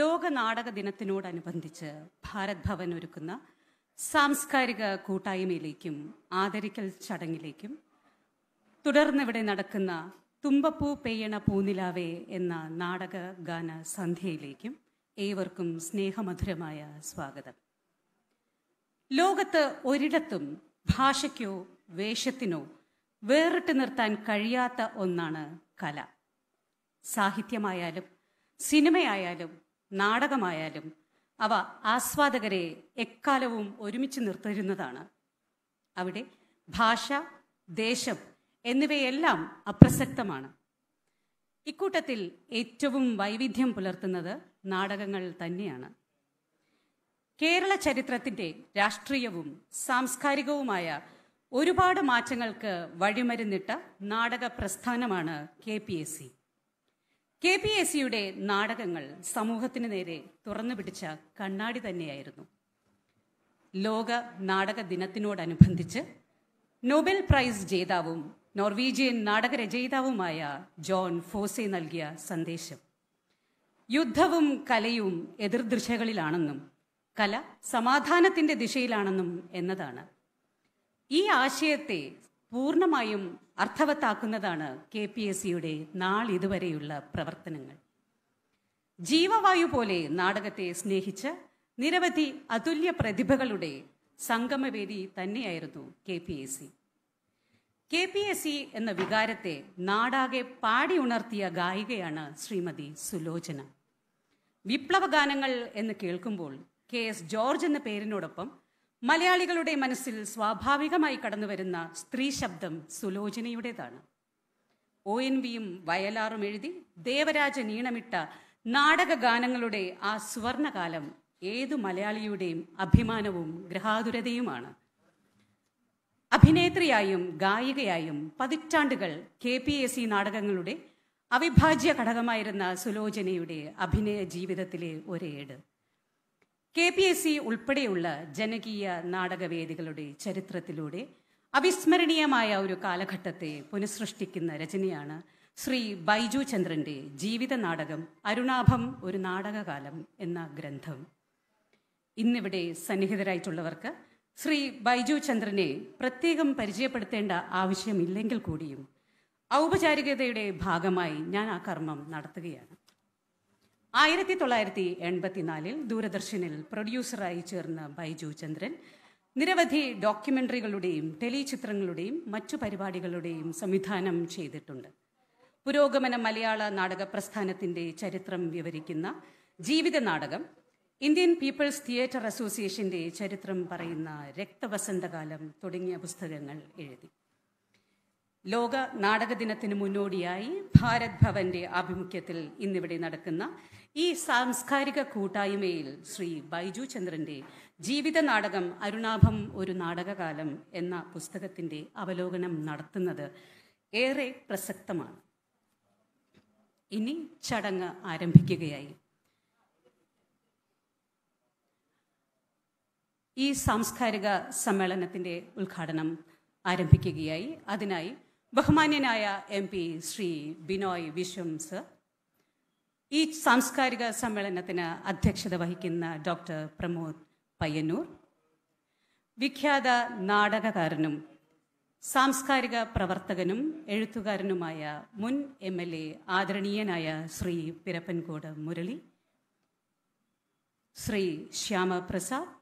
ലോക നാടക ദിനത്തിനോടനുബന്ധിച്ച് ഭാരത് ഭവൻ ഒരുക്കുന്ന സാംസ്കാരിക കൂട്ടായ്മയിലേക്കും ആദരിക്കൽ ചടങ്ങിലേക്കും തുടർന്നിവിടെ നടക്കുന്ന തുമ്പപ്പൂ പെയ്യണ പൂനിലാവേ എന്ന നാടക ഗാന സന്ധ്യയിലേക്കും ഏവർക്കും സ്നേഹമധുരമായ സ്വാഗതം ലോകത്ത് ഒരിടത്തും ഭാഷയ്ക്കോ വേഷത്തിനോ വേറിട്ട് നിർത്താൻ കഴിയാത്ത ഒന്നാണ് കല സാഹിത്യമായാലും സിനിമയായാലും നാടകമായാലും അവ ആസ്വാദകരെ എക്കാലവും ഒരുമിച്ച് നിർത്തിരുന്നതാണ് അവിടെ ഭാഷ ദേശം എന്നിവയെല്ലാം അപ്രസക്തമാണ് ഇക്കൂട്ടത്തിൽ ഏറ്റവും വൈവിധ്യം പുലർത്തുന്നത് നാടകങ്ങൾ തന്നെയാണ് കേരള ചരിത്രത്തിൻ്റെ രാഷ്ട്രീയവും സാംസ്കാരികവുമായ ഒരുപാട് മാറ്റങ്ങൾക്ക് വഴിമരുന്നിട്ട നാടക പ്രസ്ഥാനമാണ് K P S C K P S സിയുടെ നാടകങ്ങൾ സമൂഹത്തിന് നേരെ തുറന്നു പിടിച്ച കണ്ണാടി തന്നെയായിരുന്നു ലോക നാടക ദിനത്തിനോടനുബന്ധിച്ച് നോബൽ പ്രൈസ് ജേതാവും നോർവീജിയൻ നാടകരചയിതാവുമായ ജോൺ ഫോസെ നൽകിയ സന്ദേശം യുദ്ധവും കലയും എതിർദൃശകളിലാണെന്നും കല സമാധാനത്തിന്റെ ദിശയിലാണെന്നും എന്നതാണ് ഈ ആശയത്തെ പൂർണ്ണമായും അർത്ഥവത്താക്കുന്നതാണ് കെ പി എസ് സിയുടെ നാളിതുവരെയുള്ള പ്രവർത്തനങ്ങൾ ജീവവായു പോലെ നാടകത്തെ സ്നേഹിച്ച നിരവധി അതുല്യ പ്രതിഭകളുടെ സംഗമവേദി തന്നെയായിരുന്നു K P S C K P S C എന്ന വികാരത്തെ നാടാകെ പാടി ഉണർത്തിയ ഗായികയാണ് ശ്രീമതി സുലോചന വിപ്ലവ ഗാനങ്ങൾ എന്ന് കേൾക്കുമ്പോൾ കെ എസ് ജോർജ് എന്ന പേരിനോടൊപ്പം മലയാളികളുടെ മനസ്സിൽ സ്വാഭാവികമായി കടന്നുവരുന്ന സ്ത്രീ ശബ്ദം സുലോചനയുടേതാണ് ഒ എൻ വിയും വയലാറും എഴുതി ദേവരാജൻ നാടക ഗാനങ്ങളുടെ ആ സുവർണകാലം ഏതു മലയാളിയുടെയും അഭിമാനവും ഗ്രഹാതുരതയുമാണ് അഭിനേത്രിയായും ഗായികയായും പതിറ്റാണ്ടുകൾ കെ പി എസ് സി നാടകങ്ങളുടെ അവിഭാജ്യ ഘടകമായിരുന്ന സുലോചനയുടെ അഭിനയ ജീവിതത്തിലെ ഒരേട് കെ പി എസ് സി ഉൾപ്പെടെയുള്ള ജനകീയ നാടകവേദികളുടെ ചരിത്രത്തിലൂടെ അവിസ്മരണീയമായ ഒരു കാലഘട്ടത്തെ പുനഃസൃഷ്ടിക്കുന്ന രചനയാണ് ശ്രീ ബൈജു ചന്ദ്രൻ്റെ ജീവിത നാടകം അരുണാഭം ഒരു നാടകകാലം എന്ന ഗ്രന്ഥം ഇന്നിവിടെ സന്നിഹിതരായിട്ടുള്ളവർക്ക് ശ്രീ ബൈജു ചന്ദ്രനെ പ്രത്യേകം പരിചയപ്പെടുത്തേണ്ട ആവശ്യമില്ലെങ്കിൽ കൂടിയും ഔപചാരികതയുടെ ഭാഗമായി ഞാൻ ആ കർമ്മം നടത്തുകയാണ് ആയിരത്തി തൊള്ളായിരത്തി എൺപത്തിനാലിൽ ദൂരദർശനിൽ പ്രൊഡ്യൂസറായി ചേർന്ന ബൈജു ചന്ദ്രൻ നിരവധി ഡോക്യുമെൻ്ററികളുടെയും ടെലിചിത്രങ്ങളുടെയും മറ്റു പരിപാടികളുടെയും സംവിധാനം ചെയ്തിട്ടുണ്ട് പുരോഗമന മലയാള നാടക പ്രസ്ഥാനത്തിൻ്റെ ചരിത്രം വിവരിക്കുന്ന ജീവിത നാടകം ഇന്ത്യൻ പീപ്പിൾസ് തിയേറ്റർ അസോസിയേഷൻ്റെ ചരിത്രം പറയുന്ന രക്തവസന്തകാലം തുടങ്ങിയ പുസ്തകങ്ങൾ എഴുതി ലോക നാടക ദിനത്തിന് മുന്നോടിയായി ഭാരത് ഭവന്റെ ആഭിമുഖ്യത്തിൽ ഇന്നിവിടെ നടക്കുന്ന ഈ സാംസ്കാരിക കൂട്ടായ്മയിൽ ശ്രീ ബൈജു ചന്ദ്രന്റെ ജീവിത നാടകം അരുണാഭം ഒരു നാടകകാലം എന്ന പുസ്തകത്തിന്റെ അവലോകനം നടത്തുന്നത് ഏറെ പ്രസക്തമാണ് ഇനി ചടങ്ങ് ആരംഭിക്കുകയായി ഈ സാംസ്കാരിക സമ്മേളനത്തിന്റെ ഉദ്ഘാടനം ആരംഭിക്കുകയായി അതിനായി ബഹുമാന്യനായ M P Shri Binoy Viswam sir ഈ സാംസ്കാരിക സമ്മേളനത്തിന് അധ്യക്ഷത വഹിക്കുന്ന ഡോക്ടർ പ്രമോദ് പയ്യന്നൂർ വിഖ്യാത നാടകകാരനും സാംസ്കാരിക പ്രവർത്തകനും എഴുത്തുകാരനുമായ മുൻ എം എൽ എ ആദരണീയനായ ശ്രീ പിരപ്പൻകോട് മുരളി ശ്രീ ശ്യാമപ്രസാദ്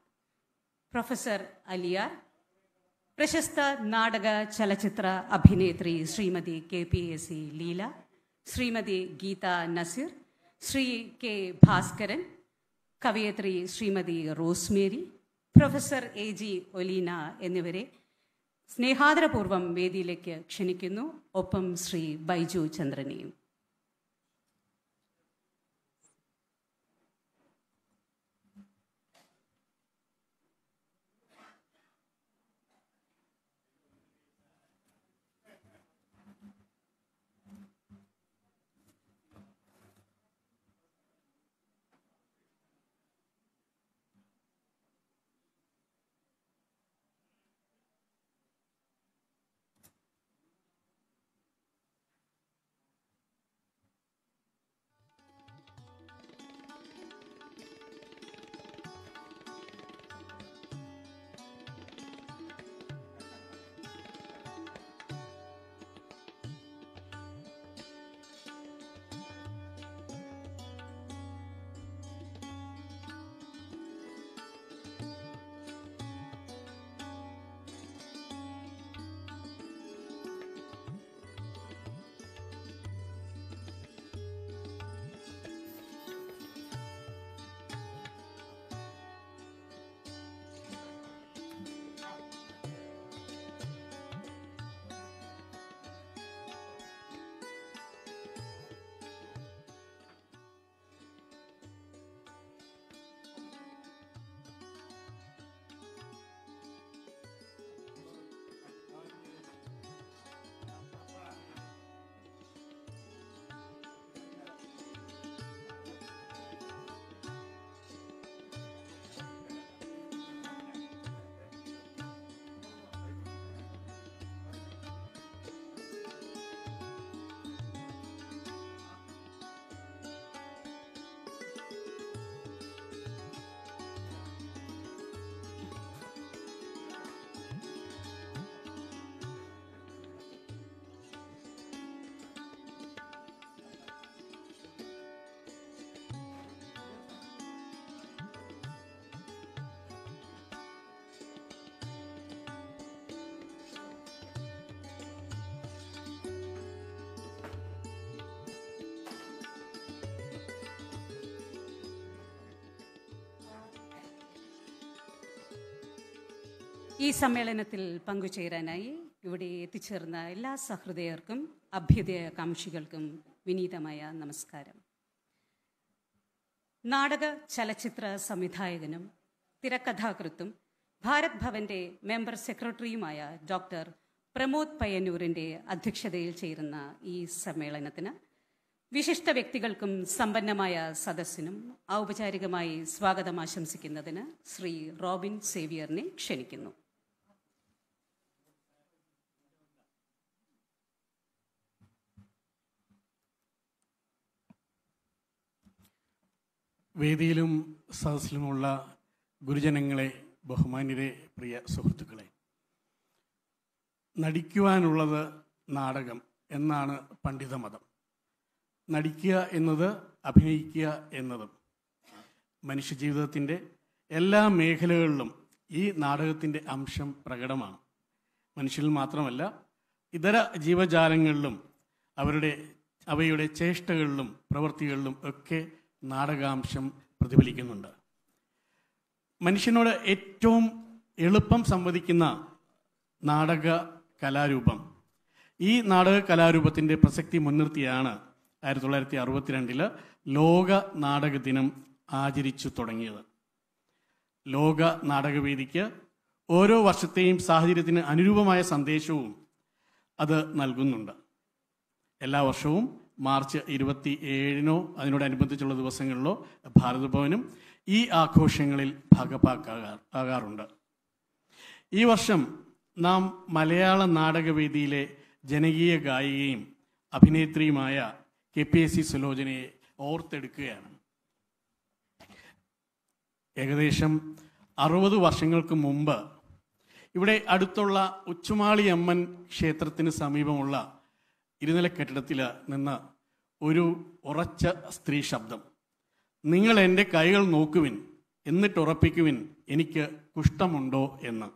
പ്രൊഫസർ അലിയാർ പ്രശസ്ത നാടക ചലച്ചിത്ര അഭിനേത്രി Shrimati K P S C Leela Shrimati Geetha Nazeer Shri K Bhaskaran കവയത്രി Shrimati Rosemary professor A G Oleena എന്നിവരെ സ്നേഹാദരപൂർവ്വം വേദിയിലേക്ക് ക്ഷണിക്കുന്നു ഒപ്പം ശ്രീ ബൈജു ചന്ദ്രനെയും ഈ സമ്മേളനത്തിൽ പങ്കുചേരാനായി ഇവിടെ എത്തിച്ചേർന്ന എല്ലാ സഹൃദയർക്കും അഭ്യുദയകാംക്ഷികൾക്കും വിനീതമായ നമസ്കാരം നാടക ചലച്ചിത്ര സംവിധായകനും തിരക്കഥാകൃത്തും ഭാരത് ഭവന്റെ മെമ്പർ സെക്രട്ടറിയുമായ ഡോക്ടർ പ്രമോദ് പയ്യന്നൂരിൻ്റെ അധ്യക്ഷതയിൽ ചേരുന്ന ഈ സമ്മേളനത്തിന് വിശിഷ്ട വ്യക്തികൾക്കും സമ്പന്നമായ സദസ്സിനും ഔപചാരികമായി സ്വാഗതം ആശംസിക്കുന്നതിന് ശ്രീ റോബിൻ സേവിയറിനെ ക്ഷണിക്കുന്നു വേദിയിലും സദസ്സിലുമുള്ള ഗുരുജനങ്ങളെ ബഹുമാന്യരെ പ്രിയ സുഹൃത്തുക്കളെ നടിക്കുവാനുള്ളത് നാടകം എന്നാണ് പണ്ഡിത മതം നടിക്കുക എന്നത് അഭിനയിക്കുക എന്നതും മനുഷ്യജീവിതത്തിൻ്റെ എല്ലാ മേഖലകളിലും ഈ നാടകത്തിൻ്റെ അംശം പ്രകടമാണ് മനുഷ്യരിൽ മാത്രമല്ല ഇതര ജീവജാലങ്ങളിലും അവരുടെ അവയുടെ ചേഷ്ടകളിലും പ്രവൃത്തികളിലും ഒക്കെ നാടകാംശം പ്രതിഫലിക്കുന്നുണ്ട് മനുഷ്യനോട് ഏറ്റവും എളുപ്പം സംവദിക്കുന്ന നാടക കലാരൂപം ഈ നാടക കലാരൂപത്തിൻ്റെ പ്രസക്തി മുൻനിർത്തിയാണ് ആയിരത്തി തൊള്ളായിരത്തി അറുപത്തിരണ്ടിൽ ലോക നാടക ദിനം ആചരിച്ചു തുടങ്ങിയത് ലോക നാടകവേദിക്ക് ഓരോ വർഷത്തെയും സാഹചര്യത്തിന് അനുരൂപമായ സന്ദേശവും അത് നൽകുന്നുണ്ട് എല്ലാ വർഷവും മാർച്ച് ഇരുപത്തി ഏഴിനോ അതിനോടനുബന്ധിച്ചുള്ള ദിവസങ്ങളിലോ ഭാരതഭവനും ഈ ആഘോഷങ്ങളിൽ ഭാഗഭാക്കാകാർ ആകാറുണ്ട് ഈ വർഷം നാം മലയാള നാടകവേദിയിലെ ജനകീയ ഗായികയും അഭിനേത്രിയുമായ കെ പി എസ് സി സുലോചനയെ ഓർത്തെടുക്കുകയാണ് ഏകദേശം അറുപത് വർഷങ്ങൾക്ക് മുമ്പ് ഇവിടെ അടുത്തുള്ള ഉച്ചുമാളിയമ്മൻ അമ്മൻ ക്ഷേത്രത്തിന് സമീപമുള്ള ഇരുനില കെട്ടിടത്തിൽ നിന്ന് ഒരു ഉറച്ച സ്ത്രീ ശബ്ദം നിങ്ങൾ എൻ്റെ കൈകൾ നോക്കുവിൻ എന്നിട്ട് ഉറപ്പിക്കുവിൻ എനിക്ക് കുഷ്ഠമുണ്ടോ എന്ന്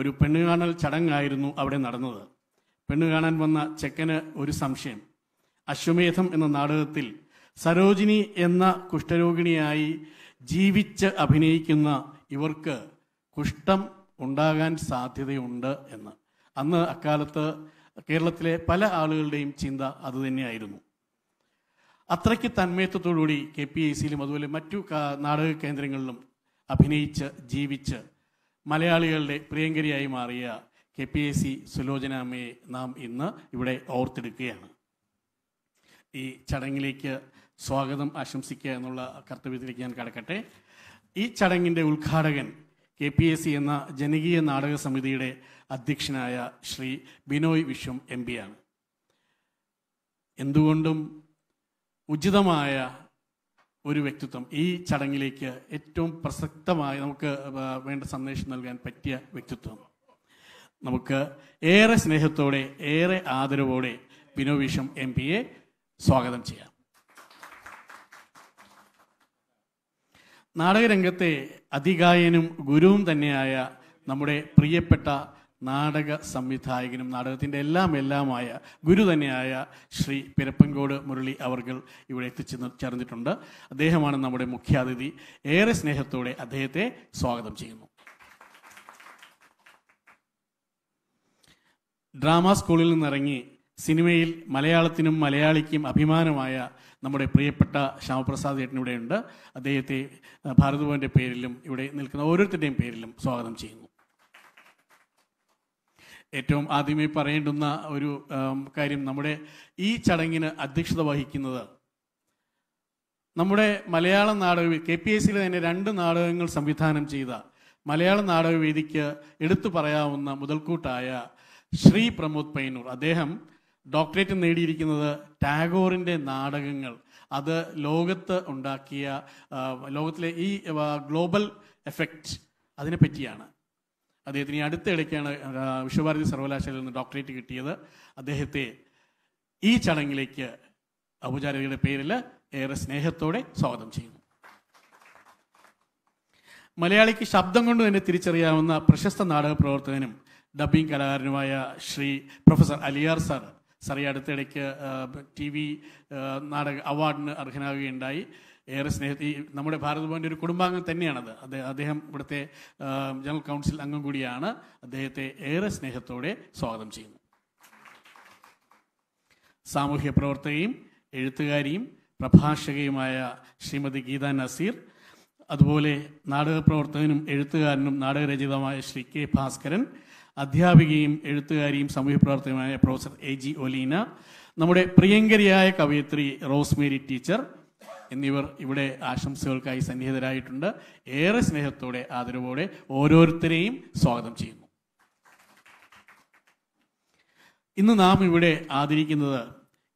ഒരു പെണ്ണുകാണൽ ചടങ്ങായിരുന്നു അവിടെ നടന്നത് പെണ്ണുകാണാൻ വന്ന ചെക്കന് ഒരു സംശയം അശ്വമേധം എന്ന നാടകത്തിൽ സരോജിനി എന്ന കുഷ്ഠരോഗിണിയായി ജീവിച്ച് അഭിനയിക്കുന്ന ഇവർക്ക് കുഷ്ഠം ഉണ്ടാകാൻ സാധ്യതയുണ്ട് എന്ന് അന്ന് അക്കാലത്ത് കേരളത്തിലെ പല ആളുകളുടെയും ചിന്ത അതുതന്നെയായിരുന്നു അത്രയ്ക്ക് തന്മയത്വത്തോടുകൂടി കെ പി ഐ സിയിലും അതുപോലെ മറ്റു നാടക കേന്ദ്രങ്ങളിലും അഭിനയിച്ച് ജീവിച്ച് മലയാളികളുടെ പ്രിയങ്കരിയായി മാറിയ കെ പി എസ് സി സുലോചനാമ്മയെ നാം ഇന്ന് ഇവിടെ ഓർത്തെടുക്കുകയാണ് ഈ ചടങ്ങിലേക്ക് സ്വാഗതം ആശംസിക്കുക എന്നുള്ള കർത്തവ്യത്തിലേക്ക് ഞാൻ കടക്കട്ടെ ഈ ചടങ്ങിൻ്റെ ഉദ്ഘാടകൻ കെ പി എസ് സി എന്ന ജനകീയ നാടക സമിതിയുടെ അധ്യക്ഷനായ ശ്രീ ബിനോയ് വിശ്വം എം പിയാണ് എന്തുകൊണ്ടും ഉചിതമായ ഒരു വ്യക്തിത്വം ഈ ചടങ്ങിലേക്ക് ഏറ്റവും പ്രസക്തമായി നമുക്ക് വേണ്ട സന്ദേശം നൽകാൻ പറ്റിയ വ്യക്തിത്വം നമുക്ക് ഏറെ സ്നേഹത്തോടെ ഏറെ ആദരവോടെ ബിനോവിഷം എം എ സ്വാഗതം ചെയ്യാം നാടകരംഗത്തെ അതികായനും ഗുരുവും തന്നെയായ നമ്മുടെ പ്രിയപ്പെട്ട നാടക സംവിധായകനും നാടകത്തിൻ്റെ എല്ലാം എല്ലാമായ ഗുരു തന്നെയായ ശ്രീ പിരപ്പങ്കോട് മുരളി അവർകൾ ഇവിടെ എത്തിച്ചു ചേർന്നിട്ടുണ്ട് അദ്ദേഹമാണ് നമ്മുടെ മുഖ്യാതിഥി ഏറെ സ്നേഹത്തോടെ അദ്ദേഹത്തെ സ്വാഗതം ചെയ്യുന്നു ഡ്രാമ സ്കൂളിൽ നിന്നിറങ്ങി സിനിമയിൽ മലയാളത്തിനും മലയാളിക്കും അഭിമാനമായ നമ്മുടെ പ്രിയപ്പെട്ട ശ്യാമപ്രസാദ് ചേട്ടൻ ഇവിടെയുണ്ട് അദ്ദേഹത്തെ ഭാരതഭവൻ്റെ പേരിലും ഇവിടെ നിൽക്കുന്ന ഓരോരുത്തരുടെയും പേരിലും സ്വാഗതം ചെയ്യുന്നു ഏറ്റവും ആദ്യമേ പറയേണ്ടുന്ന ഒരു കാര്യം നമ്മുടെ ഈ ചടങ്ങിന് അധ്യക്ഷത വഹിക്കുന്നത് നമ്മുടെ മലയാള നാടക കെ പി എസ് സിയിലെ തന്നെ രണ്ട് നാടകങ്ങൾ സംവിധാനം ചെയ്ത മലയാള നാടകവേദിക്ക് എടുത്തു പറയാവുന്ന മുതൽക്കൂട്ടായ ശ്രീ പ്രമോദ് പൈനൂർ അദ്ദേഹം ഡോക്ടറേറ്റ് നേടിയിരിക്കുന്നത് ടാഗോറിൻ്റെ നാടകങ്ങൾ അത് ലോകത്ത് ഉണ്ടാക്കിയ ലോകത്തിലെ ഈ ഗ്ലോബൽ എഫക്റ്റ് അതിനെപ്പറ്റിയാണ് അദ്ദേഹത്തിന് ഈ അടുത്തിടയ്ക്കാണ് വിശ്വഭാരതി സർവകലാശാലയിൽ നിന്ന് ഡോക്ടറേറ്റ് കിട്ടിയത് അദ്ദേഹത്തെ ഈ ചടങ്ങിലേക്ക് ഔപചാരികയുടെ പേരിൽ ഏറെ സ്നേഹത്തോടെ സ്വാഗതം ചെയ്യുന്നു മലയാളിക്ക് ശബ്ദം കൊണ്ട് തന്നെ തിരിച്ചറിയാവുന്ന പ്രശസ്ത നാടക പ്രവർത്തകനും ഡബിംഗ് കലാകാരനുമായ Shri professor Aliyar sir sir ഈ അടുത്തിടയ്ക്ക് ടി വി നാടക അവാർഡിന് അർഹനാവുകയുണ്ടായി ഏറെ സ്നേഹത്തി നമ്മുടെ ഭാരതഭവൻ്റെ ഒരു കുടുംബാംഗം തന്നെയാണത് അദ്ദേഹം ഇവിടുത്തെ ജനറൽ കൗൺസിൽ അംഗം കൂടിയാണ് അദ്ദേഹത്തെ ഏറെ സ്നേഹത്തോടെ സ്വാഗതം ചെയ്യുന്നു സാമൂഹ്യ പ്രവർത്തകയും എഴുത്തുകാരിയും പ്രഭാഷകയുമായ ശ്രീമതി ഗീത നസീർ അതുപോലെ നാടക പ്രവർത്തകനും എഴുത്തുകാരനും നാടകരചിതമായ ശ്രീ കെ ഭാസ്കരൻ അധ്യാപികയും എഴുത്തുകാരിയും പ്രവർത്തകയുമായ പ്രൊഫസർ എ ജി ഒലീന നമ്മുടെ പ്രിയങ്കരിയായ കവയത്രി റോസ്മേരി ടീച്ചർ എന്നിവർ ഇവിടെ ആശംസകൾക്കായി സന്നിഹിതരായിട്ടുണ്ട് ഏറെ സ്നേഹത്തോടെ ആദരവോടെ ഓരോരുത്തരെയും സ്വാഗതം ചെയ്യുന്നു ഇന്ന് നാം ഇവിടെ ആദരിക്കുന്നത്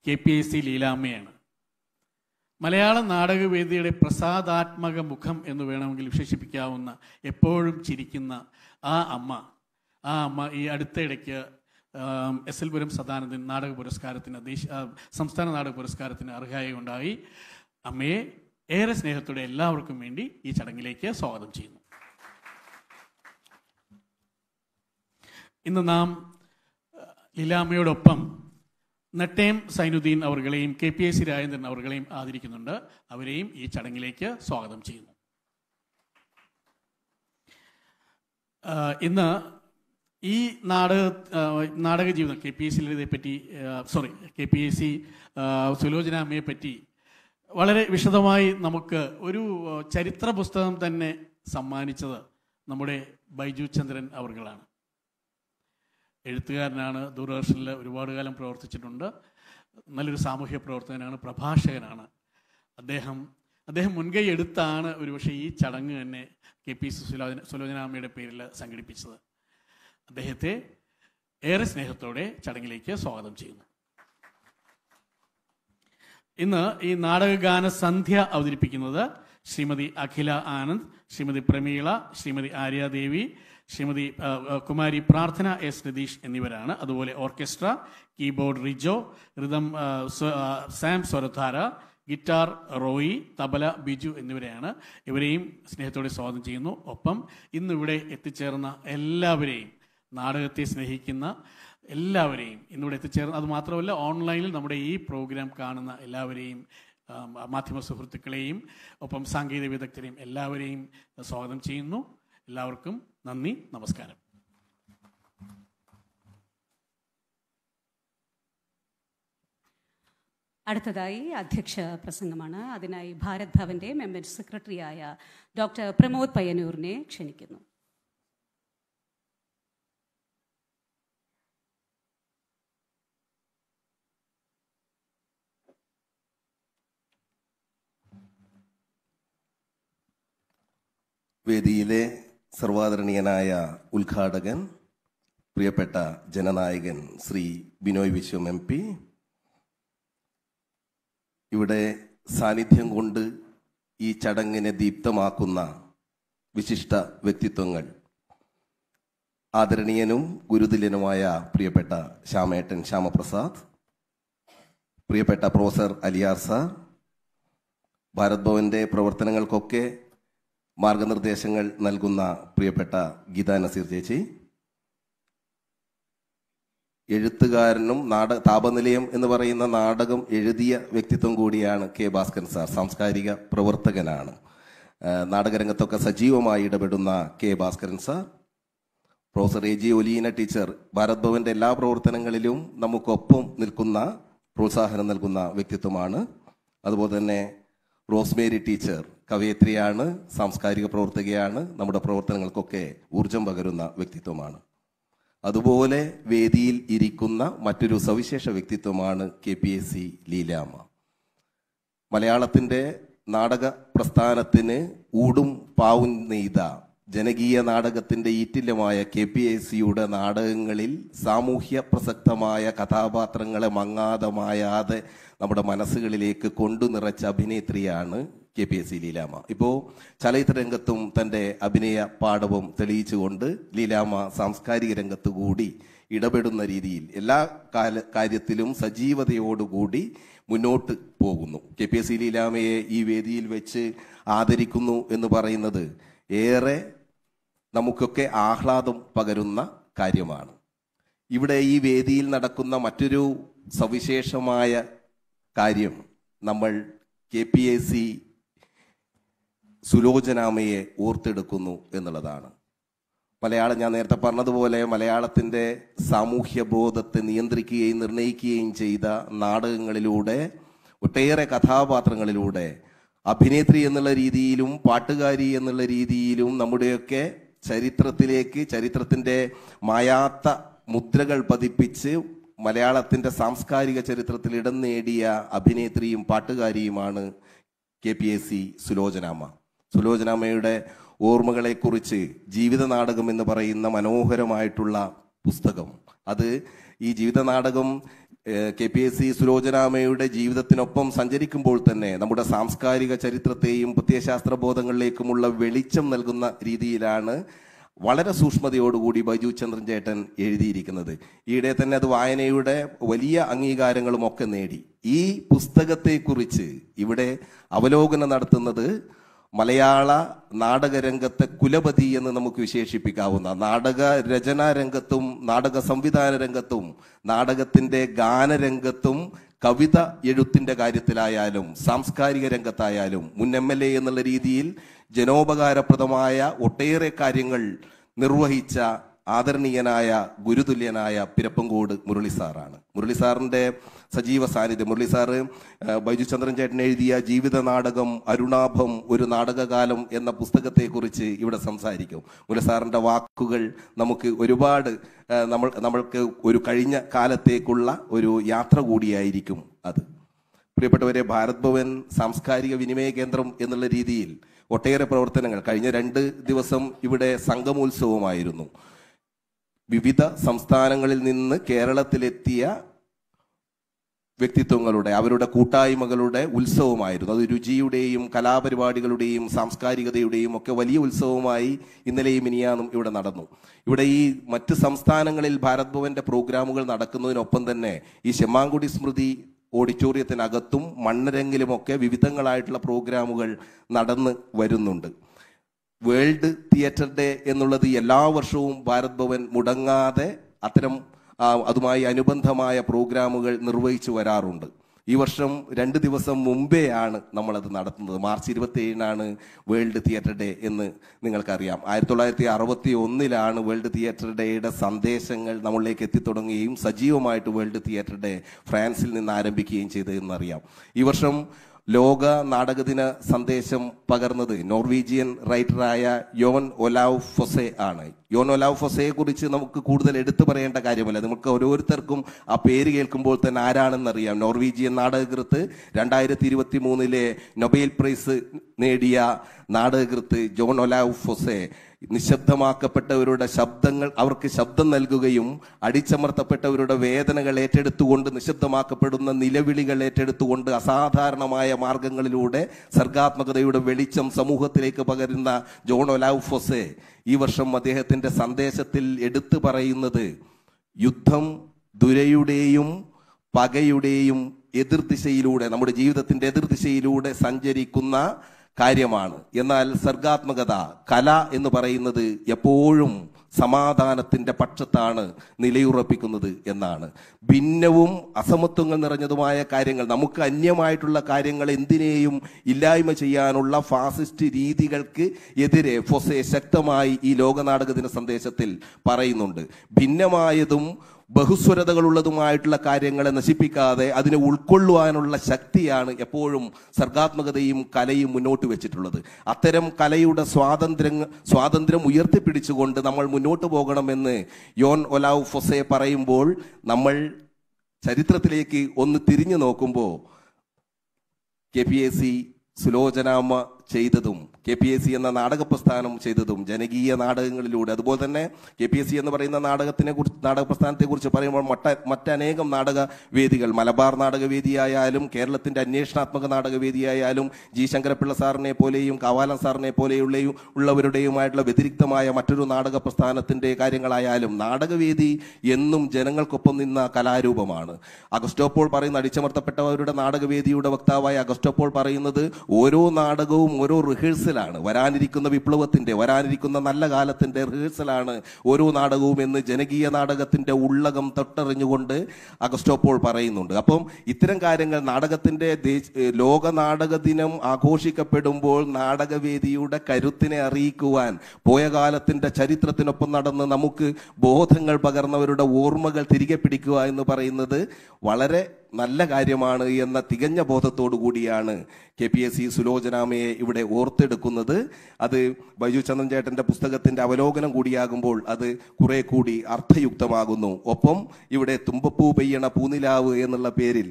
കെ പി എസ് സി ലീലാമ്മയാണ് മലയാള നാടകവേദിയുടെ പ്രസാദാത്മക മുഖം എന്ന് വേണമെങ്കിൽ വിശേഷിപ്പിക്കാവുന്ന എപ്പോഴും ചിരിക്കുന്ന ആ അമ്മ ആ അമ്മ ഈ അടുത്തിടയ്ക്ക് എസ് എൽ പുരം സദാനന്ദൻ നാടക പുരസ്കാരത്തിന് ദേശീയ സംസ്ഥാന നാടക പുരസ്കാരത്തിന് അർഹയായി ഉണ്ടായി അമ്മയെ ഏറെ സ്നേഹത്തോടെ എല്ലാവർക്കും വേണ്ടി ഈ ചടങ്ങിലേക്ക് സ്വാഗതം ചെയ്യുന്നു ഇന്ന് നാം ലീലാമ്മയോടൊപ്പം നട്ടേം സൈനുദ്ദീൻ അവരുടെയും K P S C Rajendran അവരുടെയും ആദരിക്കുന്നുണ്ട് അവരെയും ഈ ചടങ്ങിലേക്ക് സ്വാഗതം ചെയ്യുന്നു ഇന്ന് ഈ നാടക നാടക ജീവിതം കെ പി എസ് സിയിലെ പറ്റി sorry K P S C സുലോചനാമ്മയെ പറ്റി വളരെ വിശദമായി നമുക്ക് ഒരു ചരിത്ര പുസ്തകം തന്നെ സമ്മാനിച്ചത് നമ്മുടെ ബൈജു ചന്ദ്രൻ അവർകളാണ് എഴുത്തുകാരനാണ് ദൂരദർശനിൽ ഒരുപാട് കാലം പ്രവർത്തിച്ചിട്ടുണ്ട് നല്ലൊരു സാമൂഹ്യ പ്രവർത്തകനാണ് പ്രഭാഷകനാണ് അദ്ദേഹം അദ്ദേഹം മുൻകൈ എടുത്താണ് ഒരുപക്ഷെ ഈ ചടങ്ങ് തന്നെ കെ പി സുലോചന സുലോചനാമ്മയുടെ പേരിൽ സംഘടിപ്പിച്ചത് അദ്ദേഹത്തെ ഏറെ സ്നേഹത്തോടെ ചടങ്ങിലേക്ക് സ്വാഗതം ചെയ്യുന്നു ഇന്ന് ഈ നാടകഗാന സന്ധ്യ അവതരിപ്പിക്കുന്നത് ശ്രീമതി അഖില ആനന്ദ് ശ്രീമതി പ്രമീള ശ്രീമതി ആര്യാദേവി ശ്രീമതി കുമാരി പ്രാർത്ഥന എസ് രതീഷ് എന്നിവരാണ് അതുപോലെ orchestra keyboard Rijo Ritham Sam Swaradhara guitar Roy tabla Biju എന്നിവരെയാണ് ഇവരെയും സ്നേഹത്തോടെ സ്വാഗതം ചെയ്യുന്നു ഒപ്പം ഇന്നിവിടെ എത്തിച്ചേർന്ന എല്ലാവരെയും നാടകത്തെ സ്നേഹിക്കുന്ന എല്ലാവരെയും ഇന്നിവിടെ എത്തിച്ചേർന്ന് അതുമാത്രമല്ല ഓൺലൈനിൽ നമ്മുടെ ഈ പ്രോഗ്രാം കാണുന്ന എല്ലാവരെയും മാധ്യമ സുഹൃത്തുക്കളെയും ഒപ്പം സാങ്കേതിക വിദഗ്ധരെയും എല്ലാവരെയും സ്വാഗതം ചെയ്യുന്നു എല്ലാവർക്കും നന്ദി നമസ്കാരം അടുത്തതായി അധ്യക്ഷ പ്രസംഗമാണ് അതിനായി ഭാരത് ഭവന്റെ മെമ്പർ സെക്രട്ടറിയായ ഡോക്ടർ പ്രമോദ് പയ്യന്നൂരിനെ ക്ഷണിക്കുന്നു വേദിയിലെ സർവാദരണീയനായ ഉദ്ഘാടകൻ പ്രിയപ്പെട്ട ജനനായകൻ ശ്രീ ബിനോയ് വിശ്വം എം പി ഇവിടെ സാന്നിധ്യം കൊണ്ട് ഈ ചടങ്ങിനെ ദീപ്തമാക്കുന്ന വിശിഷ്ട വ്യക്തിത്വങ്ങൾ ആദരണീയനും ഗുരുതുല്യനുമായ പ്രിയപ്പെട്ട ശ്യാമേട്ടൻ ശ്യാമപ്രസാദ് പ്രിയപ്പെട്ട പ്രൊഫസർ അലിയാർ സാർ ഭാരത് ഭവന്റെ പ്രവർത്തനങ്ങൾക്കൊക്കെ മാർഗനിർദ്ദേശങ്ങൾ നൽകുന്ന പ്രിയപ്പെട്ട ഗീത നസീർ ചേച്ചി എഴുത്തുകാരനും നാട താപനിലയം എന്ന് പറയുന്ന നാടകം എഴുതിയ വ്യക്തിത്വം കൂടിയാണ് കെ ഭാസ്കരൻ സാർ സാംസ്കാരിക പ്രവർത്തകനാണ് നാടകരംഗത്തൊക്കെ സജീവമായി ഇടപെടുന്ന K Bhaskaran sir professor A G Oleena teacher Bharat ഭവന്റെ എല്ലാ പ്രവർത്തനങ്ങളിലും നമുക്കൊപ്പം നിൽക്കുന്ന പ്രോത്സാഹനം നൽകുന്ന വ്യക്തിത്വമാണ് അതുപോലെ തന്നെ റോസ്മേരി ടീച്ചർ കവയത്രിയാണ് സാംസ്കാരിക പ്രവർത്തകയാണ് നമ്മുടെ പ്രവർത്തനങ്ങൾക്കൊക്കെ ഊർജം പകരുന്ന വ്യക്തിത്വമാണ് അതുപോലെ വേദിയിൽ ഇരിക്കുന്ന മറ്റൊരു സവിശേഷ വ്യക്തിത്വമാണ് K P S C Leelamma മലയാളത്തിൻ്റെ നാടക പ്രസ്ഥാനത്തിന് ഊടും പാവും നെയ്ത ജനകീയ നാടകത്തിന്റെ ഈറ്റില്ലമായ കെ പി ഐ സിയുടെ നാടകങ്ങളിൽ സാമൂഹ്യ പ്രസക്തമായ കഥാപാത്രങ്ങളെ മങ്ങാതെ മായാതെ നമ്മുടെ മനസ്സുകളിലേക്ക് കൊണ്ടു നിറച്ച അഭിനേത്രിയാണ് K P S C Leelamma ഇപ്പോൾ രംഗത്തും തൻ്റെ അഭിനയ പാഠവും തെളിയിച്ചുകൊണ്ട് ലീലാമ സാംസ്കാരിക രംഗത്തു കൂടി ഇടപെടുന്ന രീതിയിൽ എല്ലാ കാല കാര്യത്തിലും സജീവതയോടുകൂടി മുന്നോട്ട് പോകുന്നു കെ പി എസ് സി ലീലാമയെ ഈ വേദിയിൽ വെച്ച് ആദരിക്കുന്നു എന്ന് പറയുന്നത് ഏറെ നമുക്കൊക്കെ ആഹ്ലാദം പകരുന്ന കാര്യമാണ് ഇവിടെ ഈ വേദിയിൽ നടക്കുന്ന മറ്റൊരു സവിശേഷമായ കാര്യം നമ്മൾ കെ പി എ സി സുലോചനാമയെ ഓർത്തെടുക്കുന്നു എന്നുള്ളതാണ് മലയാളം ഞാൻ നേരത്തെ പറഞ്ഞതുപോലെ മലയാളത്തിൻ്റെ ബോധത്തെ നിയന്ത്രിക്കുകയും നിർണയിക്കുകയും ചെയ്ത നാടകങ്ങളിലൂടെ ഒട്ടേറെ കഥാപാത്രങ്ങളിലൂടെ അഭിനേത്രി എന്നുള്ള രീതിയിലും പാട്ടുകാരി എന്നുള്ള രീതിയിലും നമ്മുടെയൊക്കെ ചരിത്രത്തിലേക്ക് ചരിത്രത്തിൻ്റെ മായാത്ത മുദ്രകൾ പതിപ്പിച്ച് മലയാളത്തിൻ്റെ സാംസ്കാരിക ചരിത്രത്തിൽ ഇടം നേടിയ അഭിനേത്രിയും പാട്ടുകാരിയുമാണ് K P S C Sulochanamma സുലോചനാമ്മയുടെ ഓർമ്മകളെക്കുറിച്ച് ജീവിത നാടകം എന്ന് പറയുന്ന മനോഹരമായിട്ടുള്ള പുസ്തകം അത് ഈ ജീവിത നാടകം കെ പി എസ് സി സുലോചനാമയുടെ ജീവിതത്തിനൊപ്പം സഞ്ചരിക്കുമ്പോൾ തന്നെ നമ്മുടെ സാംസ്കാരിക ചരിത്രത്തെയും പ്രത്യയശാസ്ത്ര ബോധങ്ങളിലേക്കുമുള്ള വെളിച്ചം നൽകുന്ന രീതിയിലാണ് വളരെ സൂക്ഷ്മതയോടുകൂടി ബൈജു ചന്ദ്രൻ ചേട്ടൻ എഴുതിയിരിക്കുന്നത് ഈയിടെ തന്നെ അത് വായനയുടെ വലിയ അംഗീകാരങ്ങളും ഒക്കെ നേടി ഈ പുസ്തകത്തെക്കുറിച്ച് ഇവിടെ അവലോകനം നടത്തുന്നത് മലയാള നാടകരംഗത്തെ കുലപതി എന്ന് നമുക്ക് വിശേഷിപ്പിക്കാവുന്ന നാടക രചനാ രംഗത്തും നാടക സംവിധാന രംഗത്തും നാടകത്തിൻ്റെ ഗാനരംഗത്തും കവിത എഴുത്തിൻ്റെ കാര്യത്തിലായാലും സാംസ്കാരിക രംഗത്തായാലും മുൻ എം എൽ എ എന്നുള്ള രീതിയിൽ ജനോപകാരപ്രദമായ ഒട്ടേറെ കാര്യങ്ങൾ നിർവഹിച്ച ആദരണീയനായ ഗുരുതുല്യനായ പിരപ്പങ്കോട് മുരളി സാറാണ് മുരളി സാറിൻ്റെ സജീവ സാന്നിധ്യം മുരളി സാറ് ബൈജു ചന്ദ്രൻ ചേട്ടൻ എഴുതിയ ജീവിത നാടകം അരുണാഭം ഒരു നാടകകാലം എന്ന പുസ്തകത്തെക്കുറിച്ച് ഇവിടെ സംസാരിക്കും മുരളി സാറിൻ്റെ വാക്കുകൾ നമുക്ക് ഒരുപാട് നമ്മൾ നമ്മൾക്ക് ഒരു കഴിഞ്ഞ കാലത്തേക്കുള്ള ഒരു യാത്ര കൂടിയായിരിക്കും അത് പ്രിയപ്പെട്ടവരെ ഭാരത് ഭവൻ സാംസ്കാരിക വിനിമയ കേന്ദ്രം എന്നുള്ള രീതിയിൽ ഒട്ടേറെ പ്രവർത്തനങ്ങൾ കഴിഞ്ഞ രണ്ട് ദിവസം ഇവിടെ സംഗമോത്സവമായിരുന്നു വിവിധ സംസ്ഥാനങ്ങളിൽ നിന്ന് കേരളത്തിലെത്തിയ വ്യക്തിത്വങ്ങളുടെ അവരുടെ കൂട്ടായ്മകളുടെ ഉത്സവമായിരുന്നു അത് രുചിയുടെയും കലാപരിപാടികളുടെയും സാംസ്കാരികതയുടെയും ഒക്കെ വലിയ ഉത്സവമായി ഇന്നലെയും ഇനിയാനും ഇവിടെ നടന്നു ഇവിടെ ഈ മറ്റ് സംസ്ഥാനങ്ങളിൽ ഭാരത് ഭവന്റെ പ്രോഗ്രാമുകൾ നടക്കുന്നതിനൊപ്പം തന്നെ ഈ ചെമ്മാങ്കുടി സ്മൃതി ഓഡിറ്റോറിയത്തിനകത്തും മണ്ണരങ്ങിലുമൊക്കെ വിവിധങ്ങളായിട്ടുള്ള പ്രോഗ്രാമുകൾ നടന്ന് വരുന്നുണ്ട് വേൾഡ് തിയേറ്റർ ഡേ എന്നുള്ളത് എല്ലാ വർഷവും ഭാരത് ഭവൻ മുടങ്ങാതെ അത്തരം അതുമായി അനുബന്ധമായ പ്രോഗ്രാമുകൾ നിർവഹിച്ചു വരാറുണ്ട് ഈ വർഷം രണ്ട് ദിവസം മുമ്പേയാണ് നമ്മളത് നടത്തുന്നത് മാർച്ച് ഇരുപത്തിയേഴിനാണ് വേൾഡ് തിയേറ്റർ ഡേ എന്ന് നിങ്ങൾക്കറിയാം ആയിരത്തി തൊള്ളായിരത്തി അറുപത്തി ഒന്നിലാണ് വേൾഡ് തിയേറ്റർ ഡേയുടെ സന്ദേശങ്ങൾ നമ്മളിലേക്ക് എത്തിത്തുടങ്ങുകയും സജീവമായിട്ട് വേൾഡ് തിയേറ്റർ ഡേ ഫ്രാൻസിൽ നിന്ന് ആരംഭിക്കുകയും ചെയ്തതെന്നറിയാം ഈ വർഷം ലോക നാടകദിന സന്ദേശം പകർന്നത് നോർവീജിയൻ റൈറ്ററായ യോൻ ഒലാവ് ഫൊസെ ആണ് യോൻ ഒലാവ് ഫൊസയെ കുറിച്ച് നമുക്ക് കൂടുതൽ എടുത്തു പറയേണ്ട കാര്യമല്ല നമുക്ക് ഓരോരുത്തർക്കും ആ പേര് കേൾക്കുമ്പോൾ തന്നെ ആരാണെന്നറിയാം നോർവീജിയൻ നാടകകൃത്ത് രണ്ടായിരത്തി ഇരുപത്തി മൂന്നിലെ നൊബേൽ പ്രൈസ് നേടിയ നാടകകൃത്ത് ജോൺ ഒലാവ് ഫൊസെ നിശബ്ദമാക്കപ്പെട്ടവരുടെ ശബ്ദങ്ങൾ അവർക്ക് ശബ്ദം നൽകുകയും അടിച്ചമർത്തപ്പെട്ടവരുടെ വേദനകൾ ഏറ്റെടുത്തുകൊണ്ട് നിശബ്ദമാക്കപ്പെടുന്ന നിലവിളികൾ ഏറ്റെടുത്തുകൊണ്ട് അസാധാരണമായ മാർഗങ്ങളിലൂടെ സർഗാത്മകതയുടെ വെളിച്ചം സമൂഹത്തിലേക്ക് പകരുന്ന ജോൺ ഒലാഫൊസെ ഈ വർഷം അദ്ദേഹത്തിൻ്റെ സന്ദേശത്തിൽ എടുത്തു പറയുന്നത് യുദ്ധം ദുരയുടെയും പകയുടെയും എതിർദിശയിലൂടെ നമ്മുടെ ജീവിതത്തിൻ്റെ എതിർദിശയിലൂടെ സഞ്ചരിക്കുന്ന കാര്യമാണ് എന്നാൽ സർഗാത്മകത കല എന്ന് പറയുന്നത് എപ്പോഴും സമാധാനത്തിൻ്റെ പക്ഷത്താണ് നിലയുറപ്പിക്കുന്നത് എന്നാണ് ഭിന്നവും അസമത്വങ്ങൾ നിറഞ്ഞതുമായ കാര്യങ്ങൾ നമുക്ക് അന്യമായിട്ടുള്ള കാര്യങ്ങൾ എന്തിനേയും ഇല്ലായ്മ ചെയ്യാനുള്ള ഫാസിസ്റ്റ് രീതികൾക്ക് എതിരെ ഫൊസെ ശക്തമായി ഈ ദിന സന്ദേശത്തിൽ പറയുന്നുണ്ട് ഭിന്നമായതും ബഹുസ്വരതകളുള്ളതുമായിട്ടുള്ള കാര്യങ്ങളെ നശിപ്പിക്കാതെ അതിനെ ഉൾക്കൊള്ളുവാനുള്ള ശക്തിയാണ് എപ്പോഴും സർഗാത്മകതയും കലയും മുന്നോട്ട് വെച്ചിട്ടുള്ളത് അത്തരം കലയുടെ സ്വാതന്ത്ര്യം സ്വാതന്ത്ര്യം ഉയർത്തിപ്പിടിച്ചുകൊണ്ട് നമ്മൾ മുന്നോട്ട് പോകണമെന്ന് യോൻ ഒലാവ് ഫൊസെ പറയുമ്പോൾ നമ്മൾ ചരിത്രത്തിലേക്ക് ഒന്ന് തിരിഞ്ഞു നോക്കുമ്പോൾ K P A C Sulochanamma ചെയ്തതും കെ പി എസ് സി എന്ന നാടക പ്രസ്ഥാനം ചെയ്തതും ജനകീയ നാടകങ്ങളിലൂടെ അതുപോലെ തന്നെ കെ പി എസ് സി എന്ന് പറയുന്ന നാടകത്തിനെ കുറിച്ച് നാടക കുറിച്ച് പറയുമ്പോൾ മറ്റ മറ്റനേകം നാടക വേദികൾ മലബാർ നാടകവേദിയായാലും കേരളത്തിന്റെ അന്വേഷണാത്മക നാടകവേദിയായാലും ജി ശങ്കരപ്പിള്ള സാറിനെ പോലെയും കവാലൻ സാറിനെ പോലെയുള്ളയും ഉള്ളവരുടെയുമായിട്ടുള്ള വ്യതിരിക്തമായ മറ്റൊരു നാടക പ്രസ്ഥാനത്തിന്റെ കാര്യങ്ങളായാലും നാടകവേദി എന്നും ജനങ്ങൾക്കൊപ്പം നിന്ന കലാരൂപമാണ് അഗസ്റ്റോ പോൾ പറയുന്ന അടിച്ചമർത്തപ്പെട്ടവരുടെ നാടകവേദിയുടെ വക്താവായ അഗസ്റ്റോ പോൾ പറയുന്നത് ഓരോ നാടകവും ഓരോ റിഹേഴ്സൽ റിഹേഴ്സലാണ് വരാനിരിക്കുന്ന വിപ്ലവത്തിൻ്റെ വരാനിരിക്കുന്ന നല്ല കാലത്തിൻ്റെ റിഹേഴ്സലാണ് ഓരോ നാടകവും എന്ന് ജനകീയ നാടകത്തിൻ്റെ ഉള്ളകം തൊട്ടറിഞ്ഞുകൊണ്ട് അഗസ്റ്റോ പോൾ പറയുന്നുണ്ട് അപ്പം ഇത്തരം കാര്യങ്ങൾ നാടകത്തിൻ്റെ ലോക നാടക ദിനം ആഘോഷിക്കപ്പെടുമ്പോൾ നാടകവേദിയുടെ കരുത്തിനെ അറിയിക്കുവാൻ പോയ കാലത്തിൻ്റെ ചരിത്രത്തിനൊപ്പം നടന്ന് നമുക്ക് ബോധങ്ങൾ പകർന്നവരുടെ ഓർമ്മകൾ തിരികെ പിടിക്കുക എന്ന് പറയുന്നത് വളരെ നല്ല കാര്യമാണ് എന്ന തികഞ്ഞ ബോധത്തോടു കൂടിയാണ് കെ പി എസ് സി സുലോചനാമയെ ഇവിടെ ഓർത്തെടുക്കുന്നത് അത് ബൈജു ചന്ദ്രൻചേട്ടൻ്റെ പുസ്തകത്തിൻ്റെ അവലോകനം കൂടിയാകുമ്പോൾ അത് കുറെ കൂടി അർത്ഥയുക്തമാകുന്നു ഒപ്പം ഇവിടെ തുമ്പപ്പൂ പെയ്യണ പൂനിലാവ് എന്നുള്ള പേരിൽ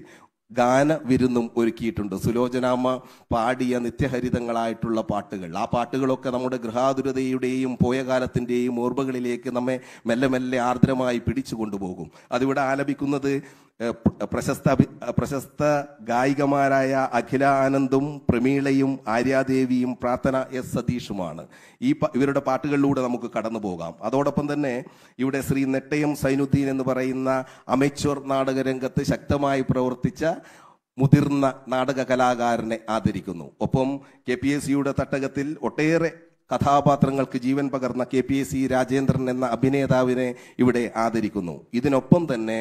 ഗാന വിരുന്നും ഒരുക്കിയിട്ടുണ്ട് സുലോചനാമ്മ പാടിയ നിത്യഹരിതങ്ങളായിട്ടുള്ള പാട്ടുകൾ ആ പാട്ടുകളൊക്കെ നമ്മുടെ ഗൃഹാതുരതയുടെയും പോയ കാലത്തിൻ്റെയും ഓർമ്മകളിലേക്ക് നമ്മെ മെല്ലെ മെല്ലെ ആർദ്രമായി പിടിച്ചു കൊണ്ടുപോകും അതിവിടെ ആലപിക്കുന്നത് പ്രശസ്ത പ്രശസ്ത ഗായികമാരായ അഖില ആനന്ദും പ്രമീളയും ആര്യാദേവിയും പ്രാർത്ഥന എസ് സതീഷുമാണ് ഈ ഇവരുടെ പാട്ടുകളിലൂടെ നമുക്ക് കടന്നു പോകാം അതോടൊപ്പം തന്നെ ഇവിടെ ശ്രീ നെട്ടയം സൈനുദ്ദീൻ എന്ന് പറയുന്ന അമേച്വർ നാടകരംഗത്ത് ശക്തമായി പ്രവർത്തിച്ച മുതിർന്ന നാടക കലാകാരനെ ആദരിക്കുന്നു ഒപ്പം കെ പി എസ് സിയുടെ തട്ടകത്തിൽ ഒട്ടേറെ കഥാപാത്രങ്ങൾക്ക് ജീവൻ പകർന്ന K P S C Rajendran എന്ന അഭിനേതാവിനെ ഇവിടെ ആദരിക്കുന്നു ഇതിനൊപ്പം തന്നെ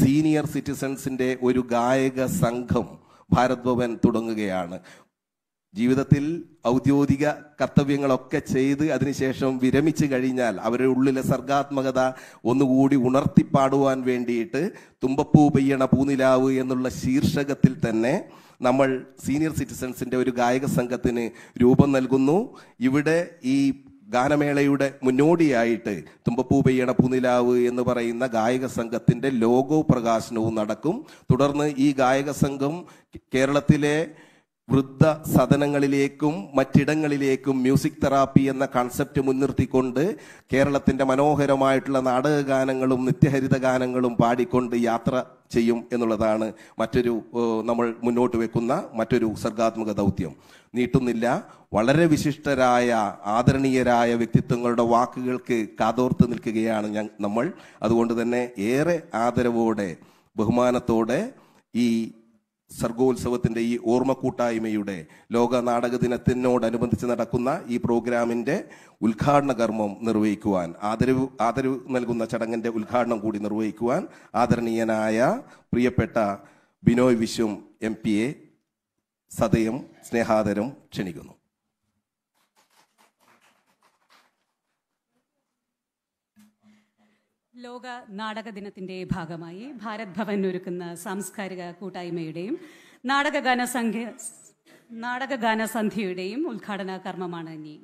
സീനിയർ സിറ്റിസൺസിൻ്റെ ഒരു ഗായക സംഘം ഭാരത് ഭവൻ തുടങ്ങുകയാണ് ജീവിതത്തിൽ ഔദ്യോഗിക കർത്തവ്യങ്ങളൊക്കെ ചെയ്ത് അതിനുശേഷം വിരമിച്ചു കഴിഞ്ഞാൽ അവരുടെ ഉള്ളിലെ സർഗാത്മകത ഒന്നുകൂടി ഉണർത്തിപ്പാടുവാൻ വേണ്ടിയിട്ട് തുമ്പപ്പൂ പെയ്യണ പൂനിലാവ് എന്നുള്ള ശീർഷകത്തിൽ തന്നെ നമ്മൾ സീനിയർ സിറ്റിസൺസിൻ്റെ ഒരു ഗായക സംഘത്തിന് രൂപം നൽകുന്നു ഇവിടെ ഈ ഗാനമേളയുടെ മുന്നോടിയായിട്ട് തുമ്പപ്പൂ പെയ്യണ പൂനിലാവ് എന്ന് പറയുന്ന ഗായക സംഘത്തിൻ്റെ ലോഗോ പ്രകാശനവും നടക്കും തുടർന്ന് ഈ ഗായക സംഘം കേരളത്തിലെ വൃദ്ധ സദനങ്ങളിലേക്കും മറ്റിടങ്ങളിലേക്കും മ്യൂസിക് തെറാപ്പി എന്ന കൺസെപ്റ്റ് മുൻനിർത്തിക്കൊണ്ട് കേരളത്തിൻ്റെ മനോഹരമായിട്ടുള്ള നാടക ഗാനങ്ങളും നിത്യഹരിത ഗാനങ്ങളും പാടിക്കൊണ്ട് യാത്ര ചെയ്യും എന്നുള്ളതാണ് മറ്റൊരു നമ്മൾ മുന്നോട്ട് വെക്കുന്ന മറ്റൊരു സർഗാത്മക ദൗത്യം നീട്ടുന്നില്ല വളരെ വിശിഷ്ടരായ ആദരണീയരായ വ്യക്തിത്വങ്ങളുടെ വാക്കുകൾക്ക് കാതോർത്ത് നിൽക്കുകയാണ് നമ്മൾ അതുകൊണ്ട് തന്നെ ഏറെ ആദരവോടെ ബഹുമാനത്തോടെ ഈ സർഗോത്സവത്തിന്റെ ഈ ഓർമ്മ കൂട്ടായ്മയുടെ ലോക നാടക ദിനത്തിനോടനുബന്ധിച്ച് നടക്കുന്ന ഈ പ്രോഗ്രാമിന്റെ ഉദ്ഘാടന കർമ്മം നിർവഹിക്കുവാൻ ആദരവ് ആദരവ് നൽകുന്ന ചടങ്ങിന്റെ ഉദ്ഘാടനം കൂടി നിർവഹിക്കുവാൻ ആദരണീയനായ പ്രിയപ്പെട്ട ബിനോയ് വിശ്വം എം പി എ സതയം സ്നേഹാദരം ക്ഷണിക്കുന്നു ലോക നാടക ദിനത്തിന്റെ ഭാഗമായി ഭാരത് ഭവൻ ഒരുക്കുന്ന സാംസ്കാരിക കൂട്ടായ്മയുടെയും നാടകഗാന സംഘ നാടകഗാന സന്ധ്യയുടെയും ഉദ്ഘാടന കർമ്മമാണ് ഇനി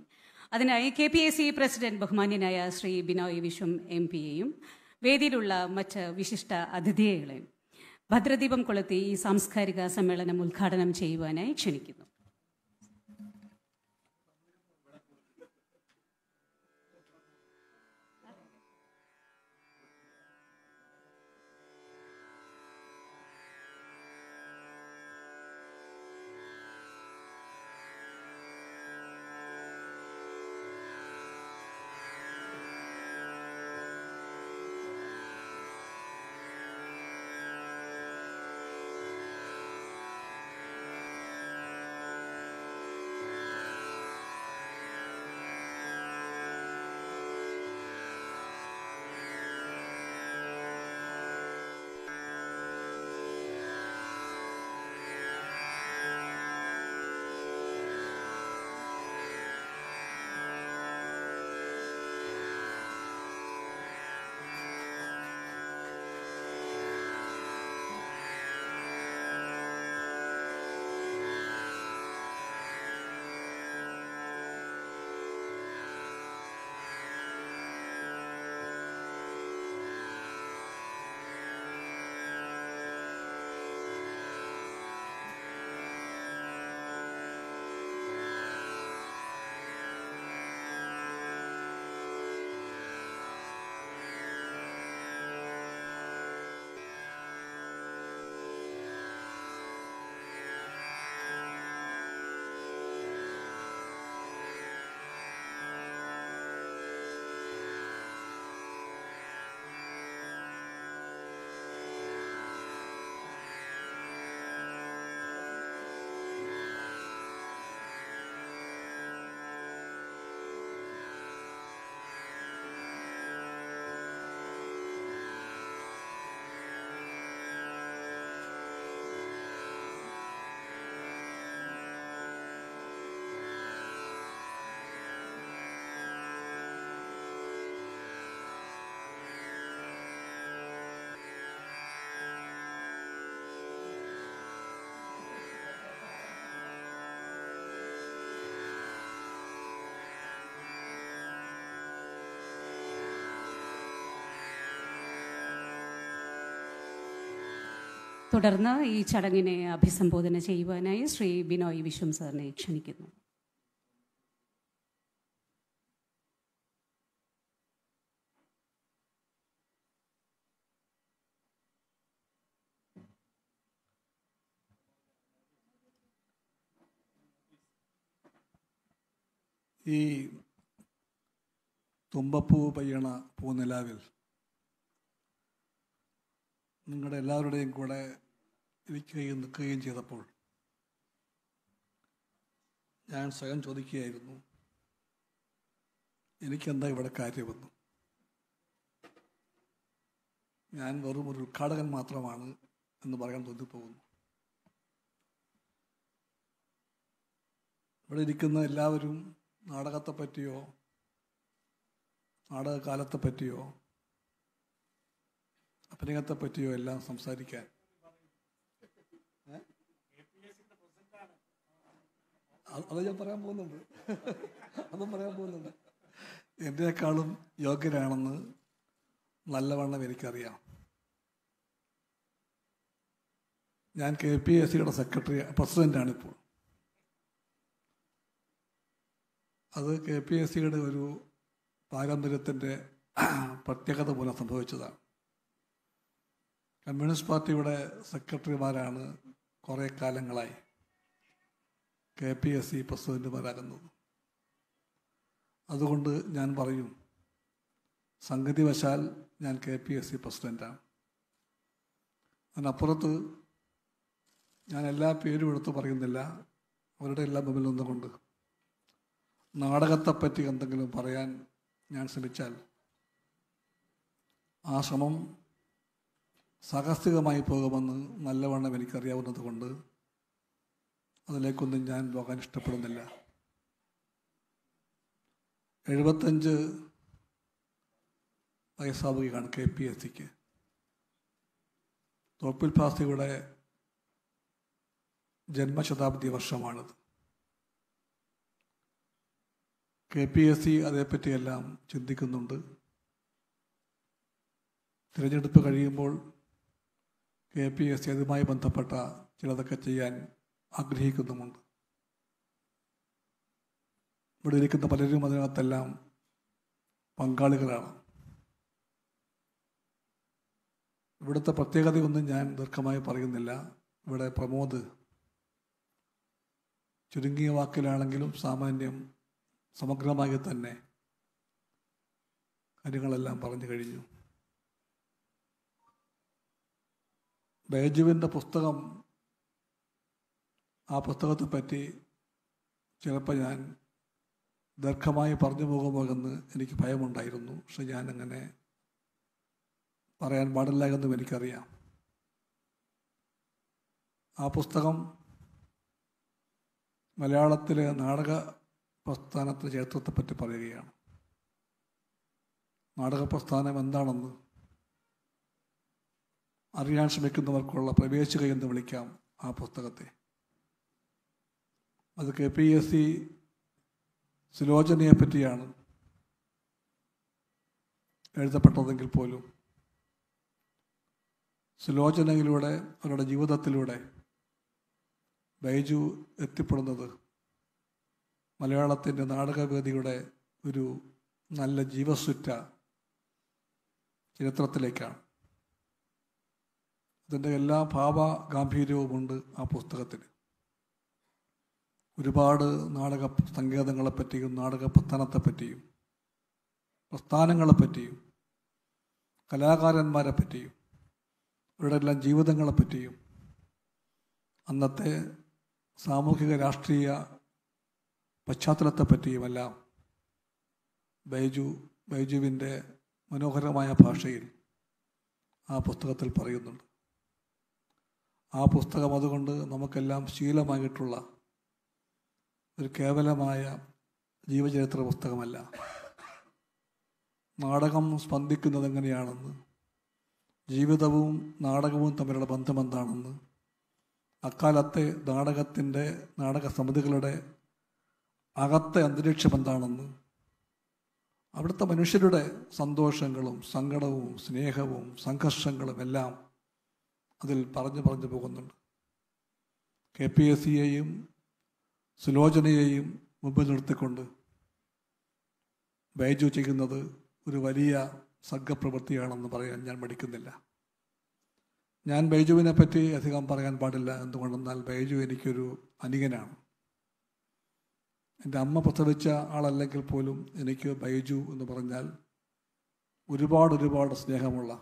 അതിനായി K P A C president ബഹുമാന്യനായ ശ്രീ ബിനോയ് വിശ്വം എം പിയെയും വേദിയിലുള്ള മറ്റ് വിശിഷ്ട അതിഥികളെയും ഭദ്രദീപം കൊളുത്തി ഈ സാംസ്കാരിക സമ്മേളനം ഉദ്ഘാടനം ചെയ്യുവാനായി ക്ഷണിക്കുന്നു തുടർന്ന് ഈ ചടങ്ങിനെ അഭിസംബോധന ചെയ്യുവാനായി ശ്രീ ബിനോയ് വിശ്വം സാറിനെ ക്ഷണിക്കുന്നു ഈ തുമ്പപ്പൂ പയ്യണ പൂനിലാവിൽ നിങ്ങളുടെ എല്ലാവരുടെയും കൂടെ നിൽക്കുകയും ചെയ്തപ്പോൾ ഞാൻ സ്വയം ചോദിക്കുകയായിരുന്നു എനിക്കെന്താ ഇവിടെ കാര്യമെന്ന് ഞാൻ വെറും ഒരു ഉദ്ഘാടകൻ മാത്രമാണ് എന്ന് പറയാൻ തോന്നിപ്പോകുന്നു ഇവിടെ ഇരിക്കുന്ന എല്ലാവരും നാടകത്തെ പറ്റിയോ നാടകകാലത്തെ പറ്റിയോ അഭിനയത്തെ പറ്റിയോ എല്ലാം സംസാരിക്കാൻ അത് ഞാൻ പറയാൻ പോകുന്നുണ്ട് അതും പറയാൻ പോകുന്നുണ്ട് എന്നെക്കാളും യോഗ്യനാണെന്ന് നല്ലവണ്ണം എനിക്കറിയാം ഞാൻ കെ പി എസ് സിയുടെ സെക്രട്ടറി പ്രസിഡൻ്റാണിപ്പോൾ അത് കെ പി എസ് സിയുടെ ഒരു പാരമ്പര്യത്തിൻ്റെ പ്രത്യേകത പോലെ സംഭവിച്ചതാണ് കമ്മ്യൂണിസ്റ്റ് പാർട്ടിയുടെ സെക്രട്ടറിമാരാണ് കുറേ കാലങ്ങളായി കെ പി എസ് സി വരാകുന്നത് അതുകൊണ്ട് ഞാൻ പറയും സംഗതിവശാൽ ഞാൻ കെ പി എസ് സി പ്രസിഡൻ്റാണ് അതിനപ്പുറത്ത് ഞാൻ എല്ലാ പേരും എടുത്തു പറയുന്നില്ല അവരുടെ എല്ലാം മുമ്പിൽ നിന്നുകൊണ്ട് നാടകത്തെപ്പറ്റി എന്തെങ്കിലും പറയാൻ ഞാൻ ശ്രമിച്ചാൽ ആ ശ്രമം സാഹസികമായി പോകുമെന്ന് നല്ലവണ്ണം എനിക്കറിയാവുന്നത് കൊണ്ട് അതിലേക്കൊന്നും ഞാൻ പോകാൻ ഇഷ്ടപ്പെടുന്നില്ല എഴുപത്തഞ്ച് വയസ്സാവുകയാണ് കെ പി എസ് സിക്ക് തോപ്പിൽ ഫാസിയുടെ ജന്മശതാബ്ദി വർഷമാണിത് കെ പി എസ് സി അതേപ്പറ്റിയെല്ലാം ചിന്തിക്കുന്നുണ്ട് തിരഞ്ഞെടുപ്പ് കഴിയുമ്പോൾ കെ പി എസ് സി അതുമായി ബന്ധപ്പെട്ട ചിലതൊക്കെ ചെയ്യാൻ ആഗ്രഹിക്കുന്നുമുണ്ട് ഇവിടെ ഇരിക്കുന്ന പലരും അതിനകത്തെല്ലാം പങ്കാളികളാണ് ഇവിടുത്തെ പ്രത്യേകതയൊന്നും ഞാൻ ദീർഘമായി പറയുന്നില്ല ഇവിടെ പ്രമോദ് ചുരുങ്ങിയ വാക്കിലാണെങ്കിലും സാമാന്യം സമഗ്രമായി തന്നെ കാര്യങ്ങളെല്ലാം പറഞ്ഞു കഴിഞ്ഞു ബേജുവിൻ്റെ പുസ്തകം ആ പുസ്തകത്തെ പറ്റി ചിലപ്പോൾ ഞാൻ ദീർഘമായി പറഞ്ഞു പോകുമോയെന്ന് എനിക്ക് ഭയമുണ്ടായിരുന്നു പക്ഷെ ഞാനങ്ങനെ പറയാൻ പാടില്ല എന്നും എനിക്കറിയാം ആ പുസ്തകം മലയാളത്തിലെ നാടക പ്രസ്ഥാനത്തിൻ്റെ ചരിത്രത്തെപ്പറ്റി പറയുകയാണ് നാടക പ്രസ്ഥാനം എന്താണെന്ന് അറിയാൻ ശ്രമിക്കുന്നവർക്കുള്ള പ്രവേശിക എന്ന് വിളിക്കാം ആ പുസ്തകത്തെ അത് കെ പി എസ് സി സുലോചനയെ പറ്റിയാണ് എഴുതപ്പെട്ടതെങ്കിൽ പോലും സുലോചനയിലൂടെ അവരുടെ ജീവിതത്തിലൂടെ ബൈജു എത്തിപ്പെടുന്നത് മലയാളത്തിൻ്റെ നാടകവേദിയുടെ ഒരു നല്ല ജീവസുറ്റ ചരിത്രത്തിലേക്കാണ് അതിൻ്റെ എല്ലാ ഭാവ ഗാംഭീര്യവുമുണ്ട് ആ പുസ്തകത്തിന് ഒരുപാട് നാടക സങ്കേതങ്ങളെപ്പറ്റിയും നാടക പത്തനത്തെപ്പറ്റിയും പ്രസ്ഥാനങ്ങളെപ്പറ്റിയും കലാകാരന്മാരെ പറ്റിയും അവരുടെ എല്ലാം ജീവിതങ്ങളെപ്പറ്റിയും അന്നത്തെ സാമൂഹിക രാഷ്ട്രീയ പശ്ചാത്തലത്തെപ്പറ്റിയുമെല്ലാം ബൈജു ബൈജുവിൻ്റെ മനോഹരമായ ഭാഷയിൽ ആ പുസ്തകത്തിൽ പറയുന്നുണ്ട് ആ പുസ്തകം അതുകൊണ്ട് നമുക്കെല്ലാം ശീലമായിട്ടുള്ള ഒരു കേവലമായ ജീവചരിത്ര പുസ്തകമല്ല നാടകം സ്പന്ദിക്കുന്നത് എങ്ങനെയാണെന്ന് ജീവിതവും നാടകവും തമ്മിലുള്ള ബന്ധം എന്താണെന്ന് അക്കാലത്തെ നാടകത്തിൻ്റെ നാടക സമിതികളുടെ അകത്തെ അന്തരീക്ഷം എന്താണെന്ന് അവിടുത്തെ മനുഷ്യരുടെ സന്തോഷങ്ങളും സങ്കടവും സ്നേഹവും സംഘർഷങ്ങളും എല്ലാം അതിൽ പറഞ്ഞു പറഞ്ഞു പോകുന്നുണ്ട് കെ പി എസ് സിയെയും സുലോചനയെയും മുമ്പിൽ നിർത്തിക്കൊണ്ട് ബൈജു ചെയ്യുന്നത് ഒരു വലിയ സംഘപ്രവൃത്തിയാണെന്ന് പറയാൻ ഞാൻ മടിക്കുന്നില്ല ഞാൻ ബൈജുവിനെ പറ്റി അധികം പറയാൻ പാടില്ല എന്തുകൊണ്ടെന്നാൽ ബൈജു എനിക്കൊരു അനികനാണ് എൻ്റെ അമ്മ പ്രസവിച്ച ആളല്ലെങ്കിൽ പോലും എനിക്ക് ബൈജു എന്ന് പറഞ്ഞാൽ ഒരുപാട് ഒരുപാട് സ്നേഹമുള്ള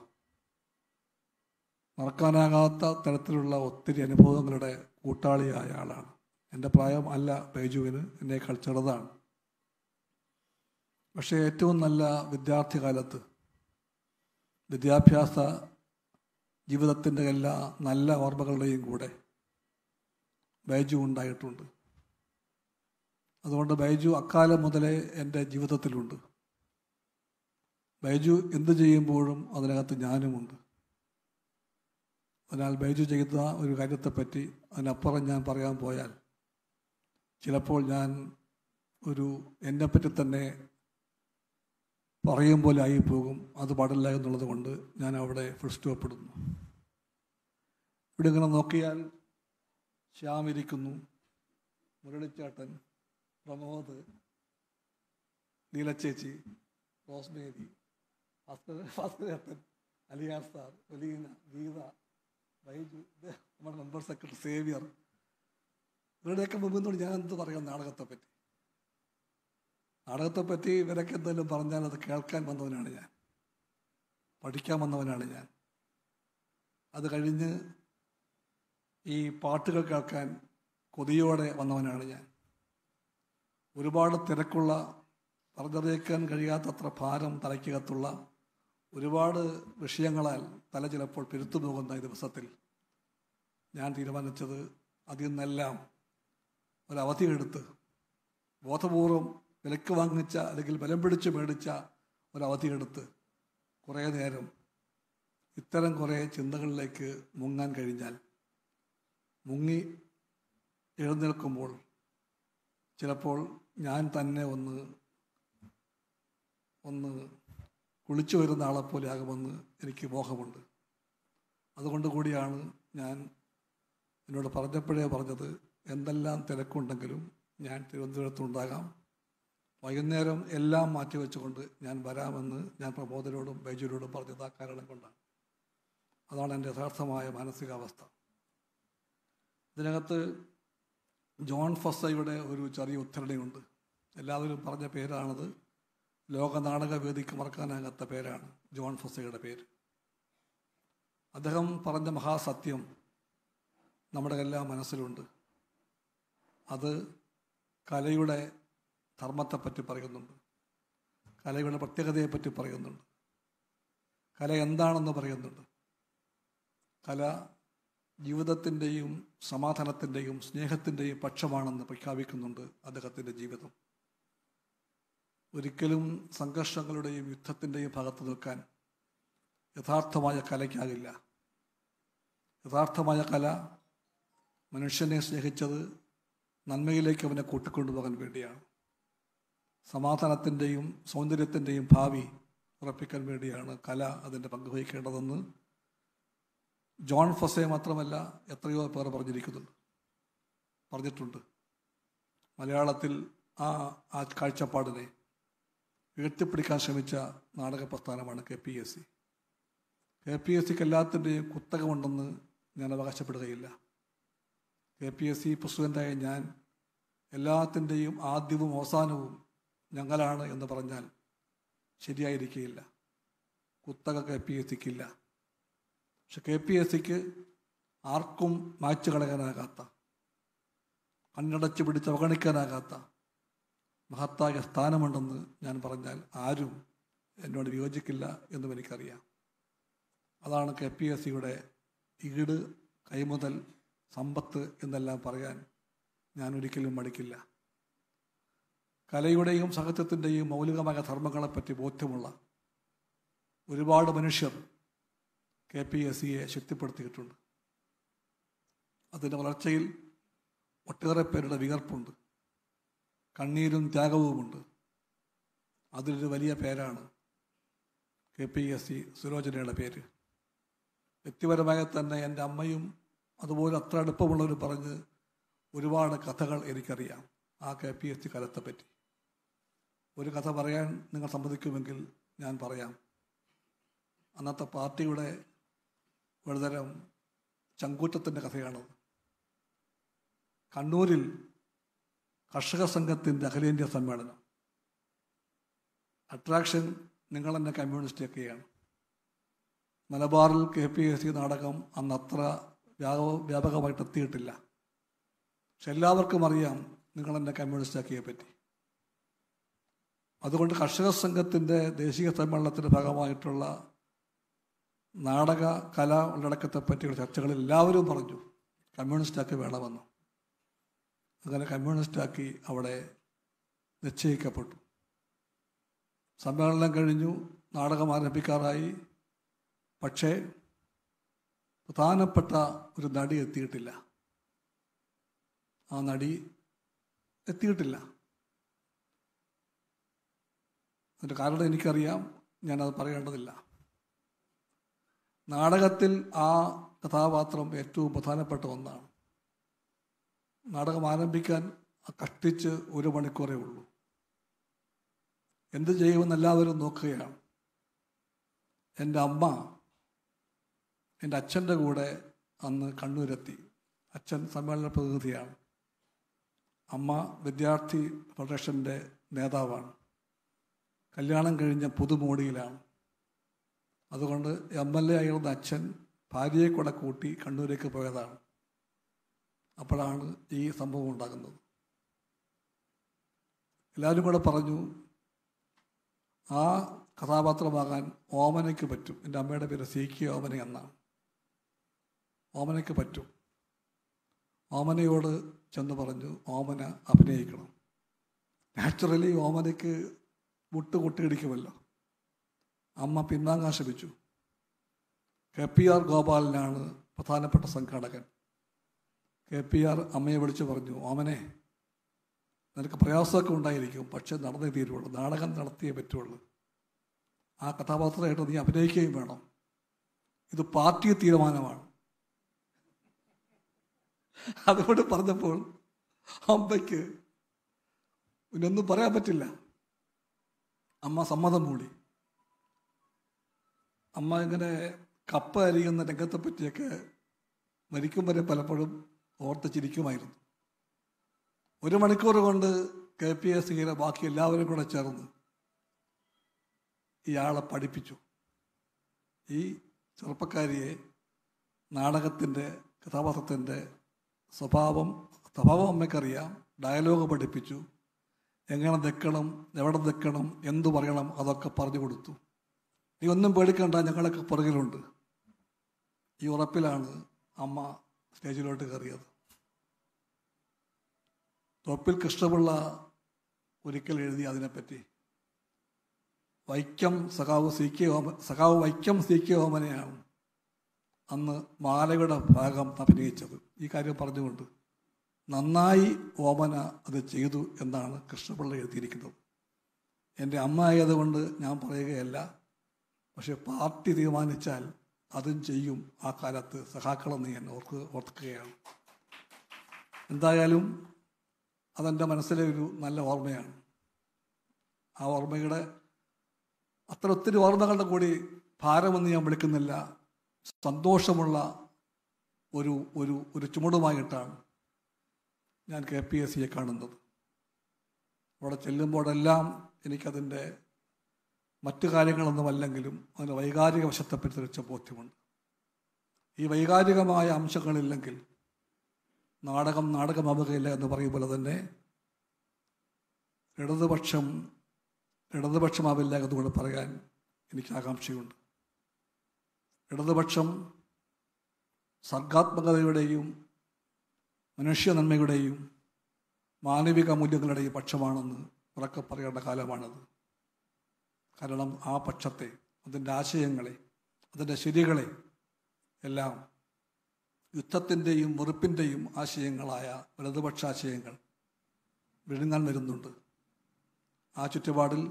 മറക്കാനാകാത്ത തരത്തിലുള്ള ഒത്തിരി അനുഭവങ്ങളുടെ കൂട്ടാളിയായ ആളാണ് എൻ്റെ പ്രായം അല്ല ബൈജുവിന് എന്നേക്കാൾ ചെറുതാണ് പക്ഷേ ഏറ്റവും നല്ല വിദ്യാർത്ഥി കാലത്ത് വിദ്യാഭ്യാസ ജീവിതത്തിൻ്റെ എല്ലാ നല്ല ഓർമ്മകളുടെയും കൂടെ ബൈജു ഉണ്ടായിട്ടുണ്ട് അതുകൊണ്ട് ബൈജു അക്കാലം മുതലേ എൻ്റെ ജീവിതത്തിലുണ്ട് ബൈജു എന്ത് ചെയ്യുമ്പോഴും അതിനകത്ത് ഞാനുമുണ്ട് അതിനാൽ ബൈജു ചെയ്ത ഒരു കാര്യത്തെപ്പറ്റി അതിനപ്പുറം ഞാൻ പറയാൻ പോയാൽ ചിലപ്പോൾ ഞാൻ ഒരു എന്നെപ്പറ്റി തന്നെ പറയും പോലെ ആയിപ്പോകും അത് പാടില്ല എന്നുള്ളത് കൊണ്ട് ഞാൻ അവിടെ ഫുൾ സ്റ്റോപ്പ് ഇടുന്നു ഇവിടെ ഇങ്ങനെ നോക്കിയാൽ ശ്യാം ഇരിക്കുന്നു മുരളിച്ചാട്ടൻ പ്രമോദ് നീലച്ചേച്ചി റോസ്മേരി ഭാസ്കര ഭാസ്കരേട്ടൻ അലിയാർ സാർ ഒലീന ഗീത ബൈജു നമ്മുടെ മെമ്പർ സെക്രട്ടറി സേവിയർ ഇവരുടെയൊക്കെ മുമ്പിൽ ഞാൻ എന്ത് പറ്റി നാടകത്തെപ്പറ്റി നാടകത്തെപ്പറ്റി ഇവരൊക്കെ എന്തെങ്കിലും പറഞ്ഞാൽ അത് കേൾക്കാൻ വന്നവനാണ് ഞാൻ പഠിക്കാൻ വന്നവനാണ് ഞാൻ അത് കഴിഞ്ഞ് ഈ പാട്ടുകൾ കേൾക്കാൻ കൊതിയോടെ വന്നവനാണ് ഞാൻ ഒരുപാട് തിരക്കുള്ള പറഞ്ഞറിയിക്കാൻ കഴിയാത്തത്ര ഭാരം തലയ്ക്കകത്തുള്ള ഒരുപാട് വിഷയങ്ങളാൽ തല ചിലപ്പോൾ പെരുത്തുപോകുന്ന ഈ ദിവസത്തിൽ ഞാൻ തീരുമാനിച്ചത് അതിൽ നിന്നെല്ലാം ഒരവധിയെടുത്ത് ബോധപൂർവം വിലക്ക് വാങ്ങിച്ച അല്ലെങ്കിൽ ബലം പിടിച്ച് മേടിച്ച ഒരവധിയെടുത്ത് കുറേ നേരം ഇത്തരം കുറേ ചിന്തകളിലേക്ക് മുങ്ങാൻ കഴിഞ്ഞാൽ മുങ്ങി എഴുന്നേൽക്കുമ്പോൾ ചിലപ്പോൾ ഞാൻ തന്നെ ഒന്ന് ഒന്ന് കുളിച്ചു വരുന്ന ആളെപ്പോലെ ആകുമെന്ന് എനിക്ക് മോഹമുണ്ട് അതുകൊണ്ട് കൂടിയാണ് ഞാൻ എന്നോട് പറഞ്ഞപ്പോഴേ പറഞ്ഞത് എന്തെല്ലാം തിരക്കുണ്ടെങ്കിലും ഞാൻ തിരുവനന്തപുരത്തുണ്ടാകാം വൈകുന്നേരം എല്ലാം മാറ്റി വെച്ചുകൊണ്ട് ഞാൻ വരാമെന്ന് ഞാൻ പ്രബോധനോടും ബൈജുവിനോടും പറഞ്ഞത് ആ കാരണം കൊണ്ടാണ് അതാണ് എൻ്റെ യഥാർത്ഥമായ മാനസികാവസ്ഥ ഇതിനകത്ത് ജോൺ ഫസ്സയുടെ ഒരു ചെറിയ ഉദ്ധരണിയുണ്ട് എല്ലാവരും പറഞ്ഞ പേരാണത് ലോക നാടകവേദിക്ക് മറക്കാനാകാത്ത പേരാണ് ജോൺ ഫസ്സയുടെ പേര് അദ്ദേഹം പറഞ്ഞ മഹാസത്യം നമ്മുടെ എല്ലാ മനസ്സിലുണ്ട് അത് കലയുടെ ധർമ്മത്തെപ്പറ്റി പറയുന്നുണ്ട് കലയുടെ പ്രത്യേകതയെപ്പറ്റി പറയുന്നുണ്ട് കല എന്താണെന്ന് പറയുന്നുണ്ട് കല ജീവിതത്തിൻ്റെയും സമാധാനത്തിൻ്റെയും സ്നേഹത്തിൻ്റെയും പക്ഷമാണെന്ന് പ്രഖ്യാപിക്കുന്നുണ്ട് അദ്ദേഹത്തിൻ്റെ ജീവിതം ഒരിക്കലും സംഘർഷങ്ങളുടെയും യുദ്ധത്തിൻ്റെയും ഭാഗത്ത് നിൽക്കാൻ യഥാർത്ഥമായ കലയ്ക്കാകില്ല യഥാർത്ഥമായ കല മനുഷ്യനെ സ്നേഹിച്ചത് നന്മയിലേക്ക് അവനെ കൂട്ടിക്കൊണ്ടുപോകാൻ വേണ്ടിയാണ് സമാധാനത്തിൻ്റെയും സൗന്ദര്യത്തിൻ്റെയും ഭാവി ഉറപ്പിക്കാൻ വേണ്ടിയാണ് കല അതിൻ്റെ പങ്ക് വഹിക്കേണ്ടതെന്ന് ജോൺ ഫസെ മാത്രമല്ല എത്രയോ പേർ പറഞ്ഞിരിക്കുന്നുണ്ട് പറഞ്ഞിട്ടുണ്ട് മലയാളത്തിൽ ആ ആ കാഴ്ചപ്പാടിനെ ഉയർത്തിപ്പിടിക്കാൻ ശ്രമിച്ച നാടക പ്രസ്ഥാനമാണ് K P S C K P S സിക്ക് എല്ലാത്തിൻ്റെയും കുത്തകമുണ്ടെന്ന് ഞാൻ അവകാശപ്പെടുകയില്ല എ പി എസ് സി പ്രസിഡൻ്റായ ഞാൻ എല്ലാത്തിൻ്റെയും ആദ്യവും അവസാനവും ഞങ്ങളാണ് എന്ന് പറഞ്ഞാൽ ശരിയായിരിക്കുകയില്ല കുത്തക കെ പി എസ് സിക്കില്ല പക്ഷെ കെ പി എസ് സിക്ക് ആർക്കും മാച്ച് കളയാനാകാത്ത കണ്ണടച്ച് പിടിച്ച് അവഗണിക്കാനാകാത്ത മഹത്തായ സ്ഥാനമുണ്ടെന്ന് ഞാൻ പറഞ്ഞാൽ ആരും എന്നോട് വിയോജിക്കില്ല എന്നും എനിക്കറിയാം അതാണ് കെ പി എസ് സിയുടെ ഈട് കൈമുതൽ സമ്പത്ത് എന്നെല്ലാം പറയാൻ ഞാൻ ഒരിക്കലും മടിക്കില്ല കലയുടെയും സാഹിത്യത്തിൻ്റെയും മൗലികമായ ധർമ്മങ്ങളെപ്പറ്റി ബോധ്യമുള്ള ഒരുപാട് മനുഷ്യർ കെ പി എസ് സിയെ ശക്തിപ്പെടുത്തിയിട്ടുണ്ട് അതിൻ്റെ വളർച്ചയിൽ ഒട്ടേറെ പേരുടെ വികർപ്പുണ്ട് കണ്ണീരും ത്യാഗവുമുണ്ട് അതിലൊരു വലിയ പേരാണ് കെ പി എസ് സി സുരോചനയുടെ പേര് വ്യക്തിപരമായി തന്നെ എൻ്റെ അമ്മയും അതുപോലെ അത്ര അടുപ്പമുള്ളവർ പറഞ്ഞ് ഒരുപാട് കഥകൾ എനിക്കറിയാം ആ കെ പി എസ് സി കലത്തെ പറ്റി ഒരു കഥ പറയാൻ നിങ്ങൾ സമ്മതിക്കുമെങ്കിൽ ഞാൻ പറയാം അന്നത്തെ പാർട്ടിയുടെ ഒരുതരം ചങ്കൂറ്റത്തിൻ്റെ കഥയാണത് കണ്ണൂരിൽ കർഷക സംഘത്തിൻ്റെ അഖിലേന്ത്യാ സമ്മേളനം അട്രാക്ഷൻ നിങ്ങൾ എന്നെ കമ്മ്യൂണിസ്റ്റൊക്കെയാണ് മലബാറിൽ കെ പി എസ് സി നാടകം അന്നത്ര വ്യാപക വ്യാപകമായിട്ട് എത്തിയിട്ടില്ല പക്ഷെ എല്ലാവർക്കും അറിയാം നിങ്ങളെന്നെ ആക്കിയെ പറ്റി അതുകൊണ്ട് കർഷക സംഘത്തിൻ്റെ ദേശീയ സമ്മേളനത്തിൻ്റെ ഭാഗമായിട്ടുള്ള നാടക കല ഉള്ളടക്കത്തെ പറ്റിയുള്ള ചർച്ചകളിൽ എല്ലാവരും പറഞ്ഞു കമ്മ്യൂണിസ്റ്റാക്കി വേണമെന്ന് അങ്ങനെ കമ്മ്യൂണിസ്റ്റാക്കി അവിടെ നിശ്ചയിക്കപ്പെട്ടു സമ്മേളനം കഴിഞ്ഞു നാടകം ആരംഭിക്കാറായി പക്ഷേ പ്രധാനപ്പെട്ട ഒരു നടി എത്തിയിട്ടില്ല ആ നടി എത്തിയിട്ടില്ല അതിൻ്റെ കാരണം എനിക്കറിയാം ഞാനത് പറയേണ്ടതില്ല നാടകത്തിൽ ആ കഥാപാത്രം ഏറ്റവും പ്രധാനപ്പെട്ട ഒന്നാണ് നാടകം ആരംഭിക്കാൻ കഷ്ടിച്ച് ഒരു മണിക്കൂറേ ഉള്ളൂ എന്ത് ചെയ്യുമെന്ന് എല്ലാവരും നോക്കുകയാണ് എൻ്റെ അമ്മ എൻ്റെ അച്ഛൻ്റെ കൂടെ അന്ന് കണ്ണൂരെത്തി അച്ഛൻ സമ്മേളന പ്രതിനിധിയാണ് അമ്മ വിദ്യാർത്ഥി ഫെഡറേഷൻ്റെ നേതാവാണ് കല്യാണം കഴിഞ്ഞ പുതുമോടിയിലാണ് അതുകൊണ്ട് എം എൽ എ ആയിരുന്ന അച്ഛൻ ഭാര്യയെ കൂടെ കൂട്ടി കണ്ണൂരേക്ക് പോയതാണ് അപ്പോഴാണ് ഈ സംഭവം ഉണ്ടാകുന്നത് എല്ലാവരും കൂടെ പറഞ്ഞു ആ കഥാപാത്രമാകാൻ ഓമനയ്ക്ക് പറ്റും എൻ്റെ അമ്മയുടെ പേര് സി കെ ഓമന എന്നാണ് ഓമനയ്ക്ക് പറ്റും ഓമനയോട് ചെന്ന് പറഞ്ഞു ഓമന അഭിനയിക്കണം നാച്ചുറലി ഓമനയ്ക്ക് മുട്ട് കൊട്ടിയിടിക്കുമല്ലോ അമ്മ പിന്നാങ്ങാൻ ശ്രമിച്ചു കെ പി ആർ ഗോപാലനാണ് പ്രധാനപ്പെട്ട സംഘാടകൻ കെ പി ആർ അമ്മയെ വിളിച്ചു പറഞ്ഞു ഓമനെ നിനക്ക് പ്രയാസമൊക്കെ ഉണ്ടായിരിക്കും പക്ഷെ നടന്നേ തീരുള്ളൂ നാടകം നടത്തിയേ പറ്റുള്ളൂ ആ കഥാപാത്രമായിട്ട് നീ അഭിനയിക്കുകയും വേണം ഇത് പാർട്ടി തീരുമാനമാണ് അതുകൊണ്ട് പറഞ്ഞപ്പോൾ അമ്മയ്ക്ക് പിന്നൊന്നും പറയാൻ പറ്റില്ല അമ്മ സമ്മതം മൂടി അമ്മ ഇങ്ങനെ കപ്പ അരിയുന്ന രംഗത്തെ പറ്റിയൊക്കെ മരിക്കും വരെ പലപ്പോഴും ഓർത്തിച്ചിരിക്കുമായിരുന്നു ചിരിക്കുമായിരുന്നു ഒരു മണിക്കൂർ കൊണ്ട് കെ പി എസ് സിയിലെ ബാക്കി എല്ലാവരും കൂടെ ചേർന്ന് ഇയാളെ പഠിപ്പിച്ചു ഈ ചെറുപ്പക്കാരിയെ നാടകത്തിൻ്റെ കഥാപാത്രത്തിൻ്റെ സ്വഭാവം സ്വഭാവം അമ്മയ്ക്കറിയാം ഡയലോഗ് പഠിപ്പിച്ചു എങ്ങനെ നിൽക്കണം എവിടെ നിൽക്കണം എന്തു പറയണം അതൊക്കെ പറഞ്ഞു കൊടുത്തു നീ ഒന്നും പേടിക്കണ്ട ഞങ്ങളൊക്കെ പുറകിലുണ്ട് ഈ ഉറപ്പിലാണ് അമ്മ സ്റ്റേജിലോട്ട് കയറിയത് തൊപ്പിൽ കൃഷ്ണപിള്ള ഒരിക്കൽ എഴുതി അതിനെപ്പറ്റി വൈക്കം സഖാവ് സി കെ ഓമ സഖാവ് വൈക്കം സി കെ ഓമനെയാണ് അന്ന് മാലയുടെ ഭാഗം അഭിനയിച്ചത് ഈ കാര്യം പറഞ്ഞുകൊണ്ട് നന്നായി ഓമന അത് ചെയ്തു എന്നാണ് കൃഷ്ണപിള്ള എഴുതിയിരിക്കുന്നത് എൻ്റെ അമ്മ ആയതുകൊണ്ട് ഞാൻ പറയുകയല്ല പക്ഷെ പാർട്ടി തീരുമാനിച്ചാൽ അതും ചെയ്യും ആ കാലത്ത് സഹാക്കളെന്ന് ഞാൻ ഓർക്ക് ഓർക്കുകയാണ് എന്തായാലും അതെൻ്റെ മനസ്സിലെ ഒരു നല്ല ഓർമ്മയാണ് ആ ഓർമ്മയുടെ അത്ര ഒത്തിരി ഓർമ്മകളുടെ കൂടി ഭാരമെന്ന് ഞാൻ വിളിക്കുന്നില്ല സന്തോഷമുള്ള ഒരു ഒരു ഒരു ചുമടുമായിട്ടാണ് ഞാൻ കെ പി എസ് സിയെ കാണുന്നത് അവിടെ ചെല്ലുമ്പോഴെല്ലാം എനിക്കതിൻ്റെ മറ്റു കാര്യങ്ങളൊന്നും അല്ലെങ്കിലും അതിന് വൈകാരിക വശത്തെപ്പറ്റി വെച്ച ബോധ്യമുണ്ട് ഈ വൈകാരികമായ അംശങ്ങളില്ലെങ്കിൽ നാടകം നാടകമാവുകയില്ല എന്ന് പറയും പോലെ തന്നെ ഇടതുപക്ഷം ഇടതുപക്ഷമാവില്ല എന്നുകൊണ്ട് പറയാൻ എനിക്ക് ആകാംക്ഷയുണ്ട് ഇടതുപക്ഷം സർഗാത്മകതയുടെയും മനുഷ്യ നന്മയുടെയും മാനവിക മൂല്യങ്ങളുടെയും പക്ഷമാണെന്ന് ഉറക്കെ പറയേണ്ട കാലമാണത് കാരണം ആ പക്ഷത്തെ അതിൻ്റെ ആശയങ്ങളെ അതിൻ്റെ ശരികളെ എല്ലാം യുദ്ധത്തിൻ്റെയും വെറുപ്പിൻ്റെയും ആശയങ്ങളായ ഇടതുപക്ഷ ആശയങ്ങൾ വിഴുങ്ങാൻ വരുന്നുണ്ട് ആ ചുറ്റുപാടിൽ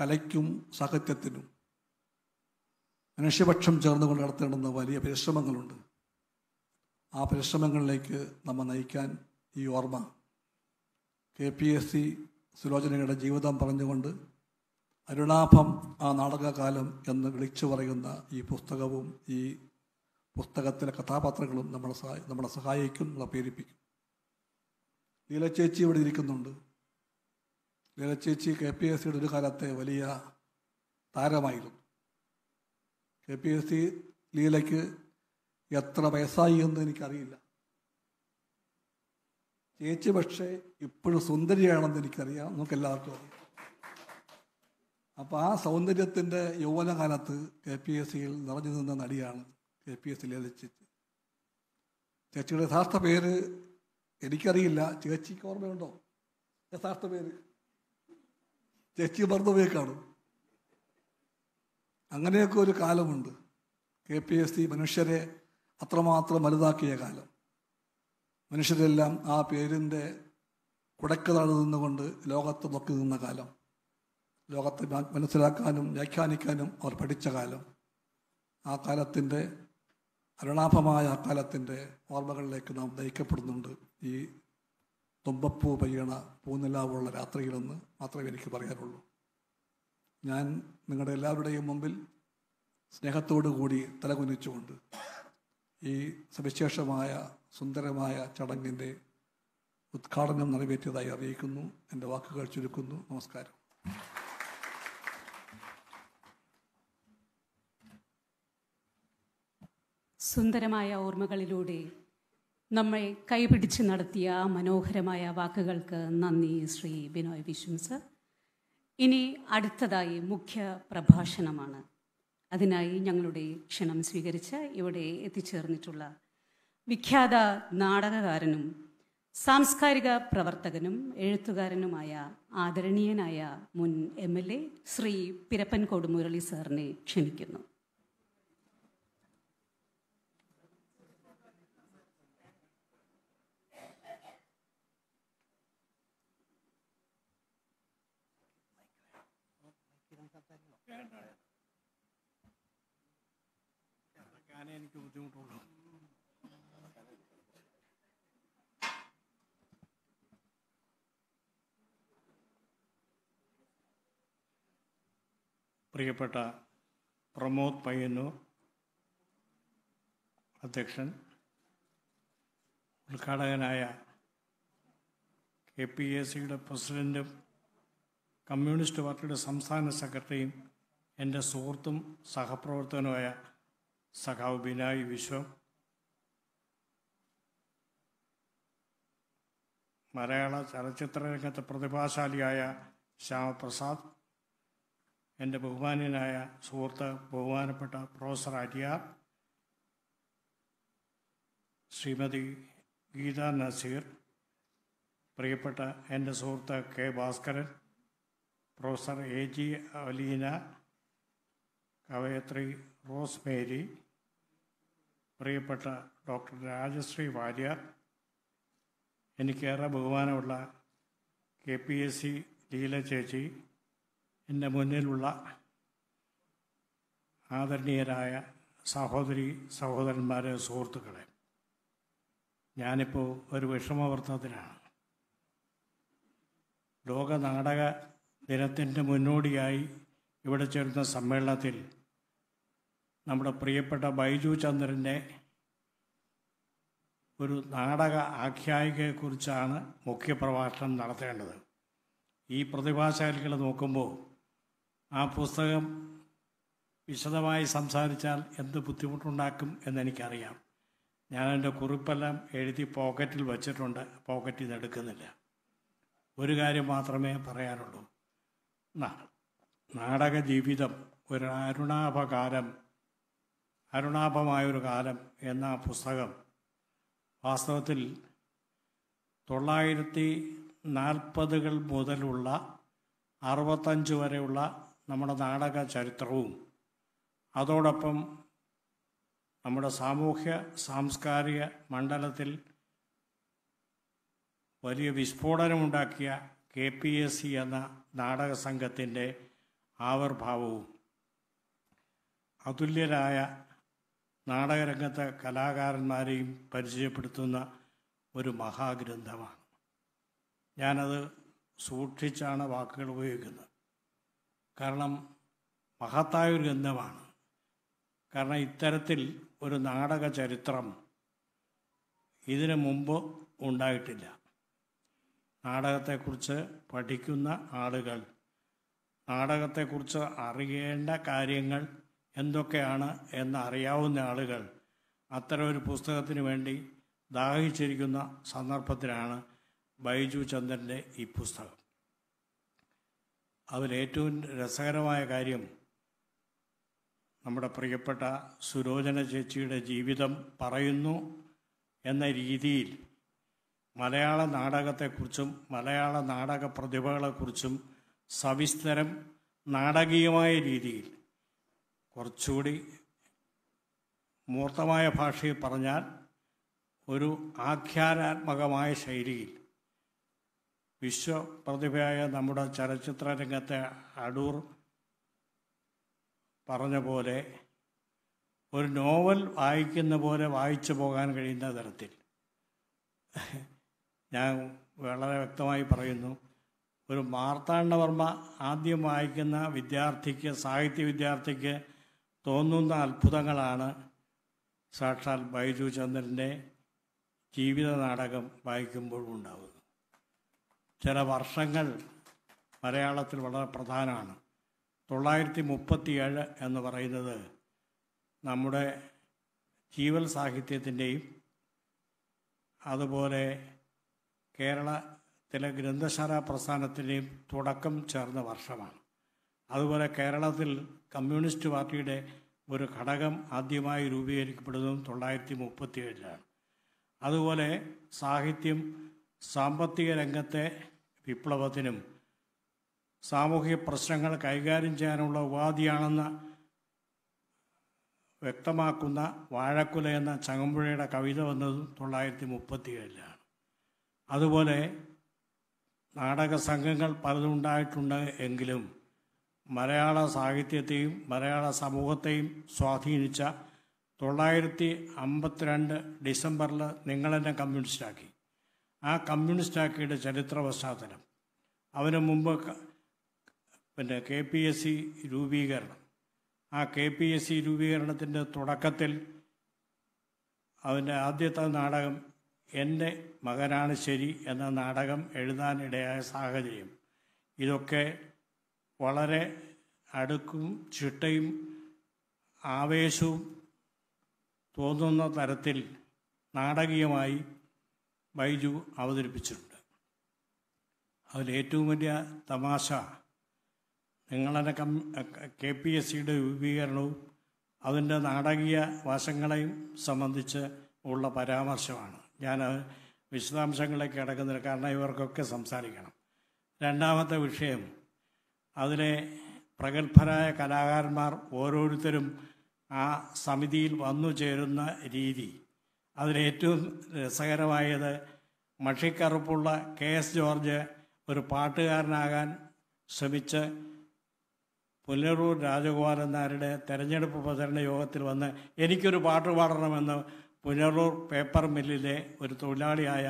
കലയ്ക്കും സാഹിത്യത്തിനും മനുഷ്യപക്ഷം ചേർന്നുകൊണ്ട് നടത്തേണ്ടുന്ന വലിയ പരിശ്രമങ്ങളുണ്ട് ആ പരിശ്രമങ്ങളിലേക്ക് നമ്മെ നയിക്കാൻ ഈ ഓർമ്മ കെ പി എസ് സി സുലോചനയുടെ ജീവിതം പറഞ്ഞുകൊണ്ട് അരുണാഭം ആ നാടകകാലം എന്ന് വിളിച്ചു പറയുന്ന ഈ പുസ്തകവും ഈ പുസ്തകത്തിലെ കഥാപാത്രങ്ങളും നമ്മളെ സഹായി നമ്മളെ സഹായിക്കും നമ്മളെ പ്രേരിപ്പിക്കും ലീലച്ചേച്ചി ഇവിടെ ഇരിക്കുന്നുണ്ട് ലീലച്ചേച്ചി കെ പി എസ് സിയുടെ ഒരു കാലത്തെ വലിയ താരമായിരുന്നു കെ പി എസ് സി ലീലയ്ക്ക് എത്ര വയസ്സായി എന്ന് എനിക്കറിയില്ല ചേച്ചി പക്ഷേ ഇപ്പോഴും സുന്ദരിയാണെന്ന് എനിക്കറിയാം നമുക്ക് എല്ലാവർക്കും അറിയാം അപ്പോൾ ആ സൗന്ദര്യത്തിൻ്റെ യൗവനകാലത്ത് കെ പി എസ് സിയിൽ നിറഞ്ഞു നിന്ന നടിയാണ് K P S C Leela ചേച്ചി ചേച്ചിയുടെ യഥാർത്ഥ പേര് എനിക്കറിയില്ല ചേച്ചിക്ക് ഓർമ്മയുണ്ടോ യഥാർത്ഥ പേര് ചേച്ചി മറന്നു കാണും അങ്ങനെയൊക്കെ ഒരു കാലമുണ്ട് കെ പി എസ് സി മനുഷ്യരെ അത്രമാത്രം വലുതാക്കിയ കാലം മനുഷ്യരെല്ലാം ആ പേരിൻ്റെ കുടക്കതാണ് നിന്നുകൊണ്ട് ലോകത്ത് നോക്കി നിന്ന കാലം ലോകത്തെ മനസ്സിലാക്കാനും വ്യാഖ്യാനിക്കാനും അവർ പഠിച്ച കാലം ആ കാലത്തിൻ്റെ അരുണാഭമായ ആ കാലത്തിൻ്റെ ഓർമ്മകളിലേക്ക് നാം നയിക്കപ്പെടുന്നുണ്ട് ഈ തുമ്പപ്പൂ പയ്യണ പൂനിലാവുള്ള രാത്രിയിലെന്ന് മാത്രമേ എനിക്ക് പറയാനുള്ളൂ ഞാൻ നിങ്ങളുടെ എല്ലാവരുടെയും മുമ്പിൽ സ്നേഹത്തോടു കൂടി തലകുനിച്ചുകൊണ്ട് ഈ സവിശേഷമായ സുന്ദരമായ ചടങ്ങിൻ്റെ ഉദ്ഘാടനം നിറവേറ്റിയതായി അറിയിക്കുന്നു എൻ്റെ വാക്കുകൾ ചുരുക്കുന്നു നമസ്കാരം സുന്ദരമായ ഓർമ്മകളിലൂടെ നമ്മെ കൈപിടിച്ച് നടത്തിയ മനോഹരമായ വാക്കുകൾക്ക് നന്ദി ശ്രീ ബിനോയ് വിശ്വം സർ ഇനി അടുത്തതായി മുഖ്യ പ്രഭാഷണമാണ് അതിനായി ഞങ്ങളുടെ ക്ഷണം സ്വീകരിച്ച് ഇവിടെ എത്തിച്ചേർന്നിട്ടുള്ള വിഖ്യാത നാടകകാരനും സാംസ്കാരിക പ്രവർത്തകനും എഴുത്തുകാരനുമായ ആദരണീയനായ മുൻ M L A Shri Pirappancode Murali സാറിനെ ക്ഷണിക്കുന്നു അങ്ങനെ എനിക്ക് ബുദ്ധിമുട്ടുള്ളൂ പ്രിയപ്പെട്ട പ്രമോദ് പയ്യന്നൂർ അധ്യക്ഷൻ ഉദ്ഘാടകനായ കെ പി എ സിയുടെ പ്രസിഡൻറ്റും കമ്മ്യൂണിസ്റ്റ് പാർട്ടിയുടെ സംസ്ഥാന സെക്രട്ടറിയും എൻ്റെ സുഹൃത്തും സഹപ്രവർത്തകനുമായ സഖാവ് ബിനായി വിശ്വം മലയാള രംഗത്തെ പ്രതിഭാശാലിയായ ശ്യാമപ്രസാദ് എൻ്റെ ബഹുമാന്യനായ സുഹൃത്ത് ബഹുമാനപ്പെട്ട പ്രൊഫസർ അരിയാർ ശ്രീമതി ഗീത നസീർ പ്രിയപ്പെട്ട എൻ്റെ സുഹൃത്ത് K Bhaskaran professor A G Aleena കവയത്രി റോസ്മേരി പ്രിയപ്പെട്ട ഡോക്ടർ രാജശ്രീ വാര്യർ എനിക്കേറെ ബഹുമാനമുള്ള K P S C Leela ചേച്ചി എൻ്റെ മുന്നിലുള്ള ആദരണീയരായ സഹോദരി സഹോദരന്മാരെ സുഹൃത്തുക്കളെ ഞാനിപ്പോൾ ഒരു വിഷമവർത്തത്തിലാണ് ലോക നാടക ദിനത്തിൻ്റെ മുന്നോടിയായി ഇവിടെ ചേരുന്ന സമ്മേളനത്തിൽ നമ്മുടെ പ്രിയപ്പെട്ട ബൈജു ചന്ദ്രൻ്റെ ഒരു നാടക ആഖ്യായികയെക്കുറിച്ചാണ് മുഖ്യപ്രഭാഷണം നടത്തേണ്ടത് ഈ പ്രതിഭാശാലികളെ നോക്കുമ്പോൾ ആ പുസ്തകം വിശദമായി സംസാരിച്ചാൽ എന്ത് ബുദ്ധിമുട്ടുണ്ടാക്കും എന്നെനിക്കറിയാം ഞാൻ കുറിപ്പെല്ലാം എഴുതി പോക്കറ്റിൽ വച്ചിട്ടുണ്ട് പോക്കറ്റിൽ നിന്ന് എടുക്കുന്നില്ല ഒരു കാര്യം മാത്രമേ പറയാനുള്ളൂ നാടക ജീവിതം ഒരു അരുണാപകാരം അരുണാഭമായൊരു കാലം എന്ന പുസ്തകം വാസ്തവത്തിൽ തൊള്ളായിരത്തി നാൽപ്പതുകൾ മുതലുള്ള അറുപത്തഞ്ച് വരെയുള്ള നമ്മുടെ നാടക ചരിത്രവും അതോടൊപ്പം നമ്മുടെ സാമൂഹ്യ സാംസ്കാരിക മണ്ഡലത്തിൽ വലിയ വിസ്ഫോടനമുണ്ടാക്കിയ കെ പി എസ് സി എന്ന നാടക സംഘത്തിൻ്റെ ആവിർഭാവവും അതുല്യരായ നാടകരംഗത്തെ കലാകാരന്മാരെയും പരിചയപ്പെടുത്തുന്ന ഒരു മഹാഗ്രന്ഥമാണ് ഞാനത് സൂക്ഷിച്ചാണ് വാക്കുകൾ ഉപയോഗിക്കുന്നത് കാരണം മഹത്തായ ഒരു ഗ്രന്ഥമാണ് കാരണം ഇത്തരത്തിൽ ഒരു നാടക ചരിത്രം ഇതിനു മുമ്പ് ഉണ്ടായിട്ടില്ല നാടകത്തെക്കുറിച്ച് പഠിക്കുന്ന ആളുകൾ നാടകത്തെക്കുറിച്ച് അറിയേണ്ട കാര്യങ്ങൾ എന്തൊക്കെയാണ് എന്ന് അറിയാവുന്ന ആളുകൾ അത്തരം ഒരു പുസ്തകത്തിന് വേണ്ടി ദാഹിച്ചിരിക്കുന്ന സന്ദർഭത്തിലാണ് ബൈജു ചന്ദ്രൻ്റെ ഈ പുസ്തകം അതിലേറ്റവും രസകരമായ കാര്യം നമ്മുടെ പ്രിയപ്പെട്ട സുരോചന ചേച്ചിയുടെ ജീവിതം പറയുന്നു എന്ന രീതിയിൽ മലയാള നാടകത്തെക്കുറിച്ചും മലയാള നാടക പ്രതിഭകളെക്കുറിച്ചും സവിസ്തരം നാടകീയമായ രീതിയിൽ കുറച്ചുകൂടി മൂർത്തമായ ഭാഷയിൽ പറഞ്ഞാൽ ഒരു ആഖ്യാനാത്മകമായ ശൈലിയിൽ വിശ്വപ്രതിഭയായ നമ്മുടെ ചലച്ചിത്ര രംഗത്തെ അടൂർ പറഞ്ഞ പോലെ ഒരു നോവൽ വായിക്കുന്ന പോലെ വായിച്ചു പോകാൻ കഴിയുന്ന തരത്തിൽ ഞാൻ വളരെ വ്യക്തമായി പറയുന്നു ഒരു മാർത്താണ്ഡവർമ്മ ആദ്യം വായിക്കുന്ന വിദ്യാർത്ഥിക്ക് സാഹിത്യ വിദ്യാർത്ഥിക്ക് തോന്നുന്ന അത്ഭുതങ്ങളാണ് സാക്ഷാൽ ബൈജു ചന്ദ്രൻ്റെ ജീവിത നാടകം വായിക്കുമ്പോഴും ഉണ്ടാകുന്നത് ചില വർഷങ്ങൾ മലയാളത്തിൽ വളരെ പ്രധാനമാണ് തൊള്ളായിരത്തി മുപ്പത്തിയേഴ് എന്ന് പറയുന്നത് നമ്മുടെ ജീവൽ സാഹിത്യത്തിൻ്റെയും അതുപോലെ കേരളത്തിലെ ഗ്രന്ഥശാല പ്രസ്ഥാനത്തിൻ്റെയും തുടക്കം ചേർന്ന വർഷമാണ് അതുപോലെ കേരളത്തിൽ കമ്മ്യൂണിസ്റ്റ് പാർട്ടിയുടെ ഒരു ഘടകം ആദ്യമായി രൂപീകരിക്കപ്പെടുന്നതും തൊള്ളായിരത്തി മുപ്പത്തി ഏഴിലാണ് അതുപോലെ സാഹിത്യം സാമ്പത്തിക രംഗത്തെ വിപ്ലവത്തിനും സാമൂഹിക പ്രശ്നങ്ങൾ കൈകാര്യം ചെയ്യാനുള്ള ഉപാധിയാണെന്ന് വ്യക്തമാക്കുന്ന വാഴക്കുല എന്ന ചങ്ങമ്പുഴയുടെ കവിത വന്നതും തൊള്ളായിരത്തി മുപ്പത്തി ഏഴിലാണ് അതുപോലെ നാടക സംഘങ്ങൾ പലതുണ്ടായിട്ടുണ്ട് എങ്കിലും മലയാള സാഹിത്യത്തെയും മലയാള സമൂഹത്തെയും സ്വാധീനിച്ച തൊള്ളായിരത്തി അമ്പത്തിരണ്ട് ഡിസംബറിൽ നിങ്ങളെന്നെ കമ്മ്യൂണിസ്റ്റാക്കി ആ കമ്മ്യൂണിസ്റ്റാക്കിയുടെ ചരിത്ര പശ്ചാത്തലം അവന് മുമ്പ് പിന്നെ കെ പി എസ് സി രൂപീകരണം ആ കെ പി എസ് സി രൂപീകരണത്തിൻ്റെ തുടക്കത്തിൽ അവൻ്റെ ആദ്യത്തെ നാടകം എൻ്റെ മകനാണ് ശരി എന്ന നാടകം എഴുതാനിടയായ സാഹചര്യം ഇതൊക്കെ വളരെ അടുക്കും ചിട്ടയും ആവേശവും തോന്നുന്ന തരത്തിൽ നാടകീയമായി ബൈജു അവതരിപ്പിച്ചിട്ടുണ്ട് അതിലേറ്റവും വലിയ തമാശ നിങ്ങളുടെ കം കെ പി എസ് സിയുടെ രൂപീകരണവും അതിൻ്റെ നാടകീയ വശങ്ങളെയും സംബന്ധിച്ച് ഉള്ള പരാമർശമാണ് ഞാൻ വിശദാംശങ്ങളിലേക്ക് കിടക്കുന്നില്ല കാരണം ഇവർക്കൊക്കെ സംസാരിക്കണം രണ്ടാമത്തെ വിഷയം അതിനെ പ്രഗത്ഭരായ കലാകാരന്മാർ ഓരോരുത്തരും ആ സമിതിയിൽ വന്നു ചേരുന്ന രീതി അതിലേറ്റവും രസകരമായത് മഷിക്കറുപ്പുള്ള കെ എസ് ജോർജ് ഒരു പാട്ടുകാരനാകാൻ ശ്രമിച്ച് പുല്ലൂർ രാജഗോപാലൻ നായരുടെ തെരഞ്ഞെടുപ്പ് പ്രചരണ യോഗത്തിൽ വന്ന് എനിക്കൊരു പാട്ട് പാടണമെന്ന് പുനലൂർ പേപ്പർ മില്ലിലെ ഒരു തൊഴിലാളിയായ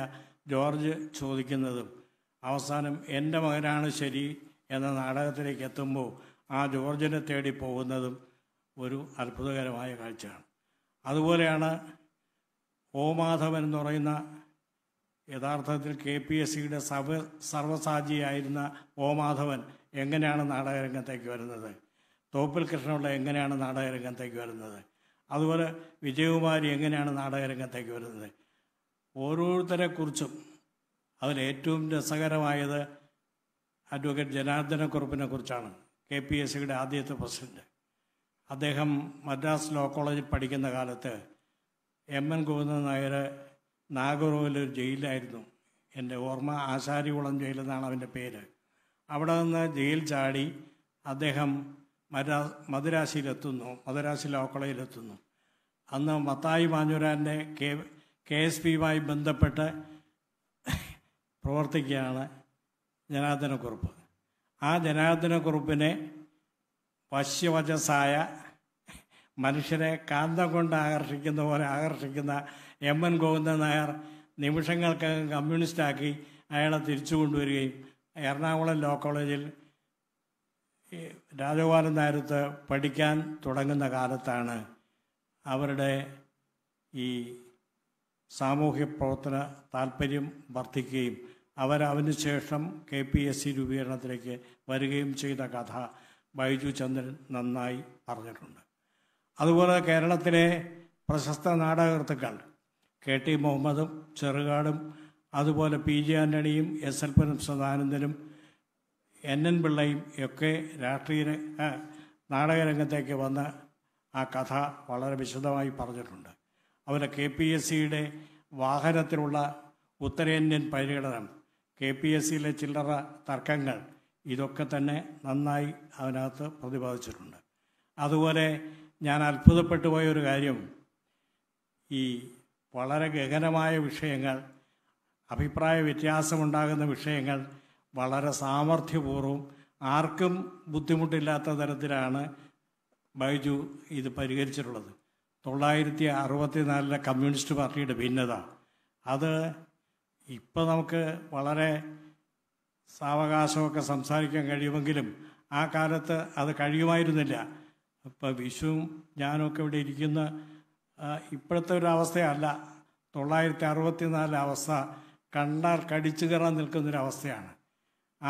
ജോർജ് ചോദിക്കുന്നതും അവസാനം എൻ്റെ മകനാണ് ശരി എന്ന നാടകത്തിലേക്ക് എത്തുമ്പോൾ ആ ജോർജിനെ തേടി പോകുന്നതും ഒരു അത്ഭുതകരമായ കാഴ്ചയാണ് അതുപോലെയാണ് ഓ മാധവൻ എന്ന് പറയുന്ന യഥാർത്ഥത്തിൽ കെ പി എസ് സിയുടെ സർവ സർവസാജിയായിരുന്ന ഓ മാധവൻ എങ്ങനെയാണ് നാടകരംഗത്തേക്ക് വരുന്നത് തോപ്പിൽ കൃഷ്ണപിള്ള എങ്ങനെയാണ് നാടകരംഗത്തേക്ക് വരുന്നത് അതുപോലെ വിജയകുമാരി എങ്ങനെയാണ് നാടകരംഗത്തേക്ക് വരുന്നത് ഓരോരുത്തരെക്കുറിച്ചും അതിലേറ്റവും രസകരമായത് അഡ്വക്കേറ്റ് ജനാർദ്ദന കുറുപ്പിനെ കുറിച്ചാണ് കെ പി എസ് സിയുടെ ആദ്യത്തെ പ്രസിഡന്റ് അദ്ദേഹം മദ്രാസ് ലോ കോളേജിൽ പഠിക്കുന്ന കാലത്ത് എം എൻ ഗോവിന്ദൻ നായർ നാഗറൂവിലൊരു ജയിലായിരുന്നു എൻ്റെ ഓർമ്മ ആശാരികുളം ജയിലെന്നാണ് അവൻ്റെ പേര് അവിടെ നിന്ന് ജയിൽ ചാടി അദ്ദേഹം മദ്രാ മദുരാശിയിലെത്തുന്നു മദുരാശി ലോ കോളേജിലെത്തുന്നു അന്ന് മത്തായി മാഞ്ഞൂരാൻ്റെ കെ കെ എസ് പിയുമായി ബന്ധപ്പെട്ട് പ്രവർത്തിക്കുകയാണ് ജനാർദ്ദനക്കുറുപ്പ് ആ ജനാർദ്ദനക്കുറുപ്പിനെ വശ്യവചസായ മനുഷ്യരെ കാന്തം കൊണ്ട് ആകർഷിക്കുന്ന പോലെ ആകർഷിക്കുന്ന എം എൻ ഗോവിന്ദൻ നായർ നിമിഷങ്ങൾക്കകം കമ്മ്യൂണിസ്റ്റാക്കി അയാളെ തിരിച്ചു കൊണ്ടുവരികയും എറണാകുളം ലോ കോളേജിൽ രാജഗോപാലൻ നായരത്ത് പഠിക്കാൻ തുടങ്ങുന്ന കാലത്താണ് അവരുടെ ഈ സാമൂഹ്യ പ്രവർത്തന താല്പര്യം വർദ്ധിക്കുകയും അവരതിനു ശേഷം കെ പി എസ് സി രൂപീകരണത്തിലേക്ക് വരികയും ചെയ്ത കഥ ബൈജു ചന്ദ്രൻ നന്നായി പറഞ്ഞിട്ടുണ്ട് അതുപോലെ കേരളത്തിലെ പ്രശസ്ത നാടകകർത്തുക്കൾ കെ ടി മുഹമ്മദും ചെറുകാടും അതുപോലെ പി ജെ ആൻ്റണിയും എസ് എൽ പനും സദാനന്ദനും എൻ എൻ പിള്ളയും ഒക്കെ രാഷ്ട്രീയ നാടകരംഗത്തേക്ക് വന്ന് ആ കഥ വളരെ വിശദമായി പറഞ്ഞിട്ടുണ്ട് അവരെ കെ പി എസ് സിയുടെ വാഹനത്തിലുള്ള ഉത്തരേന്ത്യൻ പര്യടനം കെ പി എസ് സിയിലെ ചില്ലറ തർക്കങ്ങൾ ഇതൊക്കെ തന്നെ നന്നായി അതിനകത്ത് പ്രതിപാദിച്ചിട്ടുണ്ട് അതുപോലെ ഞാൻ അത്ഭുതപ്പെട്ടു പോയ ഒരു കാര്യം ഈ വളരെ ഗഹനമായ വിഷയങ്ങൾ അഭിപ്രായ വ്യത്യാസമുണ്ടാകുന്ന വിഷയങ്ങൾ വളരെ സാമർഥ്യപൂർവ്വം ആർക്കും ബുദ്ധിമുട്ടില്ലാത്ത തരത്തിലാണ് ബൈജു ഇത് പരിഹരിച്ചിട്ടുള്ളത് തൊള്ളായിരത്തി അറുപത്തിനാലിലെ കമ്മ്യൂണിസ്റ്റ് പാർട്ടിയുടെ ഭിന്നത അത് ഇപ്പോൾ നമുക്ക് വളരെ സാവകാശമൊക്കെ സംസാരിക്കാൻ കഴിയുമെങ്കിലും ആ കാലത്ത് അത് കഴിയുമായിരുന്നില്ല അപ്പോൾ വിഷുവും ഞാനൊക്കെ ഇവിടെ ഇരിക്കുന്ന ഇപ്പോഴത്തെ ഒരു അവസ്ഥയല്ല തൊള്ളായിരത്തി നാല് അവസ്ഥ കണ്ടാൽ കടിച്ചു കയറാൻ നിൽക്കുന്നൊരവസ്ഥയാണ്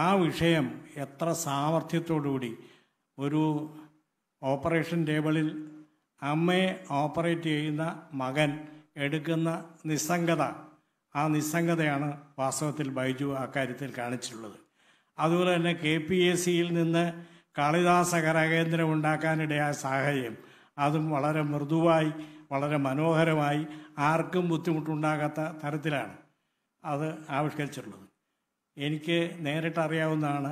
ആ വിഷയം എത്ര സാമർഥ്യത്തോടുകൂടി ഒരു ഓപ്പറേഷൻ ടേബിളിൽ അമ്മയെ ഓപ്പറേറ്റ് ചെയ്യുന്ന മകൻ എടുക്കുന്ന നിസ്സംഗത ആ നിസ്സംഗതയാണ് വാസ്തവത്തിൽ ബൈജു അക്കാര്യത്തിൽ കാണിച്ചിട്ടുള്ളത് അതുപോലെ തന്നെ കെ പി എസ് സിയിൽ നിന്ന് കാളിദാസ കരകേന്ദ്രം ഉണ്ടാക്കാനിടയായ സാഹചര്യം അതും വളരെ മൃദുവായി വളരെ മനോഹരമായി ആർക്കും ബുദ്ധിമുട്ടുണ്ടാകാത്ത തരത്തിലാണ് അത് ആവിഷ്കരിച്ചിട്ടുള്ളത് എനിക്ക് നേരിട്ടറിയാവുന്നതാണ്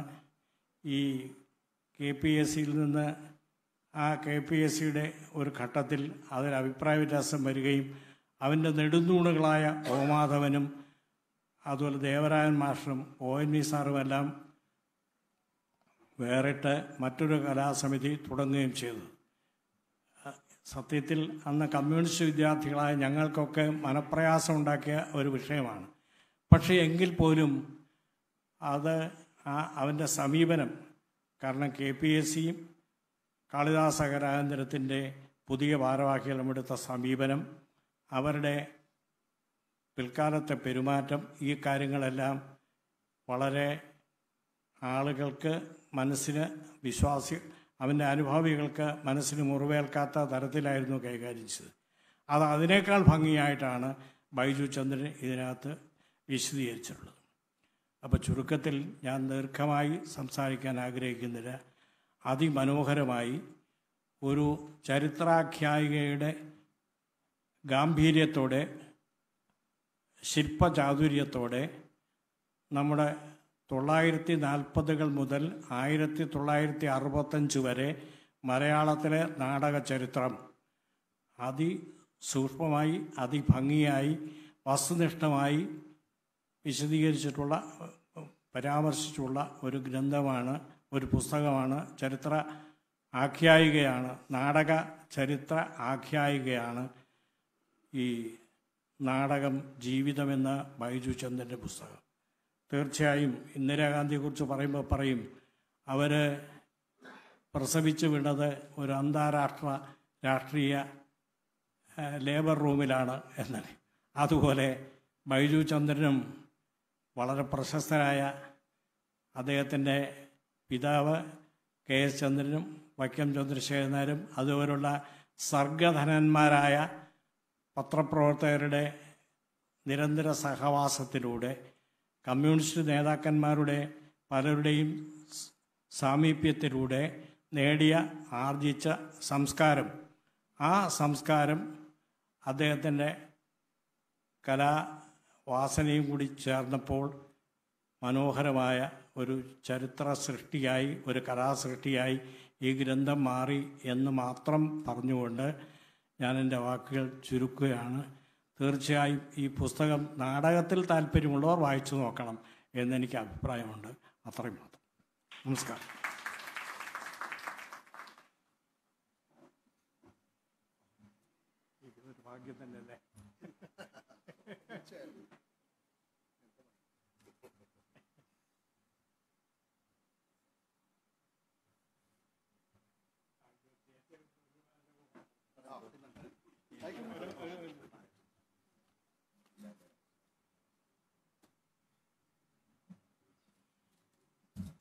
ഈ കെ പി എസ് സിയിൽ നിന്ന് ആ കെ പി എസ് സിയുടെ ഒരു ഘട്ടത്തിൽ അതിൽ അഭിപ്രായ വ്യത്യാസം വരികയും അവൻ്റെ നെടുന്തൂണുകളായ ഓമാധവനും അതുപോലെ ദേവരായൻ മാഷും ഒ എൻ വി സാറും എല്ലാം വേറിട്ട് മറ്റൊരു കലാസമിതി തുടങ്ങുകയും ചെയ്തു സത്യത്തിൽ അന്ന് കമ്മ്യൂണിസ്റ്റ് വിദ്യാർത്ഥികളായ ഞങ്ങൾക്കൊക്കെ മനപ്രയാസം ഉണ്ടാക്കിയ ഒരു വിഷയമാണ് പക്ഷേ എങ്കിൽ പോലും അത് ആ അവൻ്റെ സമീപനം കാരണം കെ പി എസ് സിയും കാളിദാസ കലാകേന്ദ്രത്തിൻ്റെ പുതിയ ഭാരവാഹികളുമെടുത്ത എടുത്ത സമീപനം അവരുടെ പിൽക്കാലത്തെ പെരുമാറ്റം ഈ കാര്യങ്ങളെല്ലാം വളരെ ആളുകൾക്ക് മനസ്സിന് വിശ്വാസി അവൻ്റെ അനുഭാവികൾക്ക് മനസ്സിന് മുറിവേൽക്കാത്ത തരത്തിലായിരുന്നു കൈകാര്യം ചെയ്തത് അത് അതിനേക്കാൾ ഭംഗിയായിട്ടാണ് ബൈജു ചന്ദ്രൻ ഇതിനകത്ത് വിശദീകരിച്ചിട്ടുള്ളത് അപ്പോൾ ചുരുക്കത്തിൽ ഞാൻ ദീർഘമായി സംസാരിക്കാൻ ആഗ്രഹിക്കുന്നില്ല അതിമനോഹരമായി ഒരു ചരിത്രാഖ്യായികയുടെ ഗാംഭീര്യത്തോടെ ശില്പചാതുര്യത്തോടെ നമ്മുടെ തൊള്ളായിരത്തി നാൽപ്പതുകൾ മുതൽ ആയിരത്തി തൊള്ളായിരത്തി അറുപത്തഞ്ച് വരെ മലയാളത്തിലെ നാടക ചരിത്രം അതിസൂക്ഷ്മമായി അതിഭംഗിയായി വസ്തുനിഷ്ഠമായി വിശദീകരിച്ചിട്ടുള്ള പരാമർശിച്ചുള്ള ഒരു ഗ്രന്ഥമാണ് ഒരു പുസ്തകമാണ് ചരിത്ര ആഖ്യായികയാണ് നാടക ചരിത്ര ആഖ്യായികയാണ് ഈ നാടകം ജീവിതമെന്ന ബൈജു ചന്ദൻ്റെ പുസ്തകം തീർച്ചയായും ഇന്ദിരാഗാന്ധിയെക്കുറിച്ച് പറയുമ്പോൾ പറയും അവർ പ്രസവിച്ചു വിടത് ഒരു അന്താരാഷ്ട്ര രാഷ്ട്രീയ ലേബർ റൂമിലാണ് എന്നാണ് അതുപോലെ ബൈജു ചന്ദ്രനും വളരെ പ്രശസ്തരായ അദ്ദേഹത്തിൻ്റെ പിതാവ് കെ എസ് ചന്ദ്രനും വൈക്കം ചന്ദ്രശേഖരനും അതുപോലുള്ള സർഗധനന്മാരായ പത്രപ്രവർത്തകരുടെ നിരന്തര സഹവാസത്തിലൂടെ കമ്മ്യൂണിസ്റ്റ് നേതാക്കന്മാരുടെ പലരുടെയും സാമീപ്യത്തിലൂടെ നേടിയ ആർജിച്ച സംസ്കാരം ആ സംസ്കാരം അദ്ദേഹത്തിൻ്റെ കലാവാസനയും കൂടി ചേർന്നപ്പോൾ മനോഹരമായ ഒരു ചരിത്ര സൃഷ്ടിയായി ഒരു കലാസൃഷ്ടിയായി ഈ ഗ്രന്ഥം മാറി എന്ന് മാത്രം പറഞ്ഞുകൊണ്ട് ഞാൻ എൻ്റെ വാക്കുകൾ ചുരുക്കുകയാണ് തീർച്ചയായും ഈ പുസ്തകം നാടകത്തിൽ താല്പര്യമുള്ളവർ വായിച്ചു നോക്കണം എന്നെനിക്ക് അഭിപ്രായമുണ്ട് അത്രയും മാത്രം നമസ്കാരം ഭാഗ്യം തന്നെയല്ലേ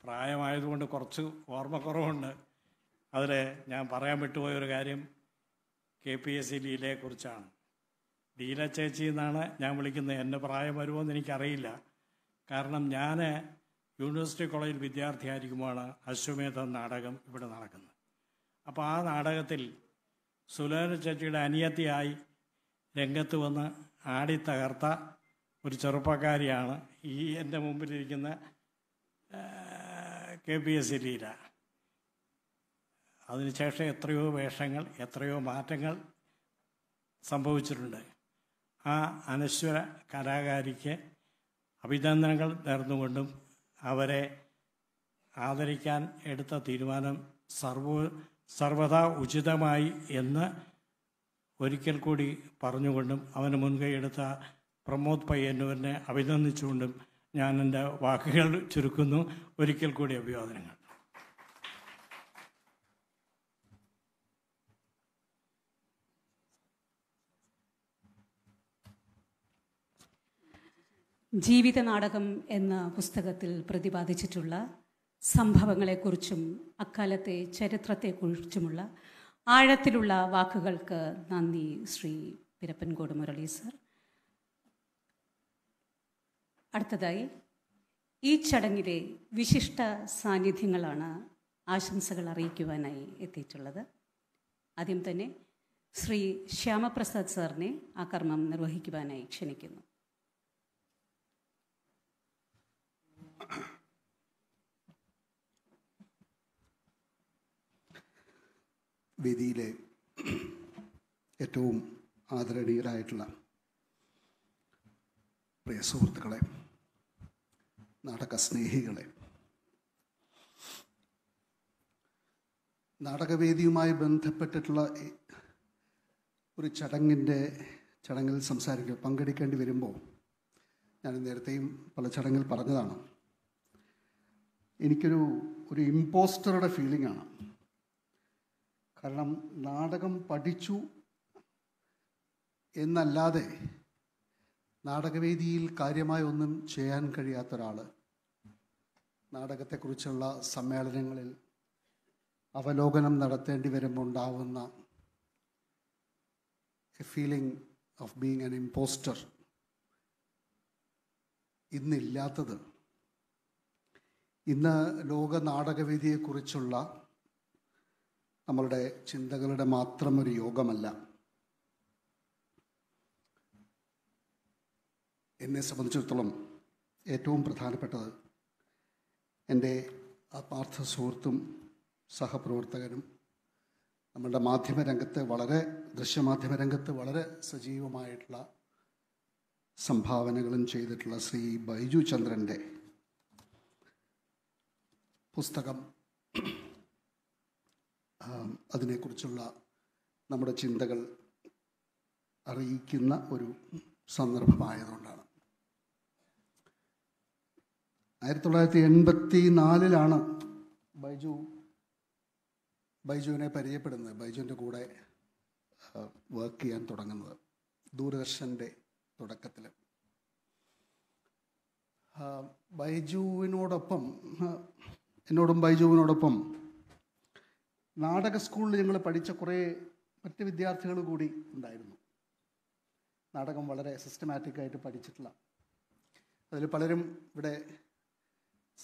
പ്രായമായതുകൊണ്ട് കുറച്ച് ഓർമ്മക്കുറവുണ്ട് അതിൽ ഞാൻ പറയാൻ വിട്ടുപോയ ഒരു കാര്യം കെ പി എസ് സി ലീലയെ കുറിച്ചാണ് ലീല ചേച്ചി എന്നാണ് ഞാൻ വിളിക്കുന്നത് എൻ്റെ പ്രായം വരുമോയെന്ന് എനിക്കറിയില്ല കാരണം ഞാൻ യൂണിവേഴ്സിറ്റി കോളേജിൽ വിദ്യാർത്ഥിയായിരിക്കുമ്പോഴാണ് അശ്വമേധ നാടകം ഇവിടെ നടക്കുന്നത് അപ്പോൾ ആ നാടകത്തിൽ സുലേന ചേച്ചിയുടെ അനിയത്തിയായി രംഗത്ത് വന്ന് ആടി തകർത്ത ഒരു ചെറുപ്പക്കാരിയാണ് ഈ എൻ്റെ മുമ്പിലിരിക്കുന്ന K P S C Leela അതിനുശേഷം എത്രയോ വേഷങ്ങൾ എത്രയോ മാറ്റങ്ങൾ സംഭവിച്ചിട്ടുണ്ട് ആ അനശ്വര കലാകാരിക്ക് അഭിനന്ദനങ്ങൾ നേർന്നുകൊണ്ടും അവരെ ആദരിക്കാൻ എടുത്ത തീരുമാനം സർവ സർവതാ ഉചിതമായി എന്ന് ഒരിക്കൽ കൂടി പറഞ്ഞുകൊണ്ടും അവന് എടുത്ത പ്രമോദ് പയ്യന്നൂരിനെ അഭിനന്ദിച്ചുകൊണ്ടും ഞാൻ എൻ്റെ വാക്കുകൾ ചുരുക്കുന്നു ഒരിക്കൽ കൂടി അഭിവാദനങ്ങൾ ജീവിത നാടകം എന്ന പുസ്തകത്തിൽ പ്രതിപാദിച്ചിട്ടുള്ള സംഭവങ്ങളെക്കുറിച്ചും അക്കാലത്തെ ചരിത്രത്തെക്കുറിച്ചുമുള്ള ആഴത്തിലുള്ള വാക്കുകൾക്ക് നന്ദി ശ്രീ പിരപ്പൻകോട് മുരളി സാർ അടുത്തതായി ഈ ചടങ്ങിലെ വിശിഷ്ട സാന്നിധ്യങ്ങളാണ് ആശംസകൾ അറിയിക്കുവാനായി എത്തിയിട്ടുള്ളത് ആദ്യം തന്നെ ശ്രീ ശ്യാമപ്രസാദ് സാറിനെ ആ കർമ്മം നിർവഹിക്കുവാനായി ക്ഷണിക്കുന്നു വേദിയിലെ ഏറ്റവും ആദരണീയരായിട്ടുള്ള പ്രിയ സുഹൃത്തുക്കളെ നാടക സ്നേഹികളെ നാടകവേദിയുമായി ബന്ധപ്പെട്ടിട്ടുള്ള ഒരു ചടങ്ങിൻ്റെ ചടങ്ങിൽ സംസാരിക്കുക പങ്കെടുക്കേണ്ടി വരുമ്പോൾ ഞാൻ നേരത്തെയും പല ചടങ്ങിൽ പറഞ്ഞതാണ് എനിക്കൊരു ഒരു ഇമ്പോസ്റ്ററുടെ ഫീലിംഗ് ആണ് കാരണം നാടകം പഠിച്ചു എന്നല്ലാതെ നാടകവേദിയിൽ കാര്യമായൊന്നും ഒന്നും ചെയ്യാൻ കഴിയാത്ത ഒരാൾ നാടകത്തെക്കുറിച്ചുള്ള സമ്മേളനങ്ങളിൽ അവലോകനം നടത്തേണ്ടി വരുമ്പോൾ ഉണ്ടാവുന്ന a feeling of being an impostor ഇന്നില്ലാത്തത് ഇന്ന് ലോക നാടകവേദിയെക്കുറിച്ചുള്ള നമ്മളുടെ ചിന്തകളുടെ മാത്രം ഒരു യോഗമല്ല എന്നെ സംബന്ധിച്ചിടത്തോളം ഏറ്റവും പ്രധാനപ്പെട്ടത് എൻ്റെ ആത്മാർത്ഥ സുഹൃത്തും സഹപ്രവർത്തകനും നമ്മളുടെ മാധ്യമരംഗത്ത് വളരെ ദൃശ്യമാധ്യമരംഗത്ത് വളരെ സജീവമായിട്ടുള്ള സംഭാവനകളും ചെയ്തിട്ടുള്ള ശ്രീ ബൈജു ചന്ദ്രൻ്റെ പുസ്തകം അതിനെക്കുറിച്ചുള്ള നമ്മുടെ ചിന്തകൾ അറിയിക്കുന്ന ഒരു സന്ദർഭമായതുകൊണ്ടാണ് ആയിരത്തി തൊള്ളായിരത്തി എൺപത്തി നാലിലാണ് ബൈജു ബൈജുവിനെ പരിചയപ്പെടുന്നത് ബൈജുവിൻ്റെ കൂടെ വർക്ക് ചെയ്യാൻ തുടങ്ങുന്നത് ദൂരദർശൻ്റെ തുടക്കത്തിൽ ബൈജുവിനോടൊപ്പം എന്നോടും ബൈജുവിനോടൊപ്പം നാടക സ്കൂളിൽ ഞങ്ങൾ പഠിച്ച കുറേ മറ്റ് വിദ്യാർത്ഥികൾ കൂടി ഉണ്ടായിരുന്നു നാടകം വളരെ സിസ്റ്റമാറ്റിക്കായിട്ട് പഠിച്ചിട്ടുള്ള അതിൽ പലരും ഇവിടെ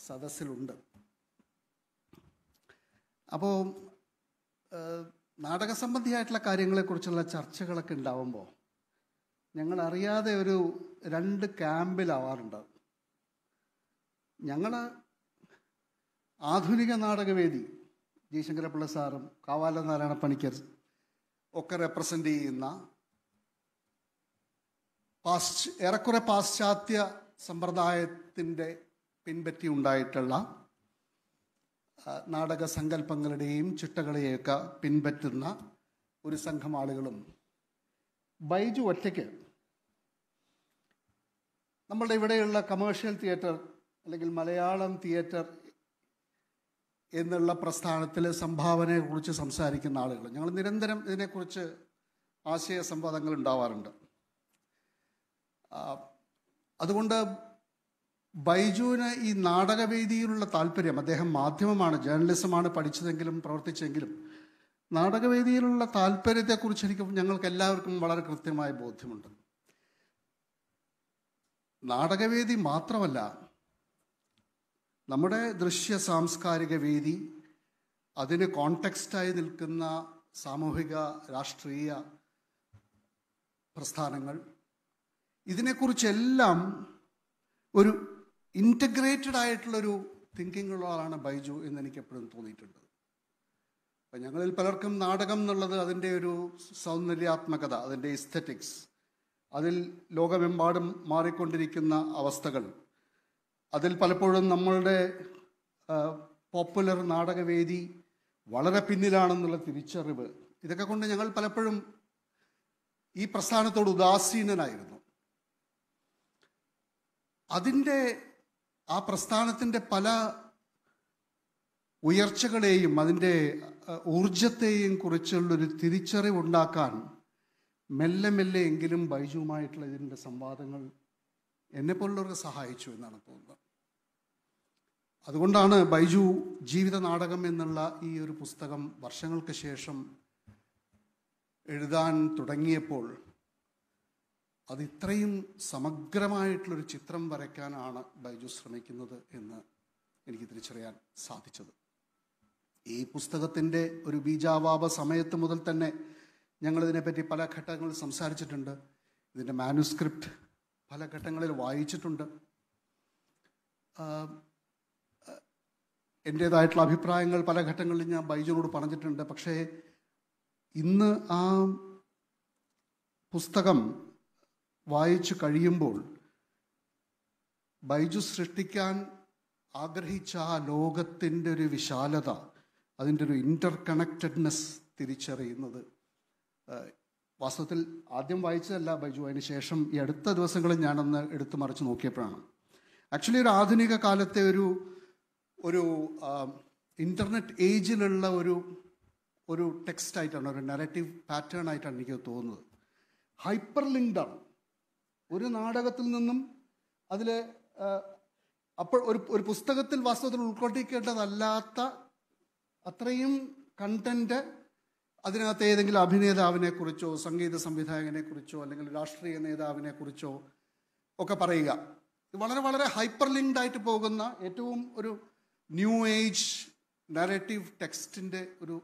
സദസ്സിലുണ്ട് അപ്പോൾ നാടക സംബന്ധിയായിട്ടുള്ള കാര്യങ്ങളെക്കുറിച്ചുള്ള ചർച്ചകളൊക്കെ ഉണ്ടാവുമ്പോൾ ഞങ്ങൾ അറിയാതെ ഒരു രണ്ട് ക്യാമ്പിലാവാറുണ്ട് ഞങ്ങൾ ആധുനിക നാടകവേദി ജയശങ്കരപ്പിള്ള സാറും കാവാല നാരായണ പണിക്കർ ഒക്കെ റെപ്രസെൻ്റ് ചെയ്യുന്ന പാശ്ച ഏറെക്കുറെ പാശ്ചാത്യ സമ്പ്രദായത്തിൻ്റെ പിൻപറ്റി ഉണ്ടായിട്ടുള്ള നാടക സങ്കല്പങ്ങളുടെയും ചിട്ടകളെയൊക്കെ പിൻപറ്റുന്ന ഒരു സംഘം ആളുകളും ബൈജു ഒറ്റയ്ക്ക് നമ്മളുടെ ഇവിടെയുള്ള കമേഴ്ഷ്യൽ തിയേറ്റർ അല്ലെങ്കിൽ മലയാളം തിയേറ്റർ എന്നുള്ള പ്രസ്ഥാനത്തിലെ സംഭാവനയെക്കുറിച്ച് സംസാരിക്കുന്ന ആളുകൾ ഞങ്ങൾ നിരന്തരം ഇതിനെക്കുറിച്ച് ആശയ സംവാദങ്ങൾ ഉണ്ടാവാറുണ്ട് അതുകൊണ്ട് ബൈജുവിന് ഈ നാടകവേദിയിലുള്ള താല്പര്യം അദ്ദേഹം മാധ്യമമാണ് ജേർണലിസമാണ് പഠിച്ചതെങ്കിലും പ്രവർത്തിച്ചെങ്കിലും നാടകവേദിയിലുള്ള താല്പര്യത്തെക്കുറിച്ച് എനിക്ക് ഞങ്ങൾക്ക് എല്ലാവർക്കും വളരെ കൃത്യമായ ബോധ്യമുണ്ട് നാടകവേദി മാത്രമല്ല നമ്മുടെ ദൃശ്യ സാംസ്കാരിക വേദി അതിന് കോണ്ടെക്സ്റ്റായി നിൽക്കുന്ന സാമൂഹിക രാഷ്ട്രീയ പ്രസ്ഥാനങ്ങൾ ഇതിനെക്കുറിച്ചെല്ലാം ഒരു ഇൻറ്റഗ്രേറ്റഡ് ആയിട്ടുള്ളൊരു തിങ്കിങ് ഉള്ള ആളാണ് ബൈജു എന്ന് എനിക്ക് എപ്പോഴും തോന്നിയിട്ടുണ്ട് അപ്പം ഞങ്ങളിൽ പലർക്കും നാടകം എന്നുള്ളത് അതിൻ്റെ ഒരു സൗന്ദര്യാത്മകത അതിൻ്റെ ഇസ്തറ്റിക്സ് അതിൽ ലോകമെമ്പാടും മാറിക്കൊണ്ടിരിക്കുന്ന അവസ്ഥകൾ അതിൽ പലപ്പോഴും നമ്മളുടെ പോപ്പുലർ നാടകവേദി വളരെ പിന്നിലാണെന്നുള്ള തിരിച്ചറിവ് ഇതൊക്കെ കൊണ്ട് ഞങ്ങൾ പലപ്പോഴും ഈ പ്രസ്ഥാനത്തോട് ഉദാസീനനായിരുന്നു അതിൻ്റെ ആ പ്രസ്ഥാനത്തിൻ്റെ പല ഉയർച്ചകളെയും അതിൻ്റെ ഊർജത്തെയും കുറിച്ചുള്ളൊരു തിരിച്ചറിവുണ്ടാക്കാൻ മെല്ലെ മെല്ലെ എങ്കിലും ബൈജുവുമായിട്ടുള്ള ഇതിൻ്റെ സംവാദങ്ങൾ എന്നെപ്പോലുള്ളവർക്ക് സഹായിച്ചു എന്നാണ് തോന്നുന്നത് അതുകൊണ്ടാണ് ബൈജു ജീവിത നാടകം എന്നുള്ള ഈ ഒരു പുസ്തകം വർഷങ്ങൾക്ക് ശേഷം എഴുതാൻ തുടങ്ങിയപ്പോൾ അത് ഇത്രയും സമഗ്രമായിട്ടുള്ളൊരു ചിത്രം വരയ്ക്കാനാണ് ബൈജു ശ്രമിക്കുന്നത് എന്ന് എനിക്ക് തിരിച്ചറിയാൻ സാധിച്ചത് ഈ പുസ്തകത്തിൻ്റെ ഒരു ബീജാവാപ സമയത്ത് മുതൽ തന്നെ ഞങ്ങളിതിനെപ്പറ്റി പല ഘട്ടങ്ങളിൽ സംസാരിച്ചിട്ടുണ്ട് ഇതിൻ്റെ മാനുസ്ക്രിപ്റ്റ് പല ഘട്ടങ്ങളിൽ വായിച്ചിട്ടുണ്ട് എൻ്റേതായിട്ടുള്ള അഭിപ്രായങ്ങൾ പല ഘട്ടങ്ങളിൽ ഞാൻ ബൈജുനോട് പറഞ്ഞിട്ടുണ്ട് പക്ഷേ ഇന്ന് ആ പുസ്തകം വായിച്ചു കഴിയുമ്പോൾ ബൈജു സൃഷ്ടിക്കാൻ ആഗ്രഹിച്ച ആ ലോകത്തിൻ്റെ ഒരു വിശാലത അതിൻ്റെ ഒരു ഇൻ്റർ കണക്റ്റഡ്നെസ് തിരിച്ചറിയുന്നത് വാസ്തവത്തിൽ ആദ്യം വായിച്ചതല്ല ബൈജു അതിന് ശേഷം ഈ അടുത്ത ദിവസങ്ങളിൽ ഞാനൊന്ന് എടുത്തു മറിച്ച് നോക്കിയപ്പോഴാണ് ആക്ച്വലി ഒരു ആധുനിക കാലത്തെ ഒരു ഒരു ഇൻ്റർനെറ്റ് ഏജിലുള്ള ഒരു ഒരു ടെക്സ്റ്റ് ആയിട്ടാണ് ഒരു നെറേറ്റീവ് പാറ്റേൺ ആയിട്ടാണ് എനിക്ക് തോന്നുന്നത് ഹൈപ്പർ ലിങ്ക്ഡ് ആണ് ഒരു നാടകത്തിൽ നിന്നും അതിൽ അപ്പോൾ ഒരു ഒരു പുസ്തകത്തിൽ വാസ്തവത്തിൽ ഉൾക്കൊള്ളിക്കേണ്ടതല്ലാത്ത അത്രയും കണ്ടന്റ് അതിനകത്ത് ഏതെങ്കിലും അഭിനേതാവിനെ കുറിച്ചോ സംഗീത സംവിധായകനെ കുറിച്ചോ അല്ലെങ്കിൽ രാഷ്ട്രീയ നേതാവിനെ കുറിച്ചോ ഒക്കെ പറയുക വളരെ വളരെ ഹൈപ്പർ ലിങ്ക്ഡ് ആയിട്ട് പോകുന്ന ഏറ്റവും ഒരു ന്യൂ ഏജ് നറേറ്റീവ് ടെക്സ്റ്റിൻ്റെ ഒരു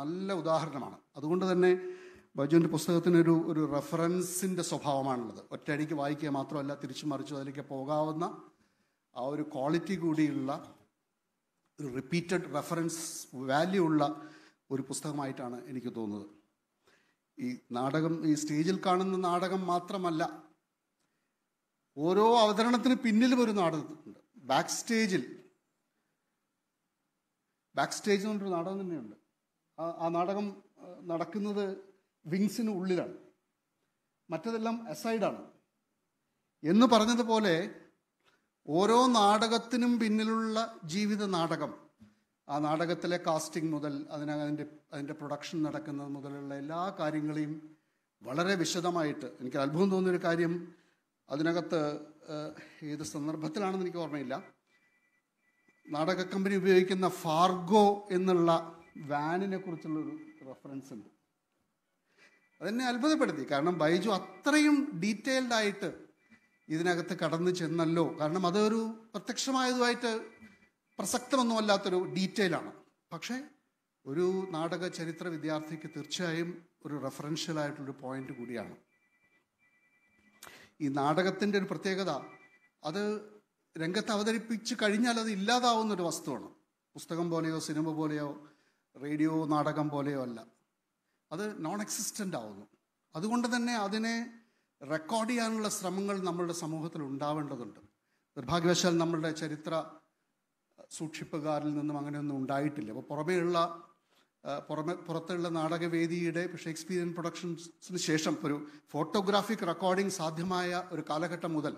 നല്ല ഉദാഹരണമാണ് അതുകൊണ്ട് തന്നെ ബജുവിൻ്റെ പുസ്തകത്തിനൊരു ഒരു റെഫറൻസിൻ്റെ സ്വഭാവമാണുള്ളത് ഒറ്റയടിക്ക് വായിക്കുക മാത്രമല്ല തിരിച്ചു മറിച്ചു അതിലേക്ക് പോകാവുന്ന ആ ഒരു ക്വാളിറ്റി കൂടിയുള്ള ഒരു റിപ്പീറ്റഡ് റെഫറൻസ് വാല്യൂ ഉള്ള ഒരു പുസ്തകമായിട്ടാണ് എനിക്ക് തോന്നുന്നത് ഈ നാടകം ഈ സ്റ്റേജിൽ കാണുന്ന നാടകം മാത്രമല്ല ഓരോ അവതരണത്തിന് പിന്നിലും ഒരു നാടകമുണ്ട് ബാക്ക് സ്റ്റേജിൽ ബാക്ക് സ്റ്റേജ് എന്നൊരു നാടകം തന്നെയുണ്ട് ആ നാടകം നടക്കുന്നത് വിങ്സിന് ഉള്ളിലാണ് മറ്റതെല്ലാം അസൈഡാണ് എന്ന് പറഞ്ഞതുപോലെ ഓരോ നാടകത്തിനും പിന്നിലുള്ള ജീവിത നാടകം ആ നാടകത്തിലെ കാസ്റ്റിംഗ് മുതൽ അതിന് അതിൻ്റെ അതിൻ്റെ പ്രൊഡക്ഷൻ നടക്കുന്നത് മുതലുള്ള എല്ലാ കാര്യങ്ങളെയും വളരെ വിശദമായിട്ട് എനിക്ക് അത്ഭുതം തോന്നിയൊരു കാര്യം അതിനകത്ത് ഏത് സന്ദർഭത്തിലാണെന്ന് എനിക്ക് ഓർമ്മയില്ല നാടക കമ്പനി ഉപയോഗിക്കുന്ന ഫാർഗോ എന്നുള്ള വാനിനെ കുറിച്ചുള്ളൊരു റെഫറൻസ് ഉണ്ട് അതെന്നെ അത്ഭുതപ്പെടുത്തി കാരണം ബൈജു അത്രയും ഡീറ്റെയിൽഡ് ആയിട്ട് ഇതിനകത്ത് കടന്നു ചെന്നല്ലോ കാരണം അതൊരു പ്രത്യക്ഷമായതുമായിട്ട് പ്രസക്തമൊന്നും അല്ലാത്തൊരു ഡീറ്റെയിലാണ് പക്ഷേ ഒരു നാടക ചരിത്ര വിദ്യാർത്ഥിക്ക് തീർച്ചയായും ഒരു റെഫറൻഷ്യലായിട്ടുള്ളൊരു പോയിന്റ് കൂടിയാണ് ഈ നാടകത്തിൻ്റെ ഒരു പ്രത്യേകത അത് രംഗത്ത് അവതരിപ്പിച്ച് കഴിഞ്ഞാൽ അത് ഇല്ലാതാവുന്ന ഒരു വസ്തുവാണ് പുസ്തകം പോലെയോ സിനിമ പോലെയോ റേഡിയോ നാടകം പോലെയോ അല്ല അത് നോൺ എക്സിസ്റ്റൻ്റ് ആവുന്നു അതുകൊണ്ട് തന്നെ അതിനെ റെക്കോർഡ് ചെയ്യാനുള്ള ശ്രമങ്ങൾ നമ്മളുടെ സമൂഹത്തിൽ ഉണ്ടാവേണ്ടതുണ്ട് നിർഭാഗ്യവശാൽ നമ്മളുടെ ചരിത്ര സൂക്ഷിപ്പുകാരിൽ നിന്നും അങ്ങനെയൊന്നും ഉണ്ടായിട്ടില്ല അപ്പോൾ പുറമേയുള്ള പുറമെ പുറത്തുള്ള നാടകവേദിയുടെ ഷേക്സ്പീരിയൻ പ്രൊഡക്ഷൻസിന് ശേഷം ഒരു ഫോട്ടോഗ്രാഫിക് റെക്കോർഡിംഗ് സാധ്യമായ ഒരു കാലഘട്ടം മുതൽ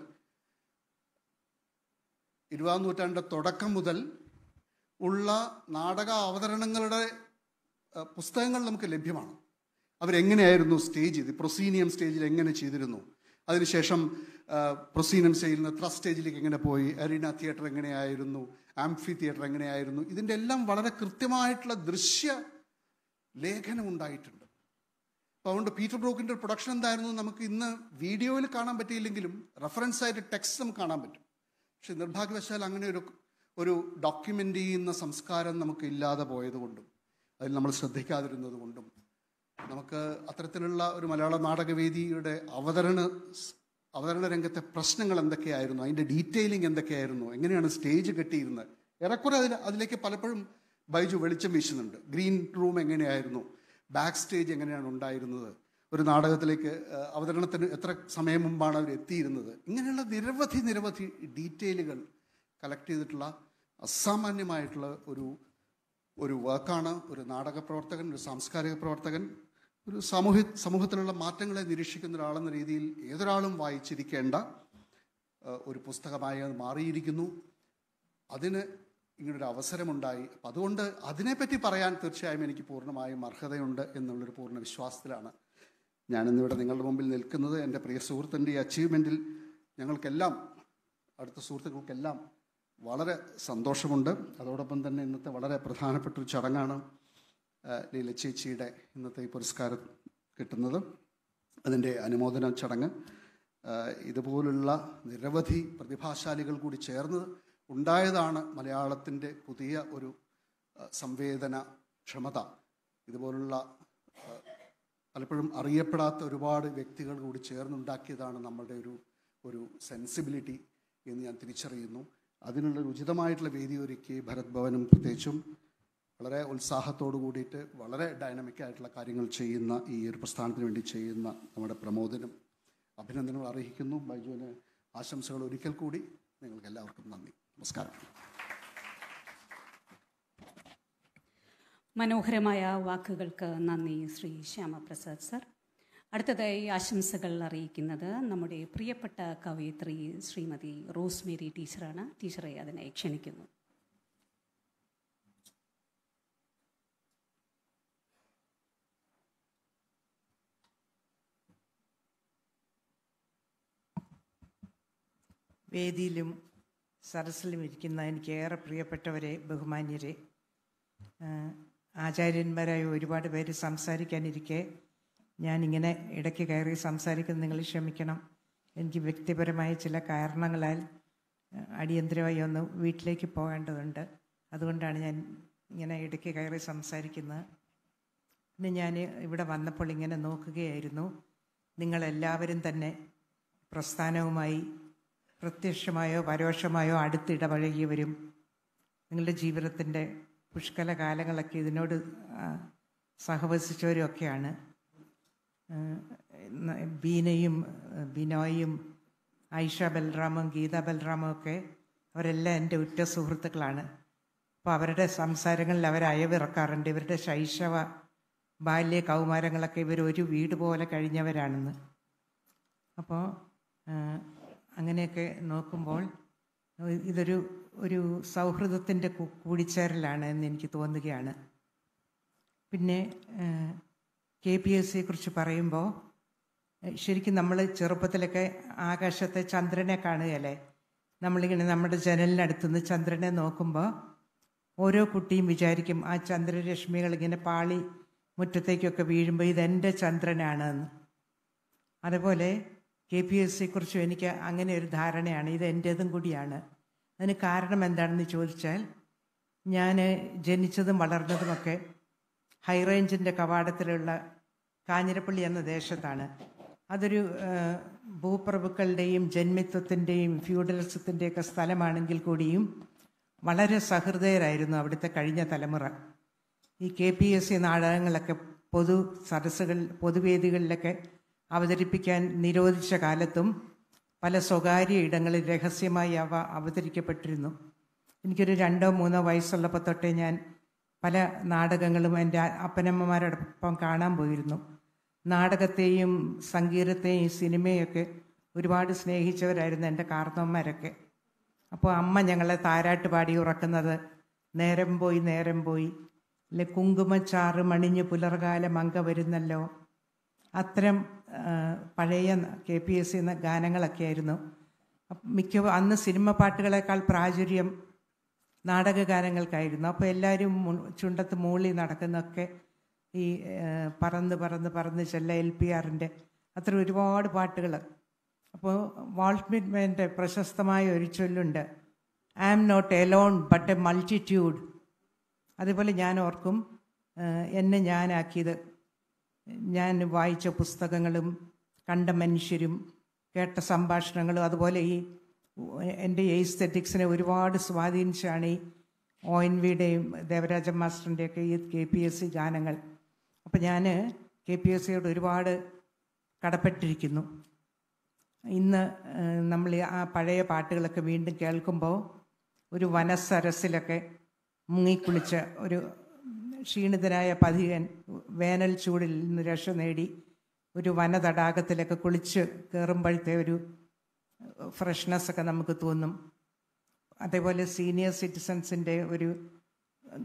ഇരുപതാം നൂറ്റാണ്ടിൻ്റെ തുടക്കം മുതൽ ഉള്ള നാടക അവതരണങ്ങളുടെ പുസ്തകങ്ങൾ നമുക്ക് ലഭ്യമാണ് അവരെങ്ങനെയായിരുന്നു സ്റ്റേജ് ചെയ്ത് പ്രൊസീനിയം സ്റ്റേജിൽ എങ്ങനെ ചെയ്തിരുന്നു അതിനുശേഷം പ്രൊസീനിയം സ്റ്റേജിൽ നിന്ന് ട്രസ്റ്റ് സ്റ്റേജിലേക്ക് എങ്ങനെ പോയി അരീന തിയേറ്റർ എങ്ങനെയായിരുന്നു ആംഫി തിയേറ്റർ എങ്ങനെയായിരുന്നു ഇതിൻ്റെ എല്ലാം വളരെ കൃത്യമായിട്ടുള്ള ദൃശ്യ ലേഖനം ഉണ്ടായിട്ടുണ്ട് അപ്പോൾ അതുകൊണ്ട് പീറ്റർ ബ്രോക്കിൻ്റെ പ്രൊഡക്ഷൻ എന്തായിരുന്നു നമുക്ക് ഇന്ന് വീഡിയോയിൽ കാണാൻ പറ്റിയില്ലെങ്കിലും റെഫറൻസ് ആയിട്ട് ടെക്സ്റ്റ് നമുക്ക് കാണാൻ പറ്റും പക്ഷെ നിർഭാഗ്യവശാൽ അങ്ങനെ ഒരു ഒരു ഡോക്യുമെൻ്റ് ചെയ്യുന്ന സംസ്കാരം നമുക്ക് ഇല്ലാതെ പോയതുകൊണ്ടും അതിൽ നമ്മൾ ശ്രദ്ധിക്കാതിരുന്നത് കൊണ്ടും നമുക്ക് അത്തരത്തിലുള്ള ഒരു മലയാള നാടകവേദിയുടെ അവതരണ അവതരണ രംഗത്തെ പ്രശ്നങ്ങൾ എന്തൊക്കെയായിരുന്നു അതിൻ്റെ ഡീറ്റെയിലിംഗ് എന്തൊക്കെയായിരുന്നു എങ്ങനെയാണ് സ്റ്റേജ് കെട്ടിയിരുന്നത് ഏറെക്കുറെ അതിൽ അതിലേക്ക് പലപ്പോഴും ബൈജു വെളിച്ചം വീശുന്നുണ്ട് ഗ്രീൻ റൂം എങ്ങനെയായിരുന്നു ബാക്ക് സ്റ്റേജ് എങ്ങനെയാണ് ഉണ്ടായിരുന്നത് ഒരു നാടകത്തിലേക്ക് അവതരണത്തിന് എത്ര സമയം മുമ്പാണ് അവർ എത്തിയിരുന്നത് ഇങ്ങനെയുള്ള നിരവധി നിരവധി ഡീറ്റെയിലുകൾ കളക്ട് ചെയ്തിട്ടുള്ള അസാമാന്യമായിട്ടുള്ള ഒരു ഒരു വർക്കാണ് ഒരു നാടക പ്രവർത്തകൻ ഒരു സാംസ്കാരിക പ്രവർത്തകൻ ഒരു സമൂഹ സമൂഹത്തിലുള്ള മാറ്റങ്ങളെ നിരീക്ഷിക്കുന്ന ഒരാളെന്ന രീതിയിൽ ഏതൊരാളും വായിച്ചിരിക്കേണ്ട ഒരു പുസ്തകമായി അത് മാറിയിരിക്കുന്നു അതിന് ഇങ്ങനൊരു അവസരമുണ്ടായി അപ്പം അതുകൊണ്ട് അതിനെപ്പറ്റി പറയാൻ തീർച്ചയായും എനിക്ക് പൂർണ്ണമായും അർഹതയുണ്ട് എന്നുള്ളൊരു പൂർണ്ണ വിശ്വാസത്തിലാണ് ഞാനിന്നിവിടെ നിങ്ങളുടെ മുമ്പിൽ നിൽക്കുന്നത് എൻ്റെ പ്രിയ സുഹൃത്തിൻ്റെ ഈ അച്ചീവ്മെൻറ്റിൽ ഞങ്ങൾക്കെല്ലാം അടുത്ത സുഹൃത്തുക്കൾക്കെല്ലാം വളരെ സന്തോഷമുണ്ട് അതോടൊപ്പം തന്നെ ഇന്നത്തെ വളരെ പ്രധാനപ്പെട്ട ഒരു ചടങ്ങാണ് ലീല ചേച്ചിയുടെ ഇന്നത്തെ ഈ പുരസ്കാരം കിട്ടുന്നത് അതിൻ്റെ അനുമോദന ചടങ്ങ് ഇതുപോലുള്ള നിരവധി പ്രതിഭാശാലികൾ കൂടി ചേർന്ന് ഉണ്ടായതാണ് മലയാളത്തിൻ്റെ പുതിയ ഒരു സംവേദന ക്ഷമത ഇതുപോലുള്ള പലപ്പോഴും അറിയപ്പെടാത്ത ഒരുപാട് വ്യക്തികൾ കൂടി ചേർന്നുണ്ടാക്കിയതാണ് നമ്മളുടെ ഒരു ഒരു സെൻസിബിലിറ്റി എന്ന് ഞാൻ തിരിച്ചറിയുന്നു അതിനുള്ള ഉചിതമായിട്ടുള്ള വേദി ഒരുക്കി ഭരത് ഭവനും പ്രത്യേകിച്ചും വളരെ ഉത്സാഹത്തോടു കൂടിയിട്ട് വളരെ ഡൈനമിക് ആയിട്ടുള്ള കാര്യങ്ങൾ ചെയ്യുന്ന ഈ ഒരു പ്രസ്ഥാനത്തിന് വേണ്ടി ചെയ്യുന്ന നമ്മുടെ പ്രമോദനും അഭിനന്ദനങ്ങൾ അറിയിക്കുന്നു ബൈജുവിന് ആശംസകൾ ഒരിക്കൽ കൂടി നിങ്ങൾക്ക് എല്ലാവർക്കും നന്ദി നമസ്കാരം മനോഹരമായ വാക്കുകൾക്ക് നന്ദി ശ്രീ ശ്യാമപ്രസാദ് സർ അടുത്തതായി ആശംസകൾ അറിയിക്കുന്നത് നമ്മുടെ പ്രിയപ്പെട്ട കവയിത്രി ശ്രീമതി റോസ്മേരി ടീച്ചറാണ് ടീച്ചറെ അതിനെ ക്ഷണിക്കുന്നു വേദിയിലും സരസിലും ഇരിക്കുന്ന എനിക്ക് ഏറെ പ്രിയപ്പെട്ടവരെ ബഹുമാന്യരെ ആചാര്യന്മാരായ ഒരുപാട് പേര് സംസാരിക്കാനിരിക്കെ ഞാനിങ്ങനെ ഇടയ്ക്ക് കയറി സംസാരിക്കുന്നത് നിങ്ങൾ ക്ഷമിക്കണം എനിക്ക് വ്യക്തിപരമായ ചില കാരണങ്ങളാൽ അടിയന്തിരമായി ഒന്ന് വീട്ടിലേക്ക് പോകേണ്ടതുണ്ട് അതുകൊണ്ടാണ് ഞാൻ ഇങ്ങനെ ഇടയ്ക്ക് കയറി സംസാരിക്കുന്നത് പിന്നെ ഞാൻ ഇവിടെ വന്നപ്പോൾ ഇങ്ങനെ നോക്കുകയായിരുന്നു നിങ്ങളെല്ലാവരും തന്നെ പ്രസ്ഥാനവുമായി പ്രത്യക്ഷമായോ പരോക്ഷമായോ അടുത്തിടപഴകിയവരും നിങ്ങളുടെ ജീവിതത്തിൻ്റെ പുഷ്കല കാലങ്ങളൊക്കെ ഇതിനോട് സഹവസിച്ചവരും ഒക്കെയാണ് ബീനയും ബിനോയും ആയിഷ ബൽറാമും ഗീത ബൽറാമും ഒക്കെ അവരെല്ലാം എൻ്റെ ഉറ്റ സുഹൃത്തുക്കളാണ് അപ്പോൾ അവരുടെ സംസാരങ്ങളിൽ അവർ അയവിറക്കാറുണ്ട് ഇവരുടെ ശൈശവ ബാല്യ കൗമാരങ്ങളൊക്കെ ഇവർ ഒരു വീട് പോലെ കഴിഞ്ഞവരാണെന്ന് അപ്പോൾ അങ്ങനെയൊക്കെ നോക്കുമ്പോൾ ഇതൊരു ഒരു സൗഹൃദത്തിൻ്റെ കൂടിച്ചേരലാണ് എന്ന് എനിക്ക് തോന്നുകയാണ് പിന്നെ കെ പി എസ് സിയെ കുറിച്ച് പറയുമ്പോൾ ശരിക്കും നമ്മൾ ചെറുപ്പത്തിലൊക്കെ ആകാശത്തെ ചന്ദ്രനെ കാണുകയല്ലേ നമ്മളിങ്ങനെ നമ്മുടെ ജനലിനടുത്ത് നിന്ന് ചന്ദ്രനെ നോക്കുമ്പോൾ ഓരോ കുട്ടിയും വിചാരിക്കും ആ ചന്ദ്രരശ്മികൾ ഇങ്ങനെ പാളി മുറ്റത്തേക്കൊക്കെ വീഴുമ്പോൾ ഇതെൻ്റെ ചന്ദ്രനാണ് എന്ന് അതുപോലെ കെ പി എസ് സിയെക്കുറിച്ചും എനിക്ക് അങ്ങനെ ഒരു ധാരണയാണ് ഇത് എൻ്റേതും കൂടിയാണ് അതിന് കാരണം എന്താണെന്ന് ചോദിച്ചാൽ ഞാൻ ജനിച്ചതും വളർന്നതുമൊക്കെ ഹൈറേഞ്ചിൻ്റെ കവാടത്തിലുള്ള കാഞ്ഞിരപ്പള്ളി എന്ന ദേശത്താണ് അതൊരു ഭൂപ്രഭുക്കളുടെയും ജന്മിത്വത്തിൻ്റെയും ഫ്യൂഡലിസത്തിൻ്റെയൊക്കെ സ്ഥലമാണെങ്കിൽ കൂടിയും വളരെ സഹൃദയരായിരുന്നു അവിടുത്തെ കഴിഞ്ഞ തലമുറ ഈ കെ പി എസ് സി നാടകങ്ങളൊക്കെ പൊതു സദസ്സുകൾ പൊതുവേദികളിലൊക്കെ അവതരിപ്പിക്കാൻ നിരോധിച്ച കാലത്തും പല സ്വകാര്യ ഇടങ്ങളിൽ രഹസ്യമായി അവ അവതരിക്കപ്പെട്ടിരുന്നു എനിക്കൊരു രണ്ടോ മൂന്നോ വയസ്സുള്ളപ്പോൾ തൊട്ടേ ഞാൻ പല നാടകങ്ങളും എൻ്റെ അപ്പനമ്മമാരോടൊപ്പം കാണാൻ പോയിരുന്നു നാടകത്തെയും സംഗീതത്തെയും സിനിമയൊക്കെ ഒരുപാട് സ്നേഹിച്ചവരായിരുന്നു എൻ്റെ കാർന്നവന്മാരൊക്കെ അപ്പോൾ അമ്മ ഞങ്ങളെ താരാട്ട് പാടി ഉറക്കുന്നത് നേരം പോയി നേരം പോയി അല്ലെ കുങ്കുമച്ചാറ് മണിഞ്ഞ് പുലർകാലം അങ്ക വരുന്നല്ലോ അത്തരം പഴയ കെ പി എസ് എന്ന ഗാനങ്ങളൊക്കെ ആയിരുന്നു മിക്ക അന്ന് സിനിമ പാട്ടുകളേക്കാൾ പ്രാചുര്യം നാടക ഗാനങ്ങൾക്കായിരുന്നു അപ്പോൾ എല്ലാവരും ചുണ്ടത്ത് മൂളി നടക്കുന്നൊക്കെ ഈ പറന്ന് പറന്ന് പറന്ന് ചെല്ല എൽ പി ആറിൻ്റെ അത്ര ഒരുപാട് പാട്ടുകൾ അപ്പോൾ വാൾട്ട്മിറ്റ്മേൻ്റെ പ്രശസ്തമായ ഒരു ചൊല്ലുണ്ട് I am not alone but a multitude അതുപോലെ ഞാൻ ഓർക്കും എന്നെ ഞാനാക്കിയത് ഞാൻ വായിച്ച പുസ്തകങ്ങളും കണ്ട മനുഷ്യരും കേട്ട സംഭാഷണങ്ങളും അതുപോലെ ഈ എൻ്റെ എയ്സ്തെറ്റിക്സിനെ ഒരുപാട് സ്വാധീനിച്ചാണ് ഈ ഒ എൻ വിയുടെയും ദേവരാജൻ മാസ്റ്ററിൻ്റെയൊക്കെ ഈ കെ പി എസ് സി ഗാനങ്ങൾ അപ്പം ഞാൻ കെ പി എസ് സിയോട് ഒരുപാട് കടപ്പെട്ടിരിക്കുന്നു ഇന്ന് നമ്മൾ ആ പഴയ പാട്ടുകളൊക്കെ വീണ്ടും കേൾക്കുമ്പോൾ ഒരു വനസരസിലൊക്കെ മുങ്ങിക്കുളിച്ച ഒരു ക്ഷീണിതനായ പഥികൻ വേനൽ ചൂടിൽ നിന്ന് രക്ഷ നേടി ഒരു തടാകത്തിലൊക്കെ കുളിച്ച് കയറുമ്പോഴത്തെ ഒരു ഫ്രഷ്നെസ് ഒക്കെ നമുക്ക് തോന്നും അതേപോലെ സീനിയർ സിറ്റിസൻസിൻ്റെ ഒരു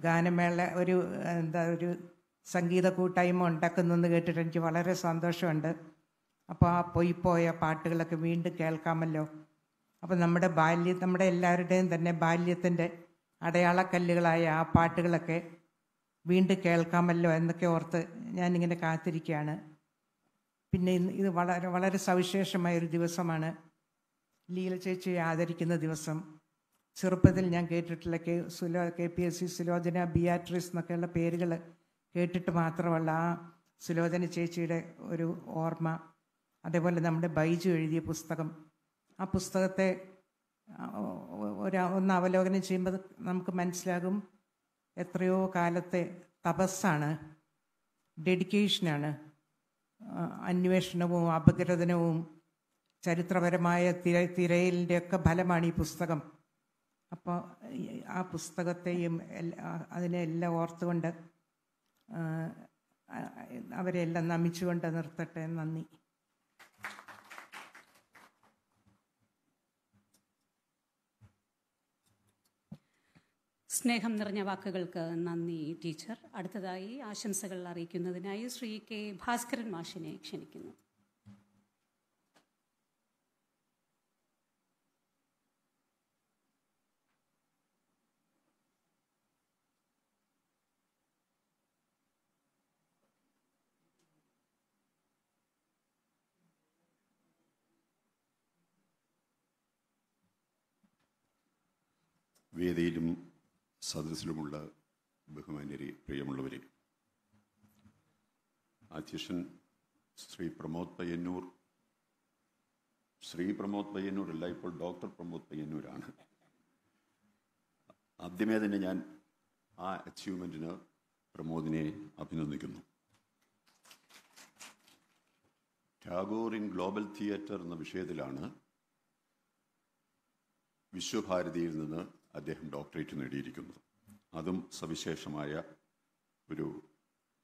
ഗാനമേള ഒരു എന്താ ഒരു സംഗീത കൂട്ടായ്മ ഉണ്ടാക്കുന്നതെന്ന് കേട്ടിട്ട് എനിക്ക് വളരെ സന്തോഷമുണ്ട് അപ്പോൾ ആ പോയി പോയ പാട്ടുകളൊക്കെ വീണ്ടും കേൾക്കാമല്ലോ അപ്പോൾ നമ്മുടെ ബാല്യം നമ്മുടെ എല്ലാവരുടെയും തന്നെ ബാല്യത്തിൻ്റെ അടയാളക്കല്ലുകളായ ആ പാട്ടുകളൊക്കെ വീണ്ടും കേൾക്കാമല്ലോ എന്നൊക്കെ ഓർത്ത് ഞാനിങ്ങനെ കാത്തിരിക്കുകയാണ് പിന്നെ ഇന്ന് ഇത് വളരെ വളരെ സവിശേഷമായൊരു ദിവസമാണ് ലീല ചേച്ചിയെ ആദരിക്കുന്ന ദിവസം ചെറുപ്പത്തിൽ ഞാൻ കേട്ടിട്ടുള്ള K Sulo K P S C Sulochana Beatrice എന്നൊക്കെയുള്ള പേരുകൾ കേട്ടിട്ട് മാത്രമല്ല ആ സുലോചന ചേച്ചിയുടെ ഒരു ഓർമ്മ അതേപോലെ നമ്മുടെ ബൈജു എഴുതിയ പുസ്തകം ആ പുസ്തകത്തെ ഒരു ഒന്ന് അവലോകനം ചെയ്യുമ്പോൾ നമുക്ക് മനസ്സിലാകും എത്രയോ കാലത്തെ തപസ്സാണ് ഡെഡിക്കേഷനാണ് അന്വേഷണവും അപഗ്രഥനവും ചരിത്രപരമായ തിര തിരയലിൻ്റെ ഒക്കെ ഫലമാണ് ഈ പുസ്തകം അപ്പോൾ ആ പുസ്തകത്തെയും അതിനെ എല്ലാം ഓർത്തുകൊണ്ട് അവരെല്ലാം നമിച്ചുകൊണ്ട് നിർത്തട്ടെ നന്ദി സ്നേഹം നിറഞ്ഞ വാക്കുകൾക്ക് നന്ദി ടീച്ചർ അടുത്തതായി ആശംസകൾ അറിയിക്കുന്നതിനായി ശ്രീ കെ ഭാസ്കരൻ മാഷിനെ ക്ഷണിക്കുന്നു വേദിയിലും സദസ്സിലുമുള്ള ബഹുമാന്യരെ പ്രിയമുള്ളവരെ അധ്യക്ഷൻ ശ്രീ പ്രമോദ് പയ്യന്നൂർ ശ്രീ പ്രമോദ് പയ്യന്നൂർ അല്ല ഇപ്പോൾ ഡോക്ടർ പ്രമോദ് പയ്യന്നൂരാണ് ആദ്യമേ തന്നെ ഞാൻ ആ അച്ചീവ്മെൻറ്റിന് പ്രമോദിനെ അഭിനന്ദിക്കുന്നു ടാഗോർ ഇൻ ഗ്ലോബൽ തിയേറ്റർ എന്ന വിഷയത്തിലാണ് വിശ്വഭാരതിയിൽ നിന്ന് അദ്ദേഹം ഡോക്ടറേറ്റ് നേടിയിരിക്കുന്നത് അതും സവിശേഷമായ ഒരു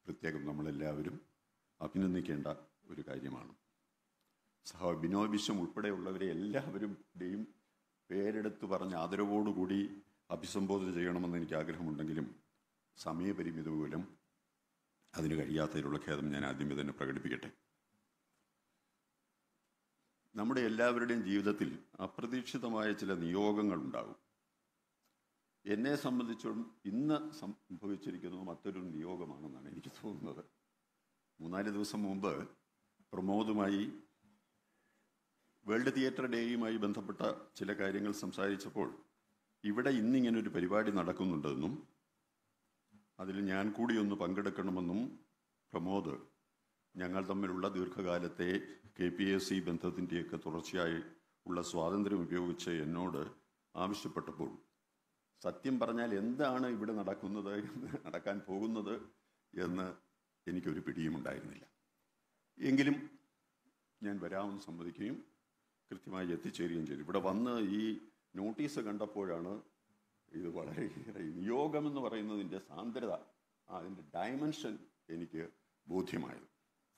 പ്രത്യേകം നമ്മളെല്ലാവരും അഭിനന്ദിക്കേണ്ട ഒരു കാര്യമാണ് സഹ ബിനോയ് ഉൾപ്പെടെയുള്ളവരെ എല്ലാവരുടെയും പേരെടുത്ത് പറഞ്ഞ് ആദരവോടുകൂടി അഭിസംബോധന ചെയ്യണമെന്ന് എനിക്ക് ആഗ്രഹമുണ്ടെങ്കിലും സമയപരിമിതി മൂലം അതിന് കഴിയാത്തതിലുള്ള ഖേദം ഞാൻ ആദ്യമേ തന്നെ പ്രകടിപ്പിക്കട്ടെ നമ്മുടെ എല്ലാവരുടെയും ജീവിതത്തിൽ അപ്രതീക്ഷിതമായ ചില നിയോഗങ്ങൾ ഉണ്ടാകും എന്നെ സംബന്ധിച്ചും ഇന്ന് സംഭവിച്ചിരിക്കുന്നത് മറ്റൊരു നിയോഗമാണെന്നാണ് എനിക്ക് തോന്നുന്നത് മൂന്നാല് ദിവസം മുമ്പ് പ്രമോദുമായി വേൾഡ് തിയേറ്റർ ഡേയുമായി ബന്ധപ്പെട്ട ചില കാര്യങ്ങൾ സംസാരിച്ചപ്പോൾ ഇവിടെ ഇന്നിങ്ങനെ ഒരു പരിപാടി നടക്കുന്നുണ്ടെന്നും അതിൽ ഞാൻ കൂടി ഒന്ന് പങ്കെടുക്കണമെന്നും പ്രമോദ് ഞങ്ങൾ തമ്മിലുള്ള ദീർഘകാലത്തെ കെ പി എസ് സി ബന്ധത്തിൻ്റെയൊക്കെ തുടർച്ചയായി ഉള്ള സ്വാതന്ത്ര്യം ഉപയോഗിച്ച് എന്നോട് ആവശ്യപ്പെട്ടപ്പോൾ സത്യം പറഞ്ഞാൽ എന്താണ് ഇവിടെ നടക്കുന്നത് നടക്കാൻ പോകുന്നത് എന്ന് എനിക്കൊരു പിടിയും ഉണ്ടായിരുന്നില്ല എങ്കിലും ഞാൻ വരാമെന്ന് സമ്മതിക്കുകയും കൃത്യമായി എത്തിച്ചേരുകയും ചെയ്തു ഇവിടെ വന്ന് ഈ നോട്ടീസ് കണ്ടപ്പോഴാണ് ഇത് വളരെയേറെ നിയോഗം എന്ന് പറയുന്നതിൻ്റെ സാന്ദ്രത അതിൻ്റെ ഡയമെൻഷൻ എനിക്ക് ബോധ്യമായത്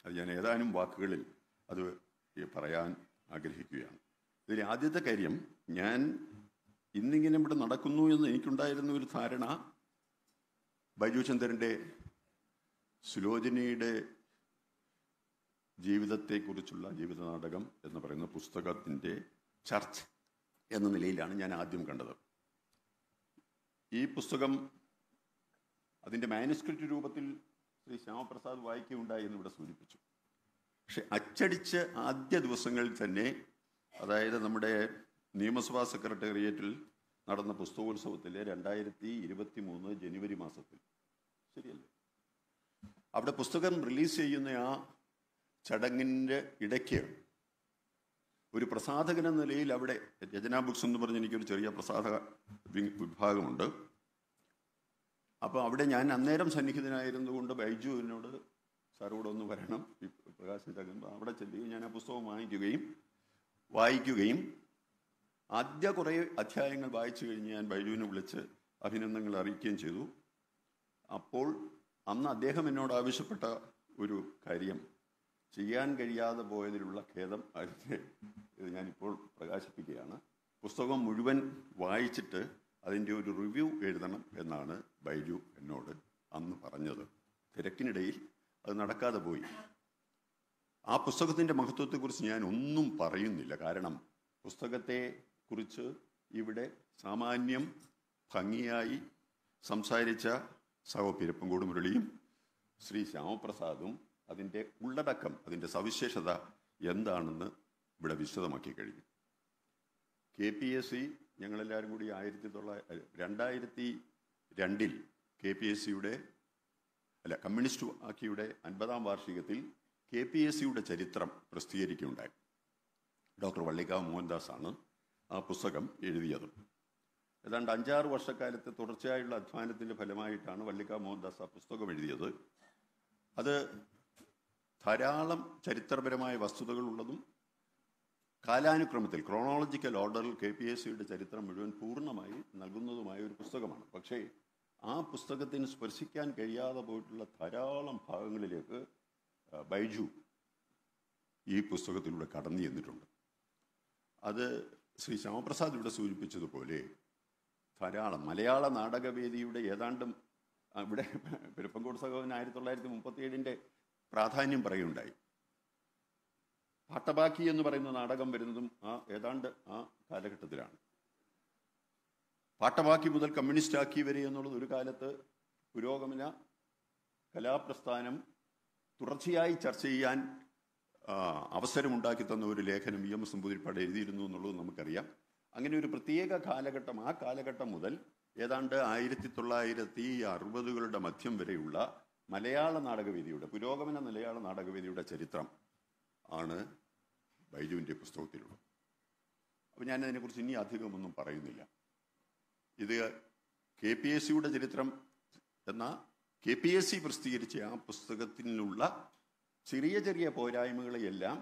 അത് ഞാൻ ഏതാനും വാക്കുകളിൽ അത് പറയാൻ ആഗ്രഹിക്കുകയാണ് ഇതിൽ ആദ്യത്തെ കാര്യം ഞാൻ ഇന്നിങ്ങനെ ഇവിടെ നടക്കുന്നു എന്ന് എനിക്കുണ്ടായിരുന്ന ഒരു ധാരണ ബൈജുചന്ദ്രൻ്റെ സുലോചനയുടെ ജീവിതത്തെക്കുറിച്ചുള്ള ജീവിത നാടകം എന്ന് പറയുന്ന പുസ്തകത്തിൻ്റെ ചർച്ച എന്ന നിലയിലാണ് ഞാൻ ആദ്യം കണ്ടത് ഈ പുസ്തകം അതിൻ്റെ മാനുസ്ക്രിപ്റ്റ് രൂപത്തിൽ ശ്രീ ശ്യാമപ്രസാദ് വായിക്കുകയുണ്ടായി എന്ന് ഇവിടെ സൂചിപ്പിച്ചു പക്ഷെ അച്ചടിച്ച് ആദ്യ ദിവസങ്ങളിൽ തന്നെ അതായത് നമ്മുടെ നിയമസഭാ സെക്രട്ടേറിയറ്റിൽ നടന്ന പുസ്തകോത്സവത്തിലെ രണ്ടായിരത്തി ഇരുപത്തി മൂന്ന് ജനുവരി മാസത്തിൽ ശരിയല്ലേ അവിടെ പുസ്തകം റിലീസ് ചെയ്യുന്ന ആ ചടങ്ങിൻ്റെ ഇടയ്ക്ക് ഒരു പ്രസാധകൻ എന്ന നിലയിൽ അവിടെ രചന ബുക്സ് എന്ന് പറഞ്ഞ് എനിക്കൊരു ചെറിയ പ്രസാധക വിഭാഗമുണ്ട് അപ്പോൾ അവിടെ ഞാൻ അന്നേരം സന്നിഹിതനായിരുന്നുകൊണ്ട് ബൈജു എന്നോട് സാറോടെ ഒന്ന് വരണം പ്രകാശൻ തകൻ അവിടെ ചെല്ലുകയും ഞാൻ ആ പുസ്തകം വാങ്ങിക്കുകയും വായിക്കുകയും ആദ്യ കുറേ അധ്യായങ്ങൾ വായിച്ചു കഴിഞ്ഞ് ഞാൻ ബൈജുവിനെ വിളിച്ച് അഭിനന്ദനങ്ങൾ അറിയിക്കുകയും ചെയ്തു അപ്പോൾ അന്ന് അദ്ദേഹം എന്നോട് ആവശ്യപ്പെട്ട ഒരു കാര്യം ചെയ്യാൻ കഴിയാതെ പോയതിലുള്ള ഖേദം അതിൻ്റെ ഞാനിപ്പോൾ പ്രകാശിപ്പിക്കുകയാണ് പുസ്തകം മുഴുവൻ വായിച്ചിട്ട് അതിൻ്റെ ഒരു റിവ്യൂ എഴുതണം എന്നാണ് ബൈജു എന്നോട് അന്ന് പറഞ്ഞത് തിരക്കിനിടയിൽ അത് നടക്കാതെ പോയി ആ പുസ്തകത്തിൻ്റെ മഹത്വത്തെക്കുറിച്ച് ഞാൻ ഒന്നും പറയുന്നില്ല കാരണം പുസ്തകത്തെ കുറിച്ച് ഇവിടെ സാമാന്യം ഭംഗിയായി സംസാരിച്ച സഹോ പിരപ്പങ്കോട് മുരളിയും ശ്രീ ശ്യാമപ്രസാദും അതിൻ്റെ ഉള്ളടക്കം അതിൻ്റെ സവിശേഷത എന്താണെന്ന് ഇവിടെ വിശദമാക്കി കഴിഞ്ഞു കെ പി എസ് സി ഞങ്ങളെല്ലാവരും കൂടി ആയിരത്തി തൊള്ളായിരത്തി രണ്ടായിരത്തി രണ്ടിൽ കെ പി എസ് സിയുടെ അല്ല കമ്മ്യൂണിസ്റ്റ് ആക്കിയുടെ അൻപതാം വാർഷികത്തിൽ കെ പി എസ് സിയുടെ ചരിത്രം പ്രസിദ്ധീകരിക്കുകയുണ്ടായി ഡോക്ടർ വള്ളിക്കാവ് മോഹൻദാസാണ് ആ പുസ്തകം എഴുതിയതും ഏതാണ്ട് അഞ്ചാറ് വർഷക്കാലത്തെ തുടർച്ചയായുള്ള അധ്വാനത്തിൻ്റെ ഫലമായിട്ടാണ് വള്ളിക്ക മോഹൻദാസ് ആ പുസ്തകം എഴുതിയത് അത് ധാരാളം ചരിത്രപരമായ വസ്തുതകളുള്ളതും കാലാനുക്രമത്തിൽ ക്രോണോളജിക്കൽ ഓർഡറിൽ കെ പി എസ് സിയുടെ ചരിത്രം മുഴുവൻ പൂർണ്ണമായി നൽകുന്നതുമായ ഒരു പുസ്തകമാണ് പക്ഷേ ആ പുസ്തകത്തിന് സ്പർശിക്കാൻ കഴിയാതെ പോയിട്ടുള്ള ധാരാളം ഭാഗങ്ങളിലേക്ക് ബൈജു ഈ പുസ്തകത്തിലൂടെ കടന്നു ചെന്നിട്ടുണ്ട് അത് ശ്രീ ശ്യാമപ്രസാദ് ഇവിടെ സൂചിപ്പിച്ചതുപോലെ ധാരാളം മലയാള നാടകവേദിയുടെ ഏതാണ്ടും ഇവിടെ പെരുപ്പംകോട് സഹോദരൻ ആയിരത്തി തൊള്ളായിരത്തി മുപ്പത്തി ഏഴിൻ്റെ പ്രാധാന്യം പറയുണ്ടായി പാട്ടബാക്കി എന്ന് പറയുന്ന നാടകം വരുന്നതും ആ ഏതാണ്ട് ആ കാലഘട്ടത്തിലാണ് പാട്ടബാക്കി മുതൽ കമ്മ്യൂണിസ്റ്റ് ആക്കി വരെ എന്നുള്ളത് ഒരു കാലത്ത് പുരോഗമന കലാപ്രസ്ഥാനം തുടർച്ചയായി ചർച്ച ചെയ്യാൻ അവസരമുണ്ടാക്കി തന്ന ഒരു ലേഖനം ഇ എം എസ് നമ്പൂതിരിപ്പാട് എഴുതിയിരുന്നു എന്നുള്ളത് നമുക്കറിയാം അങ്ങനെ ഒരു പ്രത്യേക കാലഘട്ടം ആ കാലഘട്ടം മുതൽ ഏതാണ്ട് ആയിരത്തി തൊള്ളായിരത്തി അറുപതുകളുടെ മധ്യം വരെയുള്ള മലയാള നാടകവേദിയുടെ പുരോഗമന മലയാള നാടകവേദിയുടെ ചരിത്രം ആണ് ബൈജുവിൻ്റെ പുസ്തകത്തിലുള്ളത് അപ്പോൾ ഞാൻ അതിനെക്കുറിച്ച് ഇനി അധികമൊന്നും പറയുന്നില്ല ഇത് കെ പി എസ് സിയുടെ ചരിത്രം എന്ന കെ പി എസ് സി പ്രസിദ്ധീകരിച്ച ആ പുസ്തകത്തിനുള്ള ചെറിയ ചെറിയ പോരായ്മകളെയെല്ലാം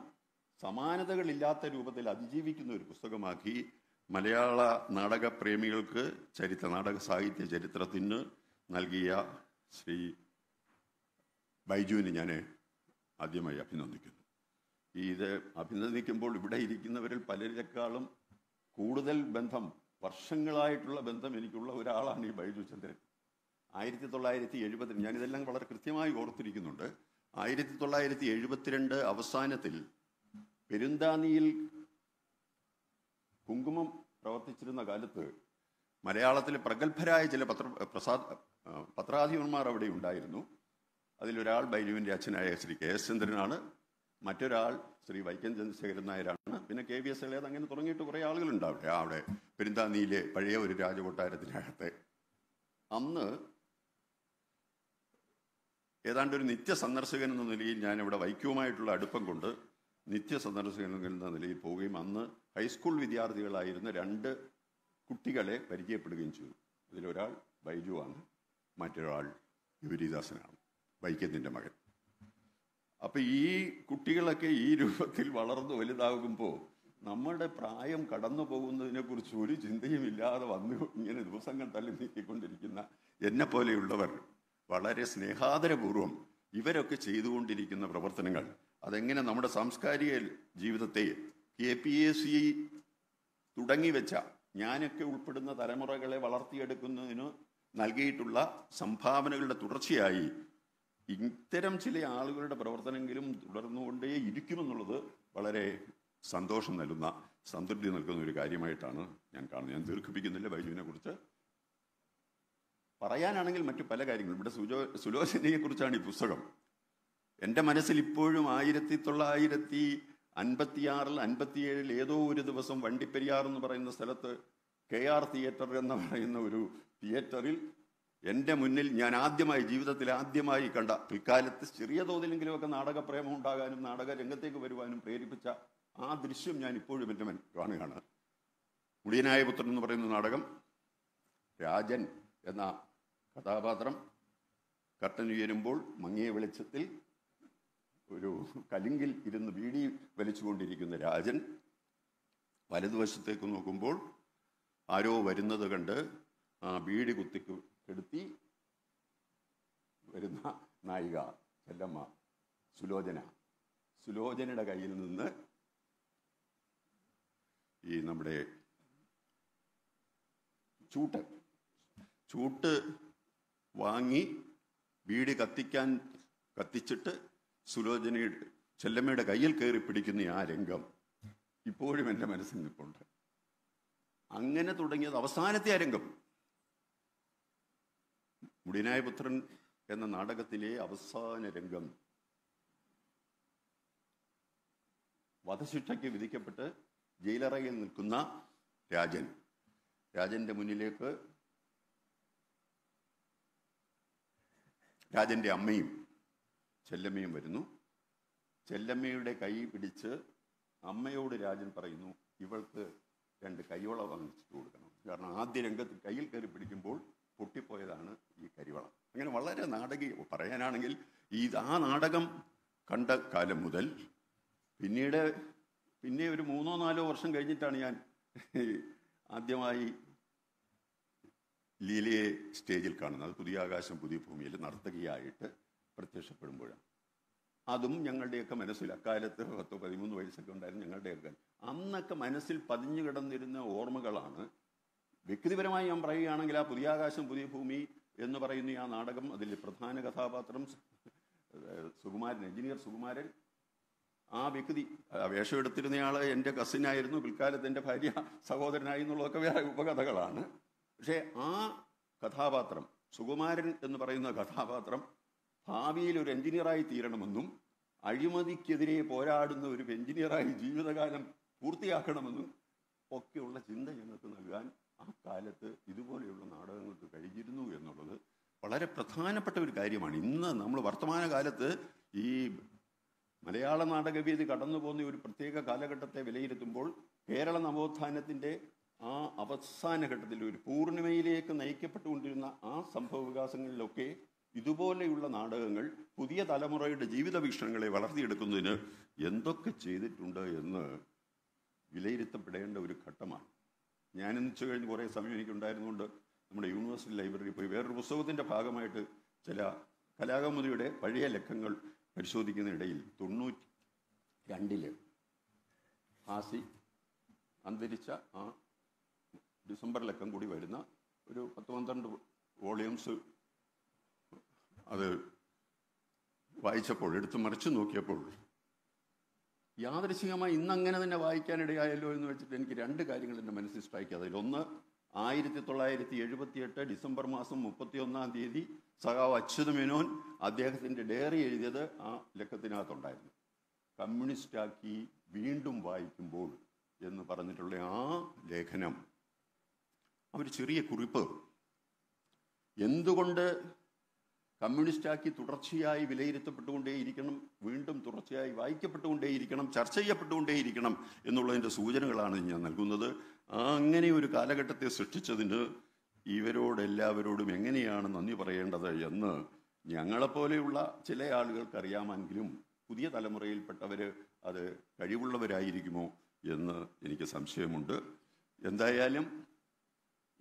സമാനതകളില്ലാത്ത രൂപത്തിൽ അതിജീവിക്കുന്ന ഒരു പുസ്തകമാക്കി മലയാള നാടകപ്രേമികൾക്ക് ചരിത്ര നാടക സാഹിത്യ ചരിത്രത്തിന് നൽകിയ ശ്രീ ബൈജുവിന് ഞാൻ ആദ്യമായി അഭിനന്ദിക്കുന്നു ഇത് അഭിനന്ദിക്കുമ്പോൾ ഇവിടെ ഇരിക്കുന്നവരിൽ പലരെക്കാളും കൂടുതൽ ബന്ധം വർഷങ്ങളായിട്ടുള്ള ബന്ധം എനിക്കുള്ള ഒരാളാണ് ഈ ബൈജു ചന്ദ്രൻ ആയിരത്തി തൊള്ളായിരത്തി എഴുപതിൽ ഞാനിതെല്ലാം വളരെ കൃത്യമായി ഓർത്തിരിക്കുന്നുണ്ട് ആയിരത്തി തൊള്ളായിരത്തി എഴുപത്തിരണ്ട് അവസാനത്തിൽ പെരുന്താനിയിൽ കുങ്കുമം പ്രവർത്തിച്ചിരുന്ന കാലത്ത് മലയാളത്തിലെ പ്രഗത്ഭരായ ചില പത്ര പ്രസാദ് പത്രാധിപന്മാർ അവിടെ ഉണ്ടായിരുന്നു അതിലൊരാൾ ബൈനുവിൻ്റെ അച്ഛനായ ശ്രീ കെ എസ് ചന്ദ്രനാണ് മറ്റൊരാൾ ശ്രീ വൈക്കം ചന്ദ്രശേഖരൻ നായരാണ് പിന്നെ കെ വി എസ് ഇളയത് അങ്ങനെ തുടങ്ങിയിട്ട് കുറേ ആളുകളുണ്ട് അവിടെ അവിടെ പെരുന്താനിയിലെ പഴയ ഒരു രാജകൊട്ടാരത്തിനകത്തെ അന്ന് ഏതാണ്ട് ഒരു നിത്യ സന്ദർശകൻ എന്ന നിലയിൽ ഞാൻ ഇവിടെ വൈക്കവുമായിട്ടുള്ള അടുപ്പം കൊണ്ട് നിത്യ സന്ദർശകൻ എന്ന നിലയിൽ പോവുകയും അന്ന് ഹൈസ്കൂൾ വിദ്യാർത്ഥികളായിരുന്ന രണ്ട് കുട്ടികളെ പരിചയപ്പെടുകയും ചെയ്തു അതിലൊരാൾ ബൈജു ആണ് മറ്റൊരാൾ യുവരീദാസനാണ് വൈക്കത്തിൻ്റെ മകൻ അപ്പം ഈ കുട്ടികളൊക്കെ ഈ രൂപത്തിൽ വളർന്നു വലുതാകുമ്പോൾ നമ്മുടെ പ്രായം കടന്നു പോകുന്നതിനെക്കുറിച്ച് ഒരു ചിന്തയുമില്ലാതെ വന്നു ഇങ്ങനെ ദിവസങ്ങൾ തള്ളി നീക്കിക്കൊണ്ടിരിക്കുന്ന എന്നെ പോലെയുള്ളവർ വളരെ സ്നേഹാദരപൂർവം ഇവരൊക്കെ ചെയ്തുകൊണ്ടിരിക്കുന്ന പ്രവർത്തനങ്ങൾ അതെങ്ങനെ നമ്മുടെ സാംസ്കാരിക ജീവിതത്തെ കെ പി എ സി തുടങ്ങിവെച്ച ഞാനൊക്കെ ഉൾപ്പെടുന്ന തലമുറകളെ വളർത്തിയെടുക്കുന്നതിന് നൽകിയിട്ടുള്ള സംഭാവനകളുടെ തുടർച്ചയായി ഇത്തരം ചില ആളുകളുടെ പ്രവർത്തനങ്ങളും തുടർന്നുകൊണ്ടേ ഇരിക്കുമെന്നുള്ളത് വളരെ സന്തോഷം നൽകുന്ന സംതൃപ്തി നൽകുന്ന ഒരു കാര്യമായിട്ടാണ് ഞാൻ കാണുന്നത് ഞാൻ ദീർഘിപ്പിക്കുന്നില്ല ബൈജുവിനെ കുറിച്ച് പറയാനാണെങ്കിൽ മറ്റു പല കാര്യങ്ങളും ഇവിടെ സുജോ കുറിച്ചാണ് ഈ പുസ്തകം എൻ്റെ മനസ്സിൽ ഇപ്പോഴും ആയിരത്തി തൊള്ളായിരത്തി അൻപത്തിയാറിൽ അൻപത്തിയേഴിൽ ഏതോ ഒരു ദിവസം വണ്ടിപ്പെരിയാർ എന്ന് പറയുന്ന സ്ഥലത്ത് കെ ആർ തിയേറ്റർ എന്ന് പറയുന്ന ഒരു തിയേറ്ററിൽ എൻ്റെ മുന്നിൽ ഞാൻ ആദ്യമായി ജീവിതത്തിൽ ആദ്യമായി കണ്ട പിൽക്കാലത്ത് ചെറിയ തോതിലെങ്കിലുമൊക്കെ പ്രേമം ഉണ്ടാകാനും നാടക രംഗത്തേക്ക് വരുവാനും പ്രേരിപ്പിച്ച ആ ദൃശ്യം ഞാൻ ഇപ്പോഴും എൻ്റെ മൻ കാണുകയാണ് മുടിയനായ പുത്രൻ എന്ന് പറയുന്ന നാടകം രാജൻ എന്ന കഥാപാത്രം കർട്ടൻ ഉയരുമ്പോൾ മങ്ങിയ വെളിച്ചത്തിൽ ഒരു കലുങ്കിൽ ഇരുന്ന് വീടി വലിച്ചുകൊണ്ടിരിക്കുന്ന രാജൻ വലതുവശത്തേക്ക് നോക്കുമ്പോൾ ആരോ വരുന്നത് കണ്ട് ആ വീടി കുത്തി കെടുത്തി വരുന്ന നായിക ചെല്ലമ്മ സുലോചന സുലോചനയുടെ കയ്യിൽ നിന്ന് ഈ നമ്മുടെ ചൂട്ട് ചൂട്ട് വാങ്ങി വീട് കത്തിക്കാൻ കത്തിച്ചിട്ട് സുലോചനയുടെ ചെല്ലമ്മയുടെ കയ്യിൽ കയറി പിടിക്കുന്ന ആ രംഗം ഇപ്പോഴും എൻ്റെ മനസ്സിൽ നിൽപ്പുണ്ട് അങ്ങനെ തുടങ്ങിയത് അവസാനത്തെ ആ രംഗം മുടിനായപുത്രൻ എന്ന നാടകത്തിലെ അവസാന രംഗം വധശിക്ഷയ്ക്ക് വിധിക്കപ്പെട്ട് ജയിലറയിൽ നിൽക്കുന്ന രാജൻ രാജന്റെ മുന്നിലേക്ക് രാജൻ്റെ അമ്മയും ചെല്ലമ്മയും വരുന്നു ചെല്ലമ്മയുടെ കൈ പിടിച്ച് അമ്മയോട് രാജൻ പറയുന്നു ഇവൾക്ക് രണ്ട് കൈവള വാങ്ങിച്ചിട്ട് കൊടുക്കണം കാരണം ആദ്യ രംഗത്ത് കയ്യിൽ കയറി പിടിക്കുമ്പോൾ പൊട്ടിപ്പോയതാണ് ഈ കരിവള അങ്ങനെ വളരെ നാടകീയ പറയാനാണെങ്കിൽ ഈ ആ നാടകം കണ്ട കാലം മുതൽ പിന്നീട് പിന്നെ ഒരു മൂന്നോ നാലോ വർഷം കഴിഞ്ഞിട്ടാണ് ഞാൻ ആദ്യമായി ലീലയെ സ്റ്റേജിൽ കാണുന്നത് പുതിയ ആകാശം പുതിയ ഭൂമിയിൽ നർത്തകിയായിട്ട് പ്രത്യക്ഷപ്പെടുമ്പോഴാണ് അതും ഞങ്ങളുടെയൊക്കെ മനസ്സിൽ അക്കാലത്ത് പത്തോ പതിമൂന്ന് വയസ്സൊക്കെ ഉണ്ടായിരുന്നു ഞങ്ങളുടെയൊക്കെ അന്നൊക്കെ മനസ്സിൽ പതിഞ്ഞു കിടന്നിരുന്ന ഓർമ്മകളാണ് വ്യക്തിപരമായി ഞാൻ പറയുകയാണെങ്കിൽ ആ പുതിയ ആകാശം പുതിയ ഭൂമി എന്ന് പറയുന്ന ആ നാടകം അതിൽ പ്രധാന കഥാപാത്രം സുകുമാരൻ എഞ്ചിനീയർ സുകുമാരൻ ആ വ്യക്തി വേഷമെടുത്തിരുന്നയാൾ എൻ്റെ കസിനായിരുന്നു പിൽക്കാലത്ത് എൻ്റെ ഭാര്യ സഹോദരനായി എന്നുള്ളതൊക്കെ വേറെ ഉപകഥകളാണ് പക്ഷേ ആ കഥാപാത്രം സുകുമാരൻ എന്ന് പറയുന്ന കഥാപാത്രം ഭാവിയിൽ ഒരു എഞ്ചിനീയറായി തീരണമെന്നും അഴിമതിക്കെതിരെ പോരാടുന്ന ഒരു എഞ്ചിനീയറായി ജീവിതകാലം പൂർത്തിയാക്കണമെന്നും ഒക്കെയുള്ള ചിന്ത ഞങ്ങൾക്ക് നൽകാൻ ആ കാലത്ത് ഇതുപോലെയുള്ള നാടകങ്ങൾക്ക് കഴിഞ്ഞിരുന്നു എന്നുള്ളത് വളരെ പ്രധാനപ്പെട്ട ഒരു കാര്യമാണ് ഇന്ന് നമ്മൾ വർത്തമാനകാലത്ത് ഈ മലയാള നാടകവേദി കടന്നു പോകുന്ന ഒരു പ്രത്യേക കാലഘട്ടത്തെ വിലയിരുത്തുമ്പോൾ കേരള നവോത്ഥാനത്തിൻ്റെ ആ അവസാന ഘട്ടത്തിൽ ഒരു പൂർണിമയിലേക്ക് നയിക്കപ്പെട്ടുകൊണ്ടിരുന്ന ആ സംഭവ വികാസങ്ങളിലൊക്കെ ഇതുപോലെയുള്ള നാടകങ്ങൾ പുതിയ തലമുറയുടെ ജീവിത വീക്ഷണങ്ങളെ വളർത്തിയെടുക്കുന്നതിന് എന്തൊക്കെ ചെയ്തിട്ടുണ്ട് എന്ന് വിലയിരുത്തപ്പെടേണ്ട ഒരു ഘട്ടമാണ് ഞാനിന്ന് ഉച്ച കഴിഞ്ഞ് കുറേ സമയം എനിക്കുണ്ടായിരുന്നുകൊണ്ട് നമ്മുടെ യൂണിവേഴ്സിറ്റി ലൈബ്രറി പോയി വേറൊരു പുസ്തകത്തിൻ്റെ ഭാഗമായിട്ട് ചില കലാകൗമുദിയുടെ പഴയ ലക്കങ്ങൾ പരിശോധിക്കുന്നതിനിടയിൽ തൊണ്ണൂറ്റി രണ്ടില് ഹാസി അന്തരിച്ച ആ ഡിസംബറിലൊക്കെ കൂടി വരുന്ന ഒരു പത്ത് പന്ത്രണ്ട് വോളിയംസ് അത് വായിച്ചപ്പോൾ എടുത്തു മറിച്ച് നോക്കിയപ്പോൾ യാദൃശികമായി ഇന്നങ്ങനെ തന്നെ വായിക്കാനിടയായല്ലോ എന്ന് വെച്ചിട്ട് എനിക്ക് രണ്ട് കാര്യങ്ങൾ എൻ്റെ മനസ്സിൽ സ്ട്രൈക്ക് അതിൽ ഒന്ന് ആയിരത്തി തൊള്ളായിരത്തി എഴുപത്തിയെട്ട് ഡിസംബർ മാസം മുപ്പത്തിയൊന്നാം തീയതി സഖാവ് അച്യുത മേനോൻ അദ്ദേഹത്തിൻ്റെ ഡയറി എഴുതിയത് ആ ലക്കത്തിനകത്തുണ്ടായിരുന്നു കമ്മ്യൂണിസ്റ്റാക്കി വീണ്ടും വായിക്കുമ്പോൾ എന്ന് പറഞ്ഞിട്ടുള്ള ആ ലേഖനം ഒരു ചെറിയ കുറിപ്പ് എന്തുകൊണ്ട് കമ്മ്യൂണിസ്റ്റാക്കി തുടർച്ചയായി വിലയിരുത്തപ്പെട്ടുകൊണ്ടേയിരിക്കണം വീണ്ടും തുടർച്ചയായി വായിക്കപ്പെട്ടുകൊണ്ടേയിരിക്കണം ചർച്ച ചെയ്യപ്പെട്ടുകൊണ്ടേയിരിക്കണം എന്നുള്ളതിൻ്റെ സൂചനകളാണ് ഞാൻ നൽകുന്നത് അങ്ങനെ ഒരു കാലഘട്ടത്തെ സൃഷ്ടിച്ചതിന് ഇവരോടെല്ലാവരോടും എങ്ങനെയാണ് നന്ദി പറയേണ്ടത് എന്ന് ഞങ്ങളെപ്പോലെയുള്ള ചില ആളുകൾക്കറിയാമെങ്കിലും പുതിയ തലമുറയിൽപ്പെട്ടവർ അത് കഴിവുള്ളവരായിരിക്കുമോ എന്ന് എനിക്ക് സംശയമുണ്ട് എന്തായാലും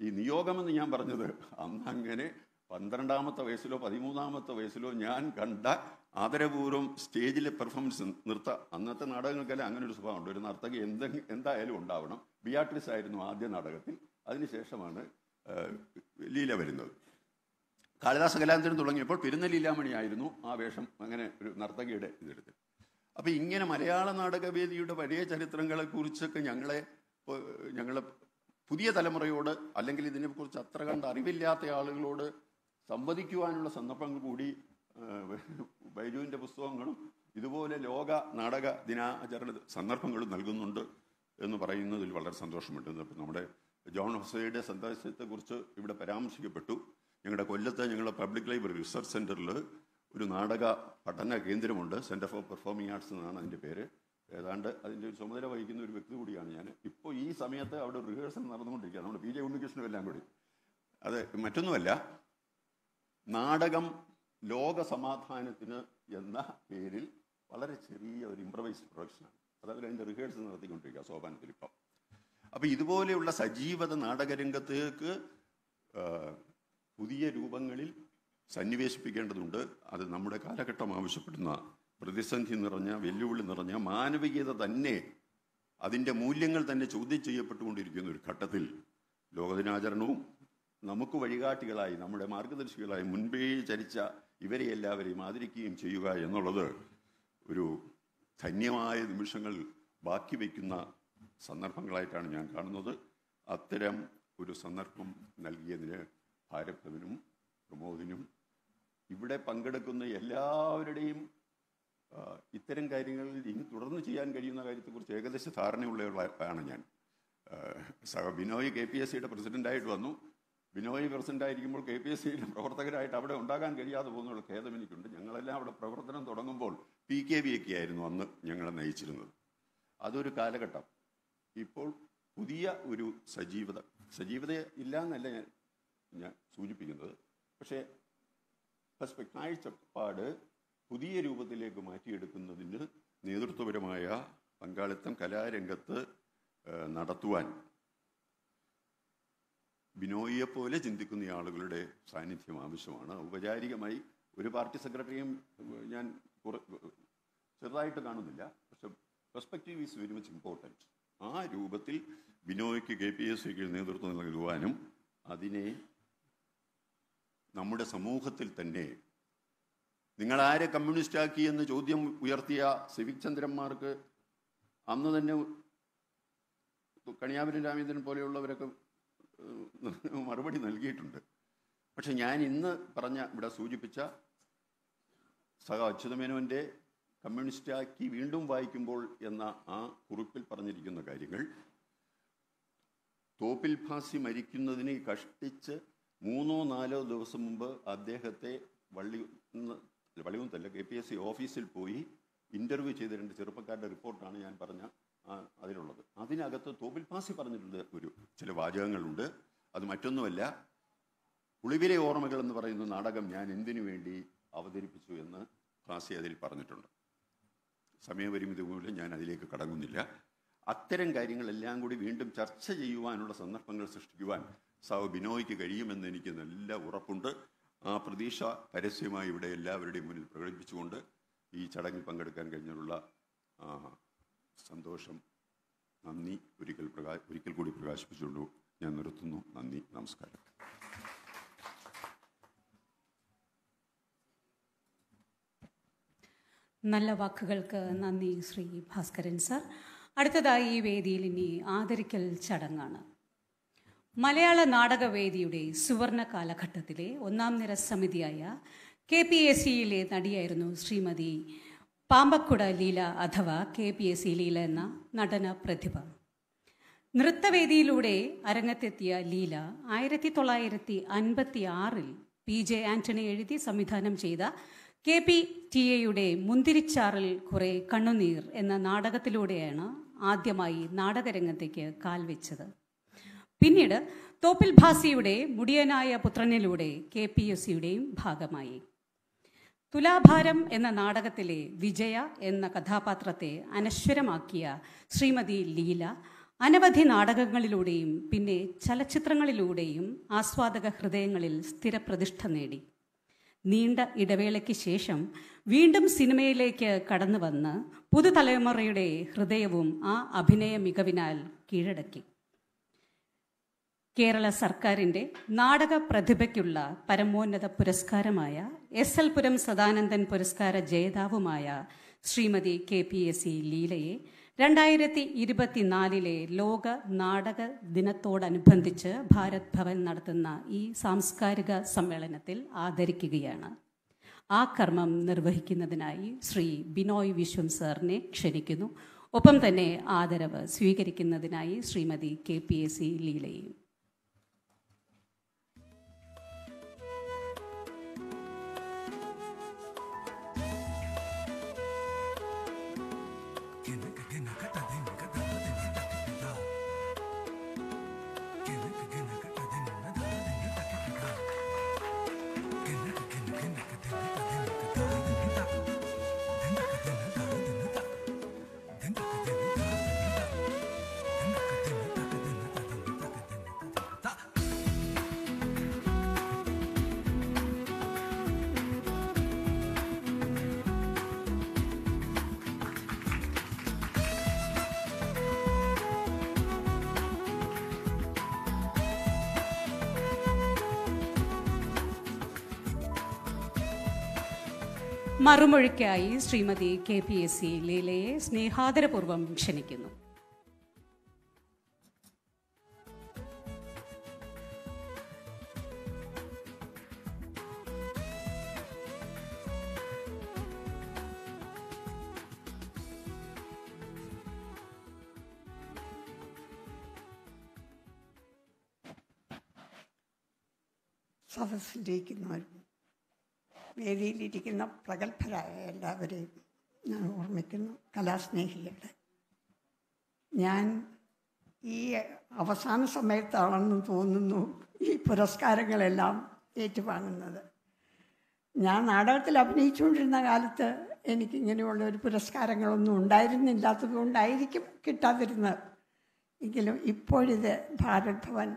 ഈ നിയോഗമെന്ന് ഞാൻ പറഞ്ഞത് അന്ന് അങ്ങനെ പന്ത്രണ്ടാമത്തെ വയസ്സിലോ പതിമൂന്നാമത്തെ വയസ്സിലോ ഞാൻ കണ്ട ആദരപൂർവ്വം സ്റ്റേജിലെ പെർഫോമൻസ് നിർത്ത അന്നത്തെ നാടകങ്ങൾക്കെല്ലാം അങ്ങനെ ഒരു സ്വഭാവമുണ്ട് ഒരു നർത്തകി എന്ത് എന്തായാലും ഉണ്ടാവണം ബിയാട്രിസ് ആയിരുന്നു ആദ്യ നാടകത്തിൽ അതിനുശേഷമാണ് ലീല വരുന്നത് കാളിദാസ കലാന്തരം തുടങ്ങിയപ്പോൾ പെരുന്ന ലീലാമണിയായിരുന്നു ആ വേഷം അങ്ങനെ ഒരു നർത്തകിയുടെ ഇതെടുത്ത് അപ്പം ഇങ്ങനെ മലയാള നാടകവേദിയുടെ വലിയ ചരിത്രങ്ങളെക്കുറിച്ചൊക്കെ ഞങ്ങളെ ഞങ്ങളെ പുതിയ തലമുറയോട് അല്ലെങ്കിൽ ഇതിനെക്കുറിച്ച് അത്ര കണ്ട് അറിവില്ലാത്ത ആളുകളോട് സംവദിക്കുവാനുള്ള സന്ദർഭങ്ങൾ കൂടി ബൈജുവിൻ്റെ പുസ്തകങ്ങളും ഇതുപോലെ ലോക നാടക ദിനാചരണ സന്ദർഭങ്ങളും നൽകുന്നുണ്ട് എന്ന് പറയുന്നതിൽ വളരെ സന്തോഷമുണ്ട് ഇപ്പം നമ്മുടെ ജോൺ ഹൊസയുടെ സന്ദേശത്തെക്കുറിച്ച് ഇവിടെ പരാമർശിക്കപ്പെട്ടു ഞങ്ങളുടെ കൊല്ലത്ത് ഞങ്ങളുടെ പബ്ലിക് ലൈബ്രറി റിസർച്ച് സെൻറ്ററിൽ ഒരു നാടക പഠന കേന്ദ്രമുണ്ട് സെൻറ്റർ ഫോർ പെർഫോമിംഗ് ആർട്സ് എന്നാണ് അതിൻ്റെ പേര് ഏതാണ്ട് അതിൻ്റെ ഒരു ചുമതല വഹിക്കുന്ന ഒരു വ്യക്തി കൂടിയാണ് ഞാൻ ഇപ്പോൾ ഈ സമയത്ത് അവിടെ റിഹേഴ്സൽ നടന്നുകൊണ്ടിരിക്കുക നമ്മുടെ പി ജെ ഉണ്ണികൃഷ്ണൻ എല്ലാം കൂടി അത് മറ്റൊന്നുമല്ല നാടകം ലോക സമാധാനത്തിന് എന്ന പേരിൽ വളരെ ചെറിയ ഒരു ഇമ്പ്രവൈസ്ഡ് പ്രൊഡക്ഷനാണ് അതായത് അതിൻ്റെ റിഹേഴ്സൽ നടത്തിക്കൊണ്ടിരിക്കുക സോപാനത്തിൽ ഇപ്പം അപ്പോൾ ഇതുപോലെയുള്ള സജീവത നാടകരംഗത്തേക്ക് പുതിയ രൂപങ്ങളിൽ സന്നിവേശിപ്പിക്കേണ്ടതുണ്ട് അത് നമ്മുടെ കാലഘട്ടം ആവശ്യപ്പെടുന്ന പ്രതിസന്ധി നിറഞ്ഞ വെല്ലുവിളി നിറഞ്ഞ മാനവികത തന്നെ അതിൻ്റെ മൂല്യങ്ങൾ തന്നെ ചോദ്യം ചെയ്യപ്പെട്ടുകൊണ്ടിരിക്കുന്ന ഒരു ഘട്ടത്തിൽ ലോകദിനാചരണവും നമുക്ക് വഴികാട്ടികളായി നമ്മുടെ മാർഗദർശികളായി മുൻപേ ചരിച്ച ഇവരെ എല്ലാവരെയും ആദരിക്കുകയും ചെയ്യുക എന്നുള്ളത് ഒരു ധന്യമായ നിമിഷങ്ങൾ ബാക്കി വയ്ക്കുന്ന സന്ദർഭങ്ങളായിട്ടാണ് ഞാൻ കാണുന്നത് അത്തരം ഒരു സന്ദർഭം നൽകിയതിന് ഭാരപ്രവനും പ്രമോദിനും ഇവിടെ പങ്കെടുക്കുന്ന എല്ലാവരുടെയും ഇത്തരം കാര്യങ്ങളിൽ ഇനി തുടർന്ന് ചെയ്യാൻ കഴിയുന്ന കാര്യത്തെക്കുറിച്ച് ഏകദേശ ധാരണയുള്ളവളാണ് ഞാൻ സഹ ബിനോയ് കെ പി എസ് സിയുടെ പ്രസിഡൻ്റായിട്ട് വന്നു Binoy president K P S സിയുടെ പ്രവർത്തകരായിട്ട് അവിടെ ഉണ്ടാകാൻ കഴിയാതെ പോകുന്നുള്ള ഖേദം എനിക്കുണ്ട് ഞങ്ങളെല്ലാം അവിടെ പ്രവർത്തനം തുടങ്ങുമ്പോൾ പി കെ വി ഒക്കെ ആയിരുന്നു അന്ന് ഞങ്ങളെ നയിച്ചിരുന്നത് അതൊരു കാലഘട്ടം ഇപ്പോൾ പുതിയ ഒരു സജീവത സജീവത ഇല്ല എന്നല്ല ഞാൻ ഞാൻ സൂചിപ്പിക്കുന്നത് പക്ഷേ പെർസ്പെക്ട് കാഴ്ചപ്പാട് പുതിയ രൂപത്തിലേക്ക് മാറ്റിയെടുക്കുന്നതിന് നേതൃത്വപരമായ പങ്കാളിത്തം കലാരംഗത്ത് നടത്തുവാൻ പോലെ ചിന്തിക്കുന്ന ആളുകളുടെ സാന്നിധ്യം ആവശ്യമാണ് ഔപചാരികമായി ഒരു പാർട്ടി സെക്രട്ടറിയും ഞാൻ ചെറുതായിട്ട് കാണുന്നില്ല പക്ഷെ perspective is very much important ആ രൂപത്തിൽ ബിനോയ്ക്ക് കെ പി എസ് സിക്ക് നേതൃത്വം നൽകുവാനും അതിനെ നമ്മുടെ സമൂഹത്തിൽ തന്നെ നിങ്ങൾ ആരെ ആക്കി എന്ന് ചോദ്യം ഉയർത്തിയ സിവിക് ചന്ദ്രന്മാർക്ക് അന്ന് തന്നെ കണിയാപുരം രാമചന്ദ്രൻ പോലെയുള്ളവരൊക്കെ മറുപടി നൽകിയിട്ടുണ്ട് പക്ഷെ ഞാൻ ഇന്ന് പറഞ്ഞ ഇവിടെ സൂചിപ്പിച്ച സഹ അച്യുതമേനോൻ്റെ കമ്മ്യൂണിസ്റ്റാക്കി വീണ്ടും വായിക്കുമ്പോൾ എന്ന ആ കുറിപ്പിൽ പറഞ്ഞിരിക്കുന്ന കാര്യങ്ങൾ തോപ്പിൽ ഭാസി മരിക്കുന്നതിന് കഷ്ടിച്ച് മൂന്നോ നാലോ ദിവസം മുമ്പ് അദ്ദേഹത്തെ വള്ളി പള്ളികുന്നത്തല്ല കെ പി എസ് സി ഓഫീസിൽ പോയി ഇൻ്റർവ്യൂ ചെയ്ത രണ്ട് ചെറുപ്പക്കാരുടെ റിപ്പോർട്ടാണ് ഞാൻ പറഞ്ഞ അതിലുള്ളത് അതിനകത്ത് തോപ്പിൽ പാസി പറഞ്ഞിട്ടുള്ള ഒരു ചില വാചകങ്ങളുണ്ട് അത് മറ്റൊന്നുമല്ല ഉളിവിലെ ഓർമ്മകൾ എന്ന് പറയുന്ന നാടകം ഞാൻ എന്തിനു വേണ്ടി അവതരിപ്പിച്ചു എന്ന് ക്ലാസ്സി അതിൽ പറഞ്ഞിട്ടുണ്ട് സമയപരിമിതി മൂലം ഞാൻ അതിലേക്ക് കടങ്ങുന്നില്ല അത്തരം കാര്യങ്ങളെല്ലാം കൂടി വീണ്ടും ചർച്ച ചെയ്യുവാനുള്ള സന്ദർഭങ്ങൾ സൃഷ്ടിക്കുവാൻ സാവ് ബിനോയ്ക്ക് കഴിയുമെന്ന് എനിക്ക് നല്ല ഉറപ്പുണ്ട് ആ പ്രതീക്ഷ പരസ്യമായി ഇവിടെ എല്ലാവരുടെയും മുന്നിൽ പ്രകടിപ്പിച്ചുകൊണ്ട് ഈ ചടങ്ങിൽ പങ്കെടുക്കാൻ കഴിഞ്ഞതിനുള്ള സന്തോഷം നന്ദി ഒരിക്കൽ പ്രകാശ ഒരിക്കൽ കൂടി പ്രകാശിപ്പിച്ചുകൊണ്ട് ഞാൻ നിർത്തുന്നു നന്ദി നമസ്കാരം നല്ല വാക്കുകൾക്ക് നന്ദി ശ്രീ ഭാസ്കരൻ സാർ അടുത്തതായി ഈ വേദിയിൽ ഇനി ആദരിക്കൽ ചടങ്ങാണ് മലയാള നാടകവേദിയുടെ സുവർണ കാലഘട്ടത്തിലെ ഒന്നാം നിര സമിതിയായ കെ പി എസ് സിയിലെ നടിയായിരുന്നു ശ്രീമതി പാമ്പക്കുട ലീല അഥവാ K P S C Leela എന്ന നടന പ്രതിഭ നൃത്തവേദിയിലൂടെ അരങ്ങത്തെത്തിയ ലീല ആയിരത്തി തൊള്ളായിരത്തി അൻപത്തി ആറിൽ പി ജെ ആന്റണി എഴുതി സംവിധാനം ചെയ്ത കെ പി ടി എയുടെ മുന്തിരിച്ചാറിൽ കുറെ കണ്ണുനീർ എന്ന നാടകത്തിലൂടെയാണ് ആദ്യമായി നാടകരംഗത്തേക്ക് കാൽവെച്ചത് പിന്നീട് തോപ്പിൽ ഭാസിയുടെ മുടിയനായ പുത്രനിലൂടെ കെ പി എസ് സിയുടെയും ഭാഗമായി തുലാഭാരം എന്ന നാടകത്തിലെ വിജയ എന്ന കഥാപാത്രത്തെ അനശ്വരമാക്കിയ ശ്രീമതി ലീല അനവധി നാടകങ്ങളിലൂടെയും പിന്നെ ചലച്ചിത്രങ്ങളിലൂടെയും ആസ്വാദക ഹൃദയങ്ങളിൽ സ്ഥിരപ്രതിഷ്ഠ നേടി നീണ്ട ഇടവേളയ്ക്ക് ശേഷം വീണ്ടും സിനിമയിലേക്ക് കടന്നു വന്ന് പുതുതലമുറയുടെ ഹൃദയവും ആ അഭിനയ മികവിനാൽ കീഴടക്കി കേരള സർക്കാരിന്റെ നാടക പ്രതിഭയ്ക്കുള്ള പരമോന്നത പുരസ്കാരമായ എസ് എൽ പുരം സദാനന്ദൻ പുരസ്കാര ജേതാവുമായ Shrimati K P S C ലീലയെ രണ്ടായിരത്തി ഇരുപത്തിനാലിലെ ലോക നാടക ദിനത്തോടനുബന്ധിച്ച് ഭാരത് ഭവൻ നടത്തുന്ന ഈ സാംസ്കാരിക സമ്മേളനത്തിൽ ആദരിക്കുകയാണ് ആ കർമ്മം നിർവഹിക്കുന്നതിനായി ശ്രീ ബിനോയ് വിശ്വം സാറിനെ ക്ഷണിക്കുന്നു ഒപ്പം തന്നെ ആദരവ് സ്വീകരിക്കുന്നതിനായി Shrimati K P S C ലീലയും മറുമൊഴിക്കായി Shrimati K P S C ലീലയെ സ്നേഹാദരപൂർവ്വം ക്ഷണിക്കുന്നു സദസ്സിലിരിക്കുന്നവരും വേദിയിലിരിക്കുന്ന പ്രഗത്ഭരായ എല്ലാവരെയും ഞാൻ ഓർമ്മിക്കുന്നു കലാസ്നേഹികളെ ഞാൻ ഈ അവസാന സമയത്താണെന്ന് തോന്നുന്നു ഈ പുരസ്കാരങ്ങളെല്ലാം ഏറ്റുവാങ്ങുന്നത് ഞാൻ നാടകത്തിൽ അഭിനയിച്ചുകൊണ്ടിരുന്ന കാലത്ത് എനിക്കിങ്ങനെയുള്ള ഒരു പുരസ്കാരങ്ങളൊന്നും ഉണ്ടായിരുന്നില്ലാത്തത് കൊണ്ടായിരിക്കും കിട്ടാതിരുന്നത് എങ്കിലും ഇപ്പോഴിത് ഭാരത് ഭവൻ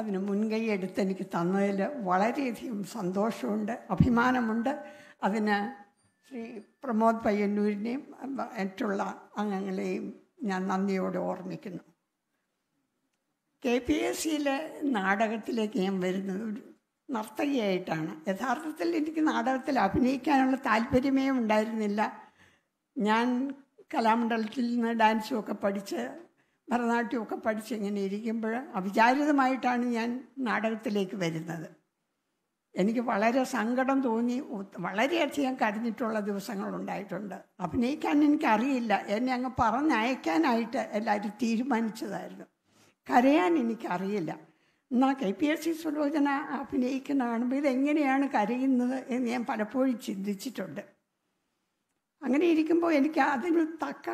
അതിന് മുൻകൈ എടുത്ത് എനിക്ക് തന്നതിൽ വളരെയധികം സന്തോഷമുണ്ട് അഭിമാനമുണ്ട് അതിന് ശ്രീ പ്രമോദ് പയ്യന്നൂരിനെയും മറ്റുള്ള അംഗങ്ങളെയും ഞാൻ നന്ദിയോടെ ഓർമ്മിക്കുന്നു കെ പി എസ് സിയിലെ നാടകത്തിലേക്ക് ഞാൻ വരുന്നത് ഒരു നർത്തകിയായിട്ടാണ് യഥാർത്ഥത്തിൽ എനിക്ക് നാടകത്തിൽ അഭിനയിക്കാനുള്ള താല്പര്യമേ ഉണ്ടായിരുന്നില്ല ഞാൻ കലാമണ്ഡലത്തിൽ നിന്ന് ഡാൻസും ഒക്കെ പഠിച്ച് ഭരതനാട്യമൊക്കെ പഠിച്ച് ഇങ്ങനെ ഇരിക്കുമ്പോൾ അവിചാരിതമായിട്ടാണ് ഞാൻ നാടകത്തിലേക്ക് വരുന്നത് എനിക്ക് വളരെ സങ്കടം തോന്നി വളരെയധികം കരഞ്ഞിട്ടുള്ള ദിവസങ്ങളുണ്ടായിട്ടുണ്ട് അഭിനയിക്കാൻ എനിക്കറിയില്ല എന്നെ അങ്ങ് പറഞ്ഞയക്കാനായിട്ട് എല്ലാവരും തീരുമാനിച്ചതായിരുന്നു കരയാൻ എനിക്കറിയില്ല എന്നാൽ K P S C Sulochana അഭിനയിക്കുന്ന കാണുമ്പോൾ ഇതെങ്ങനെയാണ് കരയുന്നത് എന്ന് ഞാൻ പലപ്പോഴും ചിന്തിച്ചിട്ടുണ്ട് അങ്ങനെ ഇരിക്കുമ്പോൾ എനിക്ക് അതിന് തക്ക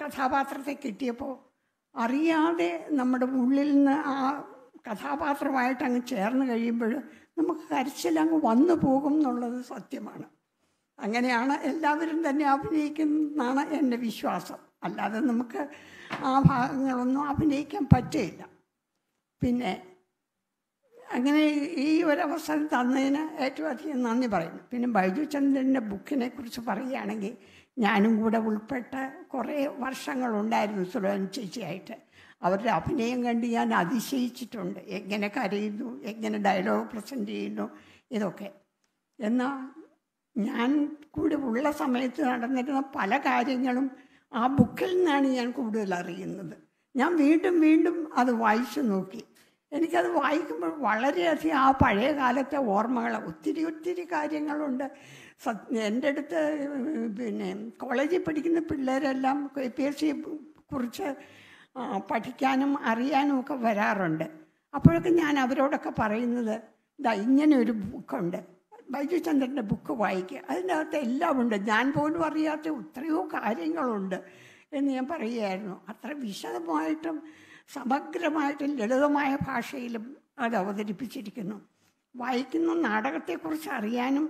കഥാപാത്രത്തെ കിട്ടിയപ്പോൾ അറിയാതെ നമ്മുടെ ഉള്ളിൽ നിന്ന് ആ കഥാപാത്രമായിട്ട് അങ്ങ് ചേർന്ന് കഴിയുമ്പോൾ നമുക്ക് കരച്ചിലങ്ങ് വന്നു പോകും എന്നുള്ളത് സത്യമാണ് അങ്ങനെയാണ് എല്ലാവരും തന്നെ അഭിനയിക്കുന്നതാണ് എൻ്റെ വിശ്വാസം അല്ലാതെ നമുക്ക് ആ ഭാഗങ്ങളൊന്നും അഭിനയിക്കാൻ പറ്റില്ല പിന്നെ അങ്ങനെ ഈ ഒരു അവസരം തന്നതിന് ഏറ്റവും അധികം നന്ദി പറയുന്നു പിന്നെ ബൈജു ചന്ദ്രൻ്റെ ബുക്കിനെ കുറിച്ച് പറയുകയാണെങ്കിൽ ഞാനും കൂടെ ഉൾപ്പെട്ട കുറേ വർഷങ്ങളുണ്ടായിരുന്നു സുലോൻ ചേച്ചിയായിട്ട് അവരുടെ അഭിനയം കണ്ട് ഞാൻ അതിശയിച്ചിട്ടുണ്ട് എങ്ങനെ കരയുന്നു എങ്ങനെ ഡയലോഗ് പ്രസൻറ്റ് ചെയ്യുന്നു ഇതൊക്കെ എന്നാൽ ഞാൻ കൂടെ ഉള്ള സമയത്ത് നടന്നിരുന്ന പല കാര്യങ്ങളും ആ ബുക്കിൽ നിന്നാണ് ഞാൻ കൂടുതൽ അറിയുന്നത് ഞാൻ വീണ്ടും വീണ്ടും അത് വായിച്ചു നോക്കി എനിക്കത് വായിക്കുമ്പോൾ വളരെയധികം ആ പഴയ കാലത്തെ ഓർമ്മകൾ ഒത്തിരി ഒത്തിരി കാര്യങ്ങളുണ്ട് എൻ്റെ അടുത്ത് പിന്നെ കോളേജിൽ പഠിക്കുന്ന പിള്ളേരെല്ലാം കെ പി എസ് സിയെ കുറിച്ച് പഠിക്കാനും അറിയാനും ഒക്കെ വരാറുണ്ട് അപ്പോഴൊക്കെ ഞാൻ അവരോടൊക്കെ പറയുന്നത് ഇതാ ഇങ്ങനെ ഒരു ബുക്കുണ്ട് ബൈജുചന്ദ്രൻ്റെ ബുക്ക് വായിക്കുക അകത്ത് എല്ലാം ഉണ്ട് ഞാൻ പോലും അറിയാത്ത എത്രയോ കാര്യങ്ങളുണ്ട് എന്ന് ഞാൻ പറയുമായിരുന്നു അത്ര വിശദമായിട്ടും സമഗ്രമായിട്ടും ലളിതമായ ഭാഷയിലും അത് അവതരിപ്പിച്ചിരിക്കുന്നു വായിക്കുന്ന നാടകത്തെക്കുറിച്ച് അറിയാനും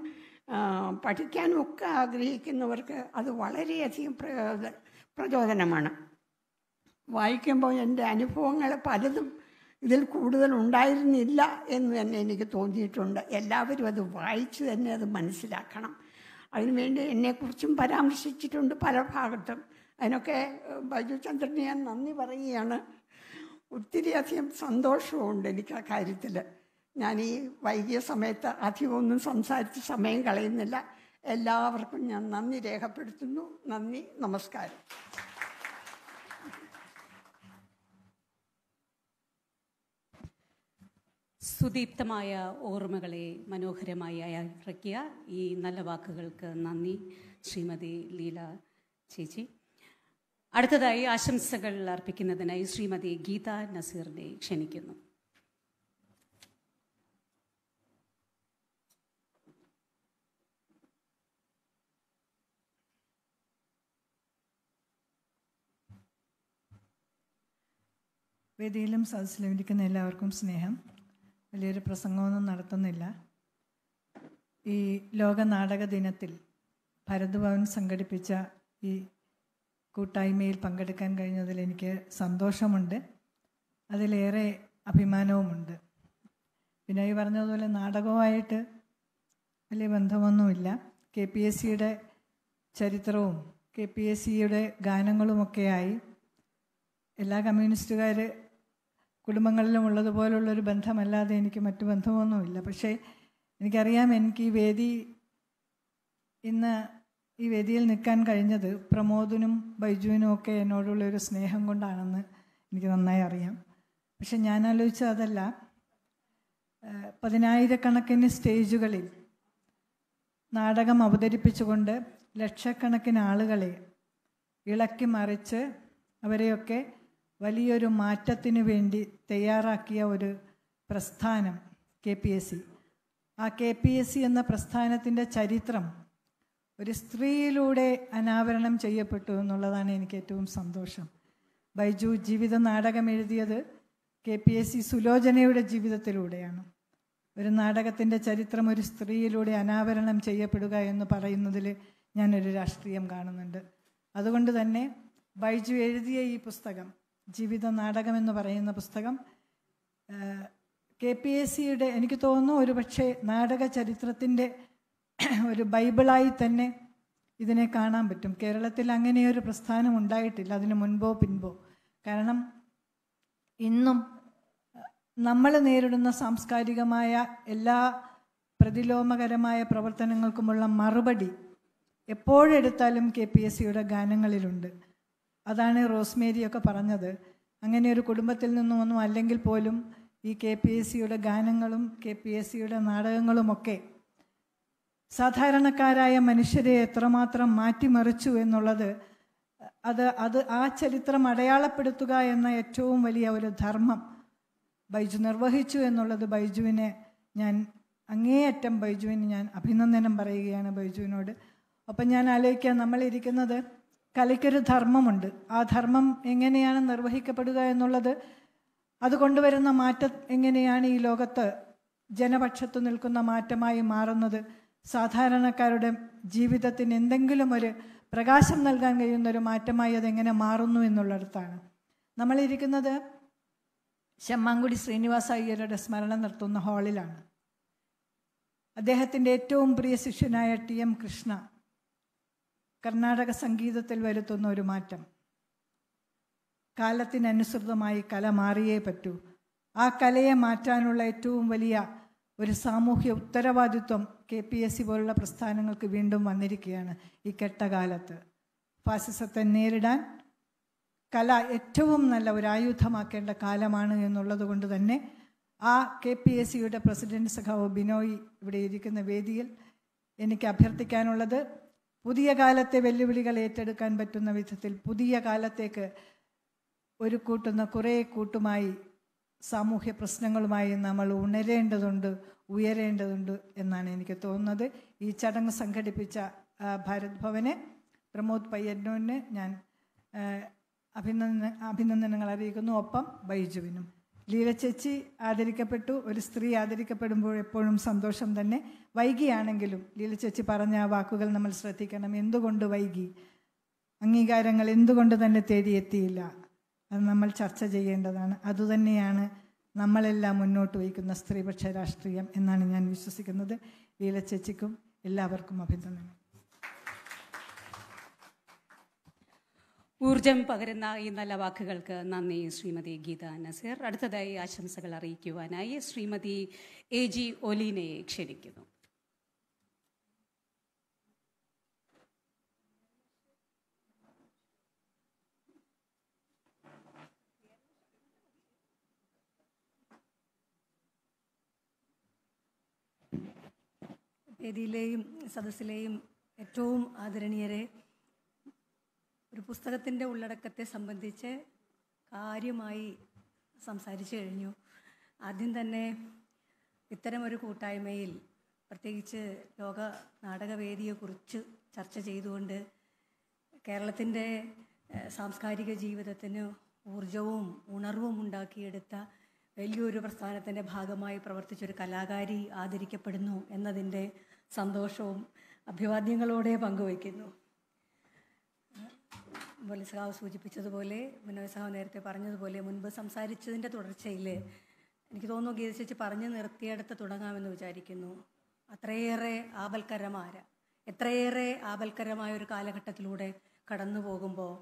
പഠിക്കാനുമൊക്കെ ആഗ്രഹിക്കുന്നവർക്ക് അത് വളരെയധികം പ്രയോജ പ്രചോദനമാണ് വായിക്കുമ്പോൾ എൻ്റെ അനുഭവങ്ങൾ പലതും ഇതിൽ കൂടുതൽ ഉണ്ടായിരുന്നില്ല എന്ന് തന്നെ എനിക്ക് തോന്നിയിട്ടുണ്ട് എല്ലാവരും അത് വായിച്ച് തന്നെ അത് മനസ്സിലാക്കണം അതിനുവേണ്ടി എന്നെക്കുറിച്ചും പരാമർശിച്ചിട്ടുണ്ട് പല ഭാഗത്തും അതിനൊക്കെ ബൈജു ചന്ദ്രനെ ഞാൻ നന്ദി പറയുകയാണ് ഒത്തിരിയധികം സന്തോഷമുണ്ട് എനിക്ക് ആ കാര്യത്തിൽ ഞാൻ ഈ വൈകിയ സമയത്ത് അധികമൊന്നും സംസാരിച്ച് സമയം കളയുന്നില്ല എല്ലാവർക്കും ഞാൻ നന്ദി രേഖപ്പെടുത്തുന്നു നന്ദി നമസ്കാരം സുദീപ്തമായ ഓർമ്മകളെ മനോഹരമായി അയാക്കിയ ഈ നല്ല വാക്കുകൾക്ക് നന്ദി ശ്രീമതി ലീല ചേച്ചി അടുത്തതായി ആശംസകൾ അർപ്പിക്കുന്നതിനായി ശ്രീമതി ഗീത നസീറിനെ ക്ഷണിക്കുന്നു വേദിയിലും സദസ്സിലും ഇരിക്കുന്ന എല്ലാവർക്കും സ്നേഹം വലിയൊരു പ്രസംഗമൊന്നും നടത്തുന്നില്ല ഈ ലോക നാടക ദിനത്തിൽ ഭരത്ഭവൻ സംഘടിപ്പിച്ച ഈ കൂട്ടായ്മയിൽ പങ്കെടുക്കാൻ കഴിഞ്ഞതിൽ എനിക്ക് സന്തോഷമുണ്ട് അതിലേറെ അഭിമാനവുമുണ്ട് പിന്നെ ഈ പറഞ്ഞതുപോലെ നാടകവുമായിട്ട് വലിയ ബന്ധമൊന്നുമില്ല കെ പി എസ് സിയുടെ ചരിത്രവും കെ പി എസ് സിയുടെ ഗാനങ്ങളുമൊക്കെയായി എല്ലാ കമ്മ്യൂണിസ്റ്റുകാർ കുടുംബങ്ങളിലും ഉള്ളതുപോലുള്ളൊരു ബന്ധമല്ലാതെ എനിക്ക് മറ്റു ബന്ധമൊന്നുമില്ല പക്ഷേ എനിക്കറിയാം എനിക്ക് ഈ വേദി ഇന്ന് ഈ വേദിയിൽ നിൽക്കാൻ കഴിഞ്ഞത് പ്രമോദിനും ബൈജുവിനും ഒക്കെ എന്നോടുള്ള ഒരു സ്നേഹം കൊണ്ടാണെന്ന് എനിക്ക് നന്നായി അറിയാം പക്ഷെ ഞാൻ ആലോചിച്ച അതല്ല പതിനായിരക്കണക്കിന് സ്റ്റേജുകളിൽ നാടകം അവതരിപ്പിച്ചുകൊണ്ട് ലക്ഷക്കണക്കിന് ആളുകളെ ഇളക്കി മറിച്ച് അവരെയൊക്കെ വലിയൊരു മാറ്റത്തിന് വേണ്ടി തയ്യാറാക്കിയ ഒരു പ്രസ്ഥാനം കെ പി എസ് സി ആ കെ പി എസ് സി എന്ന പ്രസ്ഥാനത്തിൻ്റെ ചരിത്രം ഒരു സ്ത്രീയിലൂടെ അനാവരണം ചെയ്യപ്പെട്ടു എന്നുള്ളതാണ് എനിക്ക് ഏറ്റവും സന്തോഷം ബൈജു ജീവിത നാടകം എഴുതിയത് കെ പി എസ് സി സുലോചനയുടെ ജീവിതത്തിലൂടെയാണ് ഒരു നാടകത്തിൻ്റെ ചരിത്രം ഒരു സ്ത്രീയിലൂടെ അനാവരണം ചെയ്യപ്പെടുക എന്ന് പറയുന്നതിൽ ഞാനൊരു രാഷ്ട്രീയം കാണുന്നുണ്ട് അതുകൊണ്ട് തന്നെ ബൈജു എഴുതിയ ഈ പുസ്തകം ജീവിത നാടകം എന്ന് പറയുന്ന പുസ്തകം കെ പി എസ് സിയുടെ എനിക്ക് തോന്നുന്നു ഒരു പക്ഷേ നാടക ചരിത്രത്തിൻ്റെ ഒരു ബൈബിളായി തന്നെ ഇതിനെ കാണാൻ പറ്റും കേരളത്തിൽ അങ്ങനെയൊരു പ്രസ്ഥാനം ഉണ്ടായിട്ടില്ല അതിന് മുൻപോ പിൻപോ കാരണം ഇന്നും നമ്മൾ നേരിടുന്ന സാംസ്കാരികമായ എല്ലാ പ്രതിലോമകരമായ പ്രവർത്തനങ്ങൾക്കുമുള്ള മറുപടി എപ്പോഴെടുത്താലും കെ പി എസ് സിയുടെ ഗാനങ്ങളിലുണ്ട് അതാണ് റോസ്മേരിയൊക്കെ പറഞ്ഞത് അങ്ങനെ ഒരു കുടുംബത്തിൽ ഒന്നും അല്ലെങ്കിൽ പോലും ഈ കെ പി എസ് സിയുടെ ഗാനങ്ങളും കെ പി എസ് സിയുടെ നാടകങ്ങളുമൊക്കെ സാധാരണക്കാരായ മനുഷ്യരെ എത്രമാത്രം മാറ്റിമറിച്ചു എന്നുള്ളത് അത് അത് ആ ചരിത്രം അടയാളപ്പെടുത്തുക എന്ന ഏറ്റവും വലിയ ഒരു ധർമ്മം ബൈജു നിർവഹിച്ചു എന്നുള്ളത് ബൈജുവിനെ ഞാൻ അങ്ങേയറ്റം ബൈജുവിന് ഞാൻ അഭിനന്ദനം പറയുകയാണ് ബൈജുവിനോട് അപ്പം ഞാൻ ആലോചിക്കുക നമ്മളിരിക്കുന്നത് കലയ്ക്കൊരു ധർമ്മമുണ്ട് ആ ധർമ്മം എങ്ങനെയാണ് നിർവഹിക്കപ്പെടുക എന്നുള്ളത് അത് കൊണ്ടുവരുന്ന മാറ്റം എങ്ങനെയാണ് ഈ ലോകത്ത് ജനപക്ഷത്ത് നിൽക്കുന്ന മാറ്റമായി മാറുന്നത് സാധാരണക്കാരുടെ ജീവിതത്തിന് എന്തെങ്കിലും ഒരു പ്രകാശം നൽകാൻ കഴിയുന്ന ഒരു മാറ്റമായി അതെങ്ങനെ മാറുന്നു എന്നുള്ളിടത്താണ് നമ്മളിരിക്കുന്നത് ശമ്മാങ്കുടി ശ്രീനിവാസ അയ്യരുടെ സ്മരണ നിർത്തുന്ന ഹാളിലാണ് അദ്ദേഹത്തിൻ്റെ ഏറ്റവും പ്രിയ ശിഷ്യനായ ടി എം കൃഷ്ണ കർണാടക സംഗീതത്തിൽ വരുത്തുന്ന ഒരു മാറ്റം കാലത്തിനനുസൃതമായി കല മാറിയേ പറ്റൂ ആ കലയെ മാറ്റാനുള്ള ഏറ്റവും വലിയ ഒരു സാമൂഹ്യ ഉത്തരവാദിത്വം കെ പി എസ് സി പോലുള്ള പ്രസ്ഥാനങ്ങൾക്ക് വീണ്ടും വന്നിരിക്കുകയാണ് ഈ കെട്ടകാലത്ത് ഫാസിസത്തെ നേരിടാൻ കല ഏറ്റവും നല്ല ഒരു ആയുധമാക്കേണ്ട കാലമാണ് എന്നുള്ളത് കൊണ്ട് തന്നെ ആ കെ പി എസ് സിയുടെ പ്രസിഡന്റ് സഖാവ് ബിനോയ് ഇവിടെ ഇരിക്കുന്ന വേദിയിൽ എനിക്ക് അഭ്യർത്ഥിക്കാനുള്ളത് പുതിയ കാലത്തെ വെല്ലുവിളികൾ ഏറ്റെടുക്കാൻ പറ്റുന്ന വിധത്തിൽ പുതിയ കാലത്തേക്ക് ഒരു കൂട്ടുന്ന കുറേ കൂട്ടുമായി സാമൂഹ്യ പ്രശ്നങ്ങളുമായി നമ്മൾ ഉണരേണ്ടതുണ്ട് ഉയരേണ്ടതുണ്ട് എന്നാണ് എനിക്ക് തോന്നുന്നത് ഈ ചടങ്ങ് സംഘടിപ്പിച്ച ഭാരത് ഭവന് പ്രമോദ് പയ്യന്നൂന് ഞാൻ അഭിനന്ദന അഭിനന്ദനങ്ങൾ അറിയിക്കുന്നു ഒപ്പം ബൈജുവിനും ലീലച്ചേച്ചി ആദരിക്കപ്പെട്ടു ഒരു സ്ത്രീ ആദരിക്കപ്പെടുമ്പോൾ എപ്പോഴും സന്തോഷം തന്നെ വൈകിയാണെങ്കിലും ചേച്ചി പറഞ്ഞ ആ വാക്കുകൾ നമ്മൾ ശ്രദ്ധിക്കണം എന്തുകൊണ്ട് വൈകി അംഗീകാരങ്ങൾ എന്തുകൊണ്ട് തന്നെ തേടിയെത്തിയില്ല അത് നമ്മൾ ചർച്ച ചെയ്യേണ്ടതാണ് അതുതന്നെയാണ് നമ്മളെല്ലാം മുന്നോട്ട് വയ്ക്കുന്ന സ്ത്രീപക്ഷ രാഷ്ട്രീയം എന്നാണ് ഞാൻ വിശ്വസിക്കുന്നത് ചേച്ചിക്കും എല്ലാവർക്കും അഭിനന്ദനം ഊർജം പകരുന്ന ഈ നല്ല വാക്കുകൾക്ക് നന്ദി ശ്രീമതി ഗീത നസീർ അടുത്തതായി ആശംസകൾ അറിയിക്കുവാനായി ശ്രീമതി എ ജി ഒലീനെ ക്ഷണിക്കുന്നു വേദിയിലെയും സദസ്സിലെയും ഏറ്റവും ആദരണീയരെ ഒരു പുസ്തകത്തിൻ്റെ ഉള്ളടക്കത്തെ സംബന്ധിച്ച് കാര്യമായി സംസാരിച്ചു കഴിഞ്ഞു ആദ്യം തന്നെ ഇത്തരമൊരു കൂട്ടായ്മയിൽ പ്രത്യേകിച്ച് ലോക നാടകവേദിയെക്കുറിച്ച് ചർച്ച ചെയ്തുകൊണ്ട് കേരളത്തിൻ്റെ സാംസ്കാരിക ജീവിതത്തിന് ഊർജവും ഉണർവും ഉണ്ടാക്കിയെടുത്ത വലിയൊരു പ്രസ്ഥാനത്തിൻ്റെ ഭാഗമായി പ്രവർത്തിച്ചൊരു കലാകാരി ആദരിക്കപ്പെടുന്നു എന്നതിൻ്റെ സന്തോഷവും അഭിവാദ്യങ്ങളോടെ പങ്കുവയ്ക്കുന്നു പോലീസഹാവ് സൂചിപ്പിച്ചതുപോലെ മനോജ് നേരത്തെ പറഞ്ഞതുപോലെ മുൻപ് സംസാരിച്ചതിൻ്റെ തുടർച്ചയിൽ എനിക്ക് തോന്നുന്നു ഗീത ചേച്ചി പറഞ്ഞു നിർത്തിയെടുത്ത് തുടങ്ങാമെന്ന് വിചാരിക്കുന്നു അത്രയേറെ ആപൽക്കരമായ എത്രയേറെ ആപൽക്കരമായ ഒരു കാലഘട്ടത്തിലൂടെ കടന്നു പോകുമ്പോൾ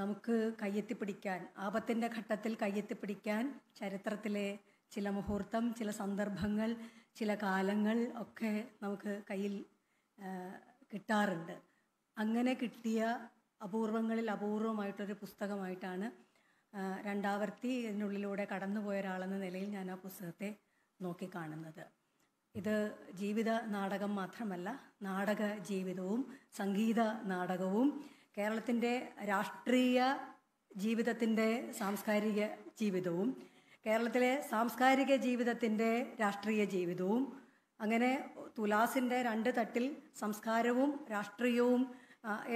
നമുക്ക് കയ്യെത്തിപ്പിടിക്കാൻ ആപത്തിൻ്റെ ഘട്ടത്തിൽ കയ്യെത്തിപ്പിടിക്കാൻ ചരിത്രത്തിലെ ചില മുഹൂർത്തം ചില സന്ദർഭങ്ങൾ ചില കാലങ്ങൾ ഒക്കെ നമുക്ക് കയ്യിൽ കിട്ടാറുണ്ട് അങ്ങനെ കിട്ടിയ അപൂർവങ്ങളിൽ അപൂർവമായിട്ടൊരു പുസ്തകമായിട്ടാണ് രണ്ടാവർത്തി ഇതിനുള്ളിലൂടെ കടന്നുപോയ ഒരാളെന്ന നിലയിൽ ഞാൻ ആ പുസ്തകത്തെ നോക്കിക്കാണുന്നത് ഇത് ജീവിത നാടകം മാത്രമല്ല നാടക ജീവിതവും സംഗീത നാടകവും കേരളത്തിൻ്റെ രാഷ്ട്രീയ ജീവിതത്തിൻ്റെ സാംസ്കാരിക ജീവിതവും കേരളത്തിലെ സാംസ്കാരിക ജീവിതത്തിൻ്റെ രാഷ്ട്രീയ ജീവിതവും അങ്ങനെ തുലാസിൻ്റെ രണ്ട് തട്ടിൽ സംസ്കാരവും രാഷ്ട്രീയവും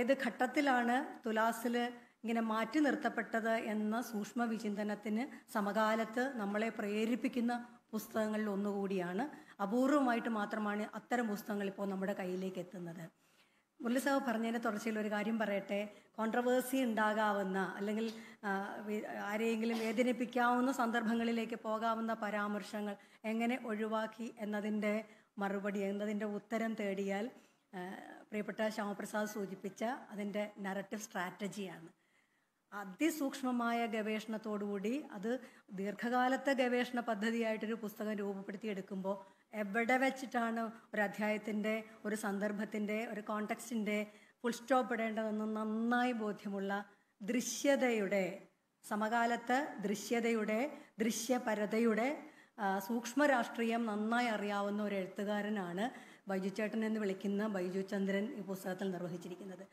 ഏത് ഘട്ടത്തിലാണ് തുലാസിൽ ഇങ്ങനെ മാറ്റി നിർത്തപ്പെട്ടത് എന്ന സൂക്ഷ്മ വിചിന്തനത്തിന് സമകാലത്ത് നമ്മളെ പ്രേരിപ്പിക്കുന്ന പുസ്തകങ്ങളിൽ ഒന്നുകൂടിയാണ് അപൂർവമായിട്ട് മാത്രമാണ് അത്തരം പുസ്തകങ്ങൾ ഇപ്പോൾ നമ്മുടെ കയ്യിലേക്ക് എത്തുന്നത് മുരളി സാഹു പറഞ്ഞതിൻ്റെ തുടർച്ചയിൽ ഒരു കാര്യം പറയട്ടെ കോൺട്രവേഴ്സി ഉണ്ടാകാവുന്ന അല്ലെങ്കിൽ ആരെയെങ്കിലും വേദനിപ്പിക്കാവുന്ന സന്ദർഭങ്ങളിലേക്ക് പോകാവുന്ന പരാമർശങ്ങൾ എങ്ങനെ ഒഴിവാക്കി എന്നതിൻ്റെ മറുപടി എന്നതിൻ്റെ ഉത്തരം തേടിയാൽ പ്രിയപ്പെട്ട ശ്യാമപ്രസാദ് സൂചിപ്പിച്ച അതിൻ്റെ നരറ്റീവ് സ്ട്രാറ്റജിയാണ് അതിസൂക്ഷ്മമായ ഗവേഷണത്തോടുകൂടി അത് ദീർഘകാലത്തെ ഗവേഷണ പദ്ധതിയായിട്ടൊരു പുസ്തകം രൂപപ്പെടുത്തിയെടുക്കുമ്പോൾ എവിടെ വെച്ചിട്ടാണ് ഒരു അധ്യായത്തിൻ്റെ ഒരു സന്ദർഭത്തിൻ്റെ ഒരു കോണ്ടക്സ്റ്റിൻ്റെ ഫുൾ സ്റ്റോപ്പ് ഇടേണ്ടതെന്ന് നന്നായി ബോധ്യമുള്ള ദൃശ്യതയുടെ സമകാലത്ത് ദൃശ്യതയുടെ ദൃശ്യപരതയുടെ സൂക്ഷ്മ രാഷ്ട്രീയം നന്നായി അറിയാവുന്ന ഒരു എഴുത്തുകാരനാണ് ബൈജു ചേട്ടൻ എന്ന് വിളിക്കുന്ന ബൈജു ചന്ദ്രൻ ഈ പുസ്തകത്തിൽ നിർവഹിച്ചിരിക്കുന്നത്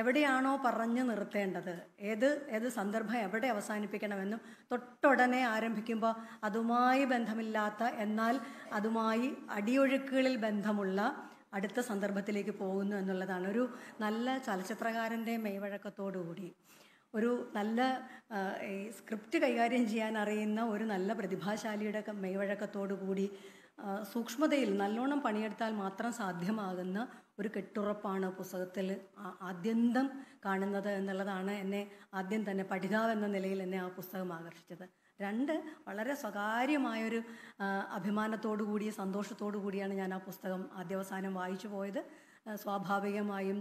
എവിടെയാണോ പറഞ്ഞു നിർത്തേണ്ടത് ഏത് ഏത് സന്ദർഭം എവിടെ അവസാനിപ്പിക്കണമെന്നും തൊട്ടുടനെ ആരംഭിക്കുമ്പോൾ അതുമായി ബന്ധമില്ലാത്ത എന്നാൽ അതുമായി അടിയൊഴുക്കുകളിൽ ബന്ധമുള്ള അടുത്ത സന്ദർഭത്തിലേക്ക് പോകുന്നു എന്നുള്ളതാണ് ഒരു നല്ല ചലച്ചിത്രകാരൻ്റെ മെയ്വഴക്കത്തോടുകൂടി ഒരു നല്ല സ്ക്രിപ്റ്റ് കൈകാര്യം ചെയ്യാൻ അറിയുന്ന ഒരു നല്ല പ്രതിഭാശാലിയുടെ മെയ്വഴക്കത്തോടുകൂടി സൂക്ഷ്മതയിൽ നല്ലോണം പണിയെടുത്താൽ മാത്രം സാധ്യമാകുന്ന ഒരു കെട്ടുറപ്പാണ് പുസ്തകത്തിൽ ആദ്യന്തം കാണുന്നത് എന്നുള്ളതാണ് എന്നെ ആദ്യം തന്നെ പഠിതാവ് എന്ന നിലയിൽ എന്നെ ആ പുസ്തകം ആകർഷിച്ചത് രണ്ട് വളരെ സ്വകാര്യമായൊരു അഭിമാനത്തോടു കൂടി സന്തോഷത്തോടു കൂടിയാണ് ഞാൻ ആ പുസ്തകം ആദ്യവസാനം വായിച്ചു പോയത് സ്വാഭാവികമായും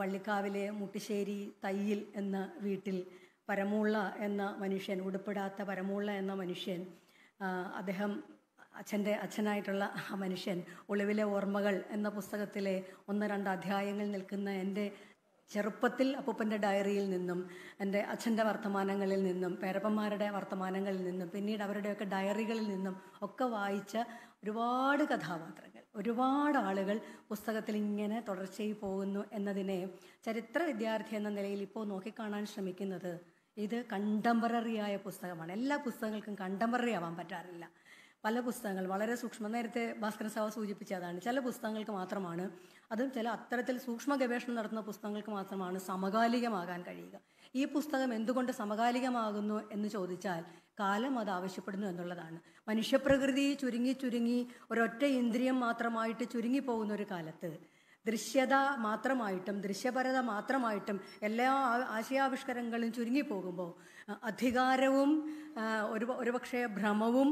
വള്ളിക്കാവിലെ മുട്ടിശ്ശേരി തയ്യിൽ എന്ന വീട്ടിൽ പരമുള്ള എന്ന മനുഷ്യൻ ഉടുപ്പിടാത്ത പരമുള്ള എന്ന മനുഷ്യൻ അദ്ദേഹം അച്ഛൻ്റെ അച്ഛനായിട്ടുള്ള ആ മനുഷ്യൻ ഒളിവിലെ ഓർമ്മകൾ എന്ന പുസ്തകത്തിലെ ഒന്ന് രണ്ട് അധ്യായങ്ങൾ നിൽക്കുന്ന എൻ്റെ ചെറുപ്പത്തിൽ അപ്പൂപ്പൻ്റെ ഡയറിയിൽ നിന്നും എൻ്റെ അച്ഛൻ്റെ വർത്തമാനങ്ങളിൽ നിന്നും പേരപ്പന്മാരുടെ വർത്തമാനങ്ങളിൽ നിന്നും പിന്നീട് അവരുടെയൊക്കെ ഡയറികളിൽ നിന്നും ഒക്കെ വായിച്ച ഒരുപാട് കഥാപാത്രങ്ങൾ ഒരുപാട് ആളുകൾ പുസ്തകത്തിൽ ഇങ്ങനെ തുടർച്ചയായി പോകുന്നു എന്നതിനെ ചരിത്ര വിദ്യാർത്ഥി എന്ന നിലയിൽ ഇപ്പോൾ നോക്കിക്കാണാൻ ശ്രമിക്കുന്നത് ഇത് കണ്ടംപററി ആയ പുസ്തകമാണ് എല്ലാ പുസ്തകങ്ങൾക്കും കണ്ടംപററി ആവാൻ പറ്റാറില്ല പല പുസ്തകങ്ങൾ വളരെ സൂക്ഷ്മം നേരത്തെ ഭാസ്കരൻ സഭ സൂചിപ്പിച്ച അതാണ് ചില പുസ്തകങ്ങൾക്ക് മാത്രമാണ് അതും ചില അത്തരത്തിൽ സൂക്ഷ്മ ഗവേഷണം നടത്തുന്ന പുസ്തകങ്ങൾക്ക് മാത്രമാണ് സമകാലികമാകാൻ കഴിയുക ഈ പുസ്തകം എന്തുകൊണ്ട് സമകാലികമാകുന്നു എന്ന് ചോദിച്ചാൽ കാലം അത് ആവശ്യപ്പെടുന്നു എന്നുള്ളതാണ് മനുഷ്യപ്രകൃതി ചുരുങ്ങി ചുരുങ്ങി ഒരൊറ്റ ഇന്ദ്രിയം മാത്രമായിട്ട് ചുരുങ്ങി പോകുന്ന ഒരു കാലത്ത് ദൃശ്യത മാത്രമായിട്ടും ദൃശ്യപരത മാത്രമായിട്ടും എല്ലാ ആശയാവിഷ്കരങ്ങളും ചുരുങ്ങിപ്പോകുമ്പോൾ അധികാരവും ഒരു ഒരുപക്ഷെ ഭ്രമവും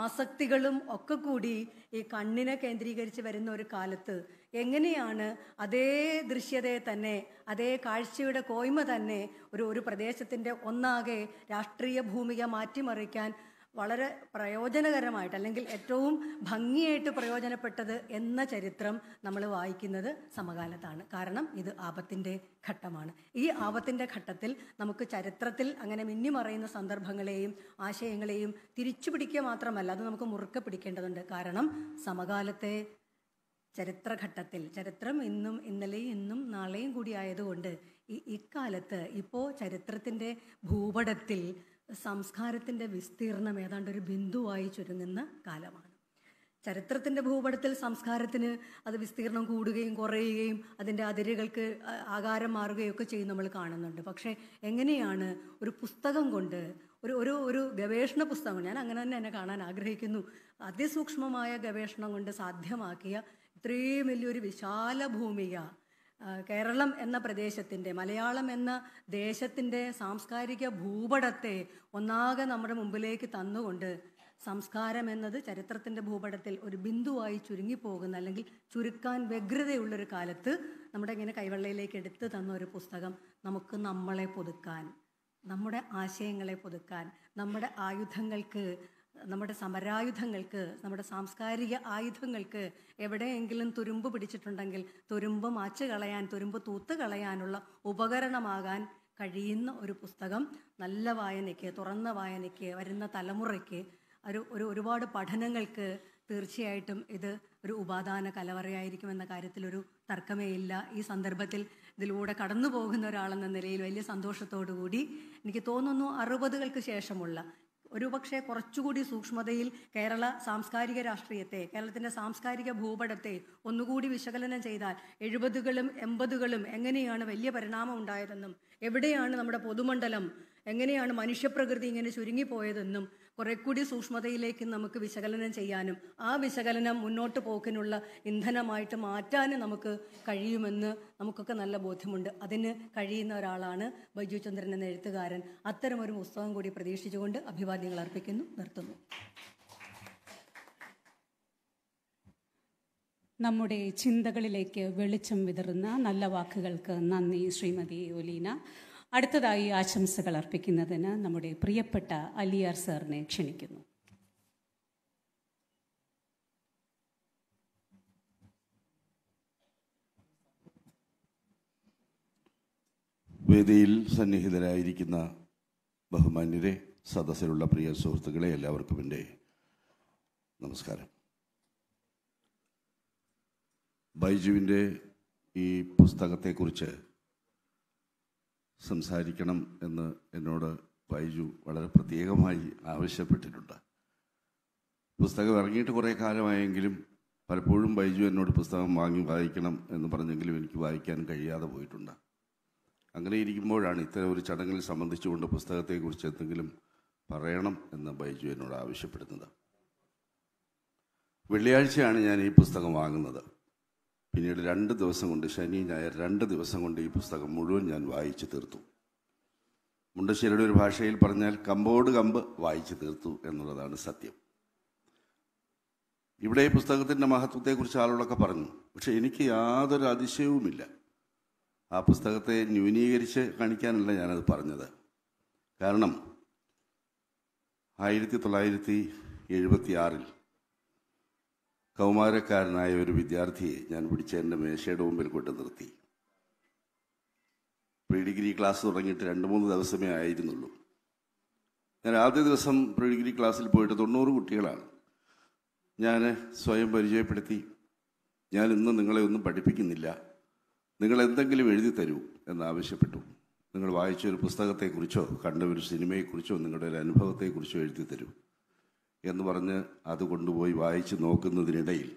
ആസക്തികളും ഒക്കെ കൂടി ഈ കണ്ണിനെ കേന്ദ്രീകരിച്ച് വരുന്ന ഒരു കാലത്ത് എങ്ങനെയാണ് അതേ ദൃശ്യതയെ തന്നെ അതേ കാഴ്ചയുടെ കോയ്മ തന്നെ ഒരു ഒരു പ്രദേശത്തിൻ്റെ ഒന്നാകെ രാഷ്ട്രീയ ഭൂമിക മാറ്റിമറിക്കാൻ വളരെ പ്രയോജനകരമായിട്ട് അല്ലെങ്കിൽ ഏറ്റവും ഭംഗിയായിട്ട് പ്രയോജനപ്പെട്ടത് എന്ന ചരിത്രം നമ്മൾ വായിക്കുന്നത് സമകാലത്താണ് കാരണം ഇത് ആപത്തിൻ്റെ ഘട്ടമാണ് ഈ ആപത്തിൻ്റെ ഘട്ടത്തിൽ നമുക്ക് ചരിത്രത്തിൽ അങ്ങനെ മിന്നിമറയുന്ന സന്ദർഭങ്ങളെയും ആശയങ്ങളെയും തിരിച്ചു പിടിക്കുക മാത്രമല്ല അത് നമുക്ക് മുറുക്കെ പിടിക്കേണ്ടതുണ്ട് കാരണം സമകാലത്തെ ചരിത്രഘട്ടത്തിൽ ചരിത്രം ഇന്നും ഇന്നലെയും ഇന്നും നാളെയും കൂടി ആയതുകൊണ്ട് ഈ ഇക്കാലത്ത് ഇപ്പോൾ ചരിത്രത്തിൻ്റെ ഭൂപടത്തിൽ സംസ്കാരത്തിൻ്റെ വിസ്തീർണം ഏതാണ്ട് ഒരു ബിന്ദുവായി ചുരുങ്ങുന്ന കാലമാണ് ചരിത്രത്തിൻ്റെ ഭൂപടത്തിൽ സംസ്കാരത്തിന് അത് വിസ്തീർണം കൂടുകയും കുറയുകയും അതിൻ്റെ അതിരുകൾക്ക് ആകാരം മാറുകയൊക്കെ ചെയ്യും നമ്മൾ കാണുന്നുണ്ട് പക്ഷേ എങ്ങനെയാണ് ഒരു പുസ്തകം കൊണ്ട് ഒരു ഒരു ഒരു ഗവേഷണ പുസ്തകം ഞാൻ അങ്ങനെ തന്നെ എന്നെ കാണാൻ ആഗ്രഹിക്കുന്നു അതിസൂക്ഷ്മമായ ഗവേഷണം കൊണ്ട് സാധ്യമാക്കിയ ഇത്രയും വലിയൊരു വിശാല ഭൂമിക കേരളം എന്ന പ്രദേശത്തിൻ്റെ മലയാളം എന്ന ദേശത്തിൻ്റെ സാംസ്കാരിക ഭൂപടത്തെ ഒന്നാകെ നമ്മുടെ മുമ്പിലേക്ക് തന്നുകൊണ്ട് സംസ്കാരം എന്നത് ചരിത്രത്തിൻ്റെ ഭൂപടത്തിൽ ഒരു ബിന്ദുവായി ചുരുങ്ങിപ്പോകുന്ന അല്ലെങ്കിൽ ചുരുക്കാൻ വ്യഗ്രതയുള്ളൊരു കാലത്ത് നമ്മുടെ ഇങ്ങനെ കൈവെള്ളയിലേക്ക് എടുത്ത് തന്ന ഒരു പുസ്തകം നമുക്ക് നമ്മളെ പുതുക്കാൻ നമ്മുടെ ആശയങ്ങളെ പുതുക്കാൻ നമ്മുടെ ആയുധങ്ങൾക്ക് നമ്മുടെ സമരായുധങ്ങൾക്ക് നമ്മുടെ സാംസ്കാരിക ആയുധങ്ങൾക്ക് എവിടെയെങ്കിലും തുരുമ്പ് പിടിച്ചിട്ടുണ്ടെങ്കിൽ തുരുമ്പ് മാച്ച് കളയാൻ തുരുമ്പ് തൂത്ത് കളയാനുള്ള ഉപകരണമാകാൻ കഴിയുന്ന ഒരു പുസ്തകം നല്ല വായനയ്ക്ക് തുറന്ന വായനയ്ക്ക് വരുന്ന തലമുറയ്ക്ക് ഒരു ഒരു ഒരുപാട് പഠനങ്ങൾക്ക് തീർച്ചയായിട്ടും ഇത് ഒരു ഉപാദാന കലവറയായിരിക്കുമെന്ന കാര്യത്തിലൊരു തർക്കമേ ഇല്ല ഈ സന്ദർഭത്തിൽ ഇതിലൂടെ കടന്നു പോകുന്ന ഒരാളെന്ന നിലയിൽ വലിയ സന്തോഷത്തോടു കൂടി എനിക്ക് തോന്നുന്നു അറുപതുകൾക്ക് ശേഷമുള്ള ഒരുപക്ഷെ കുറച്ചുകൂടി സൂക്ഷ്മതയിൽ കേരള സാംസ്കാരിക രാഷ്ട്രീയത്തെ കേരളത്തിൻ്റെ സാംസ്കാരിക ഭൂപടത്തെ ഒന്നുകൂടി വിശകലനം ചെയ്താൽ എഴുപതുകളും എൺപതുകളും എങ്ങനെയാണ് വലിയ പരിണാമം ഉണ്ടായതെന്നും എവിടെയാണ് നമ്മുടെ പൊതുമണ്ഡലം എങ്ങനെയാണ് മനുഷ്യപ്രകൃതി ഇങ്ങനെ ചുരുങ്ങിപ്പോയതെന്നും കുറെ കൂടി സൂക്ഷ്മതയിലേക്ക് നമുക്ക് വിശകലനം ചെയ്യാനും ആ വിശകലനം മുന്നോട്ട് പോക്കിനുള്ള ഇന്ധനമായിട്ട് മാറ്റാനും നമുക്ക് കഴിയുമെന്ന് നമുക്കൊക്കെ നല്ല ബോധ്യമുണ്ട് അതിന് കഴിയുന്ന ഒരാളാണ് ബൈജു ചന്ദ്രൻ എന്ന എഴുത്തുകാരൻ അത്തരമൊരു പുസ്തകം കൂടി പ്രതീക്ഷിച്ചുകൊണ്ട് അഭിവാദ്യങ്ങൾ അർപ്പിക്കുന്നു നിർത്തുന്നു നമ്മുടെ ചിന്തകളിലേക്ക് വെളിച്ചം വിതറുന്ന നല്ല വാക്കുകൾക്ക് നന്ദി ശ്രീമതി ഒലീന അടുത്തതായി ആശംസകൾ അർപ്പിക്കുന്നതിന് നമ്മുടെ പ്രിയപ്പെട്ട അലിയാർ സാറിനെ ക്ഷണിക്കുന്നു വേദിയിൽ സന്നിഹിതരായിരിക്കുന്ന ബഹുമാന്യരെ സദസ്സിലുള്ള പ്രിയ സുഹൃത്തുക്കളെ എല്ലാവർക്കും എൻ്റെ നമസ്കാരം ബൈജുവിൻ്റെ ഈ പുസ്തകത്തെക്കുറിച്ച് സംസാരിക്കണം എന്ന് എന്നോട് ബൈജു വളരെ പ്രത്യേകമായി ആവശ്യപ്പെട്ടിട്ടുണ്ട് പുസ്തകം ഇറങ്ങിയിട്ട് കുറേ കാലമായെങ്കിലും പലപ്പോഴും ബൈജു എന്നോട് പുസ്തകം വാങ്ങി വായിക്കണം എന്ന് പറഞ്ഞെങ്കിലും എനിക്ക് വായിക്കാൻ കഴിയാതെ പോയിട്ടുണ്ട് അങ്ങനെ ഇരിക്കുമ്പോഴാണ് ഇത്തരം ഒരു ചടങ്ങിൽ സംബന്ധിച്ചുകൊണ്ട് പുസ്തകത്തെക്കുറിച്ച് എന്തെങ്കിലും പറയണം എന്ന് ബൈജു എന്നോട് ആവശ്യപ്പെടുന്നത് വെള്ളിയാഴ്ചയാണ് ഞാൻ ഈ പുസ്തകം വാങ്ങുന്നത് പിന്നീട് രണ്ട് ദിവസം കൊണ്ട് ശനി ഞായർ രണ്ട് ദിവസം കൊണ്ട് ഈ പുസ്തകം മുഴുവൻ ഞാൻ വായിച്ചു തീർത്തു മുണ്ടശ്ശേരിയുടെ ഒരു ഭാഷയിൽ പറഞ്ഞാൽ കമ്പോട് കമ്പ് വായിച്ചു തീർത്തു എന്നുള്ളതാണ് സത്യം ഇവിടെ ഈ പുസ്തകത്തിൻ്റെ മഹത്വത്തെക്കുറിച്ച് ആളുകളൊക്കെ പറഞ്ഞു പക്ഷെ എനിക്ക് യാതൊരു അതിശയവുമില്ല ആ പുസ്തകത്തെ ന്യൂനീകരിച്ച് കാണിക്കാനല്ല ഞാനത് പറഞ്ഞത് കാരണം ആയിരത്തി തൊള്ളായിരത്തി എഴുപത്തി ആറിൽ കൗമാരക്കാരനായ ഒരു വിദ്യാർത്ഥിയെ ഞാൻ പിടിച്ച് എൻ്റെ മേശയുടെ മുമ്പിൽ കൊണ്ട് നിർത്തി പ്രീ ഡിഗ്രി ക്ലാസ് തുടങ്ങിയിട്ട് രണ്ട് മൂന്ന് ദിവസമേ ആയിരുന്നുള്ളൂ ഞാൻ ആദ്യ ദിവസം പ്രീ ഡിഗ്രി ക്ലാസ്സിൽ പോയിട്ട് തൊണ്ണൂറ് കുട്ടികളാണ് ഞാൻ സ്വയം പരിചയപ്പെടുത്തി ഞാൻ ഇന്ന് നിങ്ങളെ ഒന്നും പഠിപ്പിക്കുന്നില്ല നിങ്ങൾ എന്തെങ്കിലും എഴുതി തരൂ എന്നാവശ്യപ്പെട്ടു നിങ്ങൾ വായിച്ച ഒരു പുസ്തകത്തെക്കുറിച്ചോ കണ്ട ഒരു സിനിമയെക്കുറിച്ചോ നിങ്ങളുടെ ഒരു അനുഭവത്തെക്കുറിച്ചോ എഴുതി തരൂ എന്ന് പറഞ്ഞ് അത് കൊണ്ടുപോയി വായിച്ച് നോക്കുന്നതിനിടയിൽ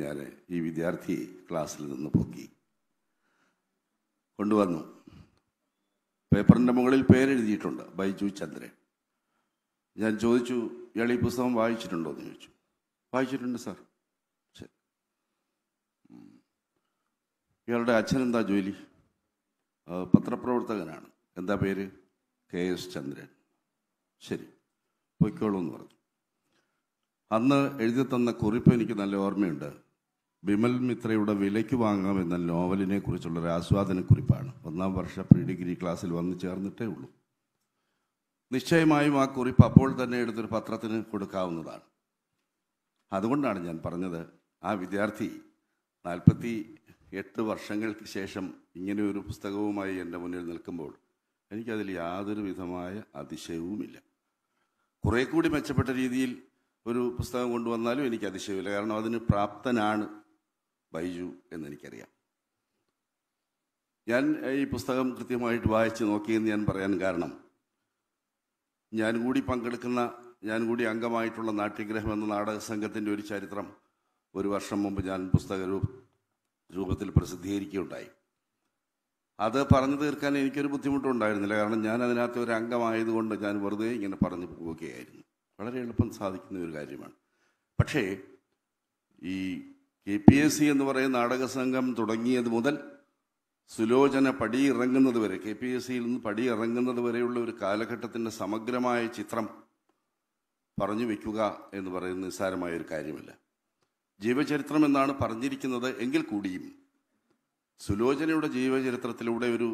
ഞാൻ ഈ വിദ്യാർത്ഥി ക്ലാസ്സിൽ നിന്ന് പൊക്കി കൊണ്ടുവന്നു പേപ്പറിൻ്റെ മുകളിൽ പേരെഴുതിയിട്ടുണ്ട് ബൈജു ചന്ദ്രൻ ഞാൻ ചോദിച്ചു ഇയാൾ ഈ പുസ്തകം വായിച്ചിട്ടുണ്ടോ എന്ന് ചോദിച്ചു വായിച്ചിട്ടുണ്ട് സാർ ശരി ഇയാളുടെ അച്ഛൻ എന്താ ജോലി പത്രപ്രവർത്തകനാണ് എന്താ പേര് കെ എസ് ചന്ദ്രൻ ശരി പൊയ്ക്കോളൂ എന്ന് പറഞ്ഞു അന്ന് എഴുതി തന്ന കുറിപ്പ് എനിക്ക് നല്ല ഓർമ്മയുണ്ട് ബിമൽ മിത്രയുടെ വിലയ്ക്ക് വാങ്ങാം എന്ന നോവലിനെ കുറിച്ചുള്ള ഒരു ആസ്വാദന കുറിപ്പാണ് ഒന്നാം വർഷ പ്രീ ഡിഗ്രി ക്ലാസ്സിൽ വന്ന് ചേർന്നിട്ടേ ഉള്ളൂ നിശ്ചയമായും ആ കുറിപ്പ് അപ്പോൾ തന്നെ എടുത്തൊരു പത്രത്തിന് കൊടുക്കാവുന്നതാണ് അതുകൊണ്ടാണ് ഞാൻ പറഞ്ഞത് ആ വിദ്യാർത്ഥി നാൽപ്പത്തി എട്ട് വർഷങ്ങൾക്ക് ശേഷം ഇങ്ങനെയൊരു പുസ്തകവുമായി എൻ്റെ മുന്നിൽ നിൽക്കുമ്പോൾ എനിക്കതിൽ യാതൊരു വിധമായ അതിശയവുമില്ല കുറെ കൂടി മെച്ചപ്പെട്ട രീതിയിൽ ഒരു പുസ്തകം കൊണ്ടുവന്നാലും എനിക്ക് അതിശയമില്ല കാരണം അതിന് പ്രാപ്തനാണ് ബൈജു എന്നെനിക്കറിയാം ഞാൻ ഈ പുസ്തകം കൃത്യമായിട്ട് വായിച്ച് നോക്കിയെന്ന് ഞാൻ പറയാൻ കാരണം ഞാൻ കൂടി പങ്കെടുക്കുന്ന ഞാൻ കൂടി അംഗമായിട്ടുള്ള നാട്യഗ്രഹം എന്ന നാടക സംഘത്തിൻ്റെ ഒരു ചരിത്രം ഒരു വർഷം മുമ്പ് ഞാൻ പുസ്തക രൂപത്തിൽ പ്രസിദ്ധീകരിക്കുകയുണ്ടായി അത് പറഞ്ഞു തീർക്കാൻ എനിക്കൊരു ബുദ്ധിമുട്ടുണ്ടായിരുന്നില്ല കാരണം ഞാൻ അതിനകത്ത് ഒരു അംഗമായതുകൊണ്ട് ഞാൻ വെറുതെ ഇങ്ങനെ പറഞ്ഞു പോവുകയായിരുന്നു വളരെ എളുപ്പം സാധിക്കുന്ന ഒരു കാര്യമാണ് പക്ഷേ ഈ കെ പി എസ് സി എന്ന് പറയുന്ന നാടക സംഘം തുടങ്ങിയത് മുതൽ സുലോചന പടി ഇറങ്ങുന്നത് വരെ കെ പി എസ് സിയിൽ നിന്ന് പടി ഇറങ്ങുന്നത് വരെയുള്ള ഒരു കാലഘട്ടത്തിൻ്റെ സമഗ്രമായ ചിത്രം പറഞ്ഞു വെക്കുക എന്ന് പറയുന്ന നിസ്സാരമായ ഒരു കാര്യമല്ല ജീവചരിത്രം എന്നാണ് പറഞ്ഞിരിക്കുന്നത് എങ്കിൽ കൂടിയും സുലോചനയുടെ ജീവചരിത്രത്തിലൂടെ ഒരു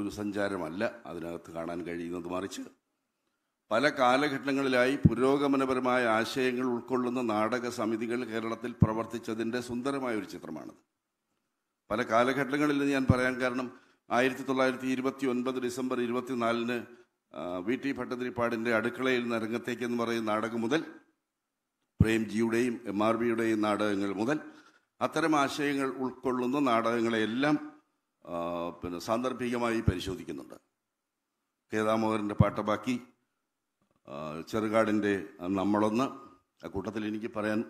ഒരു സഞ്ചാരമല്ല അതിനകത്ത് കാണാൻ കഴിയുന്നത് മറിച്ച് പല കാലഘട്ടങ്ങളിലായി പുരോഗമനപരമായ ആശയങ്ങൾ ഉൾക്കൊള്ളുന്ന നാടക സമിതികൾ കേരളത്തിൽ പ്രവർത്തിച്ചതിൻ്റെ സുന്ദരമായ ഒരു ചിത്രമാണത് പല കാലഘട്ടങ്ങളിൽ ഞാൻ പറയാൻ കാരണം ആയിരത്തി തൊള്ളായിരത്തി ഇരുപത്തി ഒൻപത് ഡിസംബർ ഇരുപത്തിനാലിന് വി ടി ഭട്ടതിരിപ്പാടിൻ്റെ അടുക്കളയിൽ നരങ്ങത്തേക്ക് എന്ന് പറയുന്ന നാടകം മുതൽ പ്രേംജിയുടെയും എം ആർ ബിയുടെയും നാടകങ്ങൾ മുതൽ അത്തരം ആശയങ്ങൾ ഉൾക്കൊള്ളുന്ന നാടകങ്ങളെയെല്ലാം പിന്നെ സാന്ദർഭികമായി പരിശോധിക്കുന്നുണ്ട് കേദാമോഹരൻ്റെ പാട്ടബാക്കി ചെറുകാടിൻ്റെ നമ്മളൊന്ന് ആ കൂട്ടത്തിൽ എനിക്ക് പറയാൻ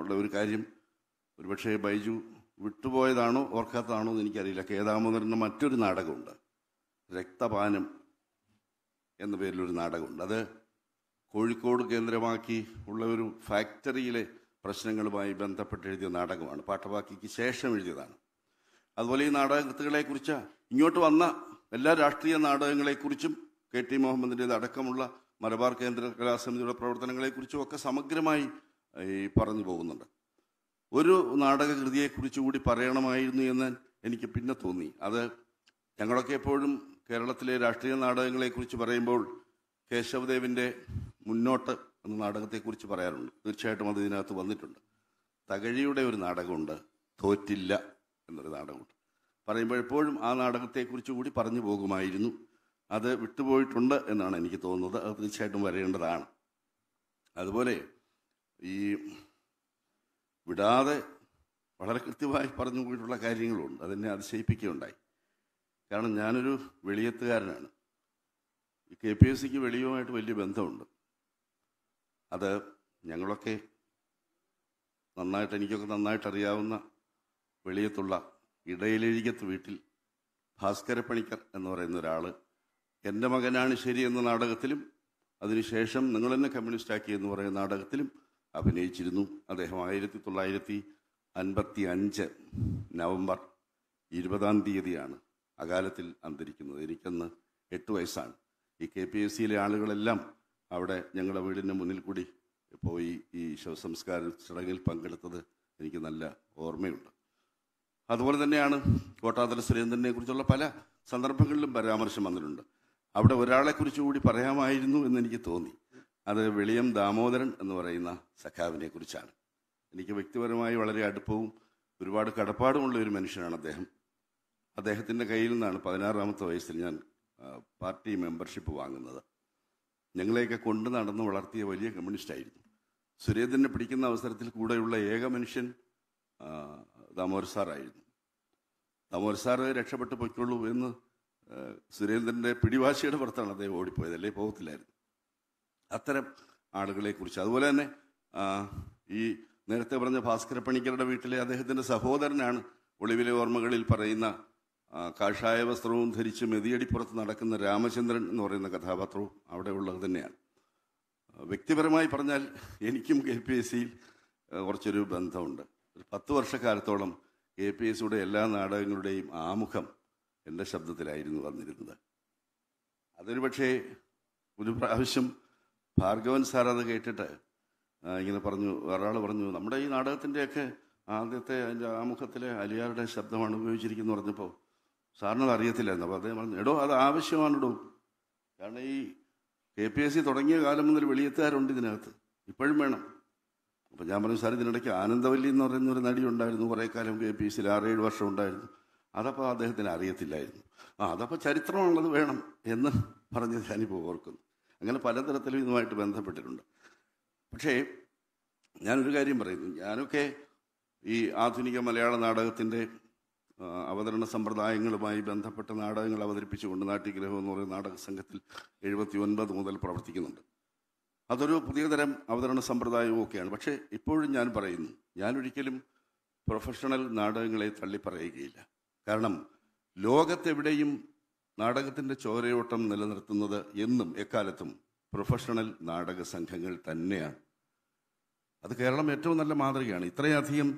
ഉള്ള ഒരു കാര്യം ഒരുപക്ഷെ ബൈജു വിട്ടുപോയതാണോ ഓർക്കാത്തതാണോ എന്ന് എനിക്കറിയില്ല കെ മറ്റൊരു നാടകമുണ്ട് രക്തപാനം എന്ന പേരിലൊരു നാടകമുണ്ട് അത് കോഴിക്കോട് കേന്ദ്രമാക്കി ഉള്ള ഒരു ഫാക്ടറിയിലെ പ്രശ്നങ്ങളുമായി ബന്ധപ്പെട്ട് എഴുതിയ നാടകമാണ് പാഠവാക്കിക്ക് ശേഷം എഴുതിയതാണ് അതുപോലെ ഈ കുറിച്ച് ഇങ്ങോട്ട് വന്ന എല്ലാ രാഷ്ട്രീയ നാടകങ്ങളെക്കുറിച്ചും കെ ടി മുഹമ്മദിൻ്റെ അടക്കമുള്ള മലബാർ കേന്ദ്ര കലാസമിതിയുടെ പ്രവർത്തനങ്ങളെക്കുറിച്ചും ഒക്കെ സമഗ്രമായി ഈ പറഞ്ഞു പോകുന്നുണ്ട് ഒരു നാടകകൃതിയെക്കുറിച്ച് കൂടി പറയണമായിരുന്നു എന്ന് എനിക്ക് പിന്നെ തോന്നി അത് ഞങ്ങളൊക്കെ എപ്പോഴും കേരളത്തിലെ രാഷ്ട്രീയ നാടകങ്ങളെക്കുറിച്ച് പറയുമ്പോൾ കേശവദേവിൻ്റെ മുന്നോട്ട് എന്ന നാടകത്തെക്കുറിച്ച് പറയാറുണ്ട് തീർച്ചയായിട്ടും അത് ഇതിനകത്ത് വന്നിട്ടുണ്ട് തകഴിയുടെ ഒരു നാടകമുണ്ട് തോറ്റില്ല എന്നൊരു നാടകമുണ്ട് പറയുമ്പോഴെപ്പോഴും ആ നാടകത്തെക്കുറിച്ച് കൂടി പറഞ്ഞു പോകുമായിരുന്നു അത് വിട്ടുപോയിട്ടുണ്ട് എന്നാണ് എനിക്ക് തോന്നുന്നത് അത് തീർച്ചയായിട്ടും വരേണ്ടതാണ് അതുപോലെ ഈ വിടാതെ വളരെ കൃത്യമായി പറഞ്ഞു പോയിട്ടുള്ള കാര്യങ്ങളുണ്ട് അതെന്നെ അതിശയിപ്പിക്കുകയുണ്ടായി കാരണം ഞാനൊരു വെളിയത്തുകാരനാണ് കെ പി എസ് സിക്ക് വെളിയുമായിട്ട് വലിയ ബന്ധമുണ്ട് അത് ഞങ്ങളൊക്കെ നന്നായിട്ട് എനിക്കൊക്കെ നന്നായിട്ട് അറിയാവുന്ന വെളിയത്തുള്ള ഇടയിലെഴുകത്ത് വീട്ടിൽ ഭാസ്കര പണിക്കർ എന്ന് പറയുന്ന ഒരാൾ എൻ്റെ മകനാണ് ശരി എന്ന നാടകത്തിലും അതിനുശേഷം നിങ്ങൾ എന്നെ കമ്മ്യൂണിസ്റ്റാക്കി എന്ന് പറയുന്ന നാടകത്തിലും അഭിനയിച്ചിരുന്നു അദ്ദേഹം ആയിരത്തി തൊള്ളായിരത്തി അൻപത്തി അഞ്ച് നവംബർ ഇരുപതാം തീയതിയാണ് അകാലത്തിൽ അന്തരിക്കുന്നത് എനിക്കന്ന് എട്ട് വയസ്സാണ് ഈ കെ പി എസ് സിയിലെ ആളുകളെല്ലാം അവിടെ ഞങ്ങളുടെ വീടിൻ്റെ മുന്നിൽ കൂടി പോയി ഈ ശവസംസ്കാര ചടങ്ങിൽ പങ്കെടുത്തത് എനിക്ക് നല്ല ഓർമ്മയുണ്ട് അതുപോലെ തന്നെയാണ് കോട്ടാതല സുരേന്ദ്രനെ കുറിച്ചുള്ള പല സന്ദർഭങ്ങളിലും പരാമർശം വന്നിട്ടുണ്ട് അവിടെ ഒരാളെക്കുറിച്ച് കൂടി പറയാമായിരുന്നു എന്ന് എനിക്ക് തോന്നി അത് വെളിയം ദാമോദരൻ എന്ന് പറയുന്ന സഖാവിനെ കുറിച്ചാണ് എനിക്ക് വ്യക്തിപരമായി വളരെ അടുപ്പവും ഒരുപാട് കടപ്പാടുമുള്ള ഒരു മനുഷ്യനാണ് അദ്ദേഹം അദ്ദേഹത്തിൻ്റെ കയ്യിൽ നിന്നാണ് പതിനാറാമത്തെ വയസ്സിൽ ഞാൻ പാർട്ടി മെമ്പർഷിപ്പ് വാങ്ങുന്നത് ഞങ്ങളെയൊക്കെ കൊണ്ട് നടന്ന് വളർത്തിയ വലിയ കമ്മ്യൂണിസ്റ്റായിരുന്നു സുരേന്ദ്രനെ പിടിക്കുന്ന അവസരത്തിൽ കൂടെയുള്ള ഏക മനുഷ്യൻ ദാമോദർ സാറായിരുന്നു ദാമോദർ സാറ് രക്ഷപ്പെട്ട് പൊയ്ക്കൊള്ളൂ എന്ന് സുരേന്ദ്രന്റെ പിടിവാശിയുടെ പുറത്താണ് അദ്ദേഹം ഓടിപ്പോയത് അല്ലെ പോകത്തില്ലായിരുന്നു അത്തരം ആളുകളെ കുറിച്ച് അതുപോലെ തന്നെ ഈ നേരത്തെ പറഞ്ഞ ഭാസ്കര പണിക്കരുടെ വീട്ടിലെ അദ്ദേഹത്തിന്റെ സഹോദരനാണ് ഒളിവിലെ ഓർമ്മകളിൽ പറയുന്ന കാഷായ വസ്ത്രവും ധരിച്ച് മെതിയടിപ്പുറത്ത് നടക്കുന്ന രാമചന്ദ്രൻ എന്ന് പറയുന്ന കഥാപാത്രവും അവിടെ ഉള്ളത് തന്നെയാണ് വ്യക്തിപരമായി പറഞ്ഞാൽ എനിക്കും കെ പി എസ് സിയിൽ കുറച്ചൊരു ബന്ധമുണ്ട് ഒരു പത്ത് വർഷക്കാലത്തോളം കെ പി എസ് സിയുടെ എല്ലാ നാടകങ്ങളുടെയും ആമുഖം എൻ്റെ ശബ്ദത്തിലായിരുന്നു വന്നിരുന്നത് അതൊരു പക്ഷേ ഒരു പ്രാവശ്യം ഭാർഗവൻ സാർ അത് കേട്ടിട്ട് ഇങ്ങനെ പറഞ്ഞു ഒരാൾ പറഞ്ഞു നമ്മുടെ ഈ നാടകത്തിൻ്റെയൊക്കെ ആദ്യത്തെ അതിൻ്റെ ആമുഖത്തിലെ അലിയാരുടെ ശബ്ദമാണ് ഉപയോഗിച്ചിരിക്കുന്നു പറഞ്ഞപ്പോൾ സാറിനത് അറിയത്തില്ലായിരുന്നു അപ്പോൾ അദ്ദേഹം പറഞ്ഞു എടോ അത് ആവശ്യമാണ് ആവശ്യമാണെടോ കാരണം ഈ കെ പി എസ് സി തുടങ്ങിയ കാലം മുതൽ വെളിയെത്തുകാരുണ്ട് ഇതിനകത്ത് ഇപ്പോഴും വേണം അപ്പോൾ ഞാൻ പറഞ്ഞു സാർ ഇതിനിടയ്ക്ക് ആനന്ദവല്ലി എന്ന് പറയുന്ന ഒരു നടി ഉണ്ടായിരുന്നു കുറേ കാലം കെ പി എസ് സിയിൽ ആറേഴ് വർഷം ഉണ്ടായിരുന്നു അതപ്പോൾ അദ്ദേഹത്തിന് അറിയത്തില്ലായിരുന്നു ആ അതപ്പോൾ ചരിത്രമുള്ളത് വേണം എന്ന് പറഞ്ഞ് ഞാനിപ്പോൾ ഓർക്കുന്നു അങ്ങനെ പലതരത്തിലും ഇതുമായിട്ട് ബന്ധപ്പെട്ടിട്ടുണ്ട് പക്ഷേ ഞാനൊരു കാര്യം പറയുന്നു ഞാനൊക്കെ ഈ ആധുനിക മലയാള നാടകത്തിൻ്റെ അവതരണ സമ്പ്രദായങ്ങളുമായി ബന്ധപ്പെട്ട നാടകങ്ങൾ അവതരിപ്പിച്ചുകൊണ്ട് നാട്യഗ്രഹം എന്ന് പറയുന്ന നാടക സംഘത്തിൽ എഴുപത്തി ഒൻപത് മുതൽ പ്രവർത്തിക്കുന്നുണ്ട് അതൊരു പുതിയ തരം അവതരണ സമ്പ്രദായവും ഒക്കെയാണ് പക്ഷേ ഇപ്പോഴും ഞാൻ പറയുന്നു ഞാനൊരിക്കലും പ്രൊഫഷണൽ നാടകങ്ങളെ തള്ളിപ്പറയുകയില്ല കാരണം ലോകത്തെവിടെയും നാടകത്തിൻ്റെ ചോരയോട്ടം നിലനിർത്തുന്നത് എന്നും എക്കാലത്തും പ്രൊഫഷണൽ നാടക സംഘങ്ങൾ തന്നെയാണ് അത് കേരളം ഏറ്റവും നല്ല മാതൃകയാണ് ഇത്രയധികം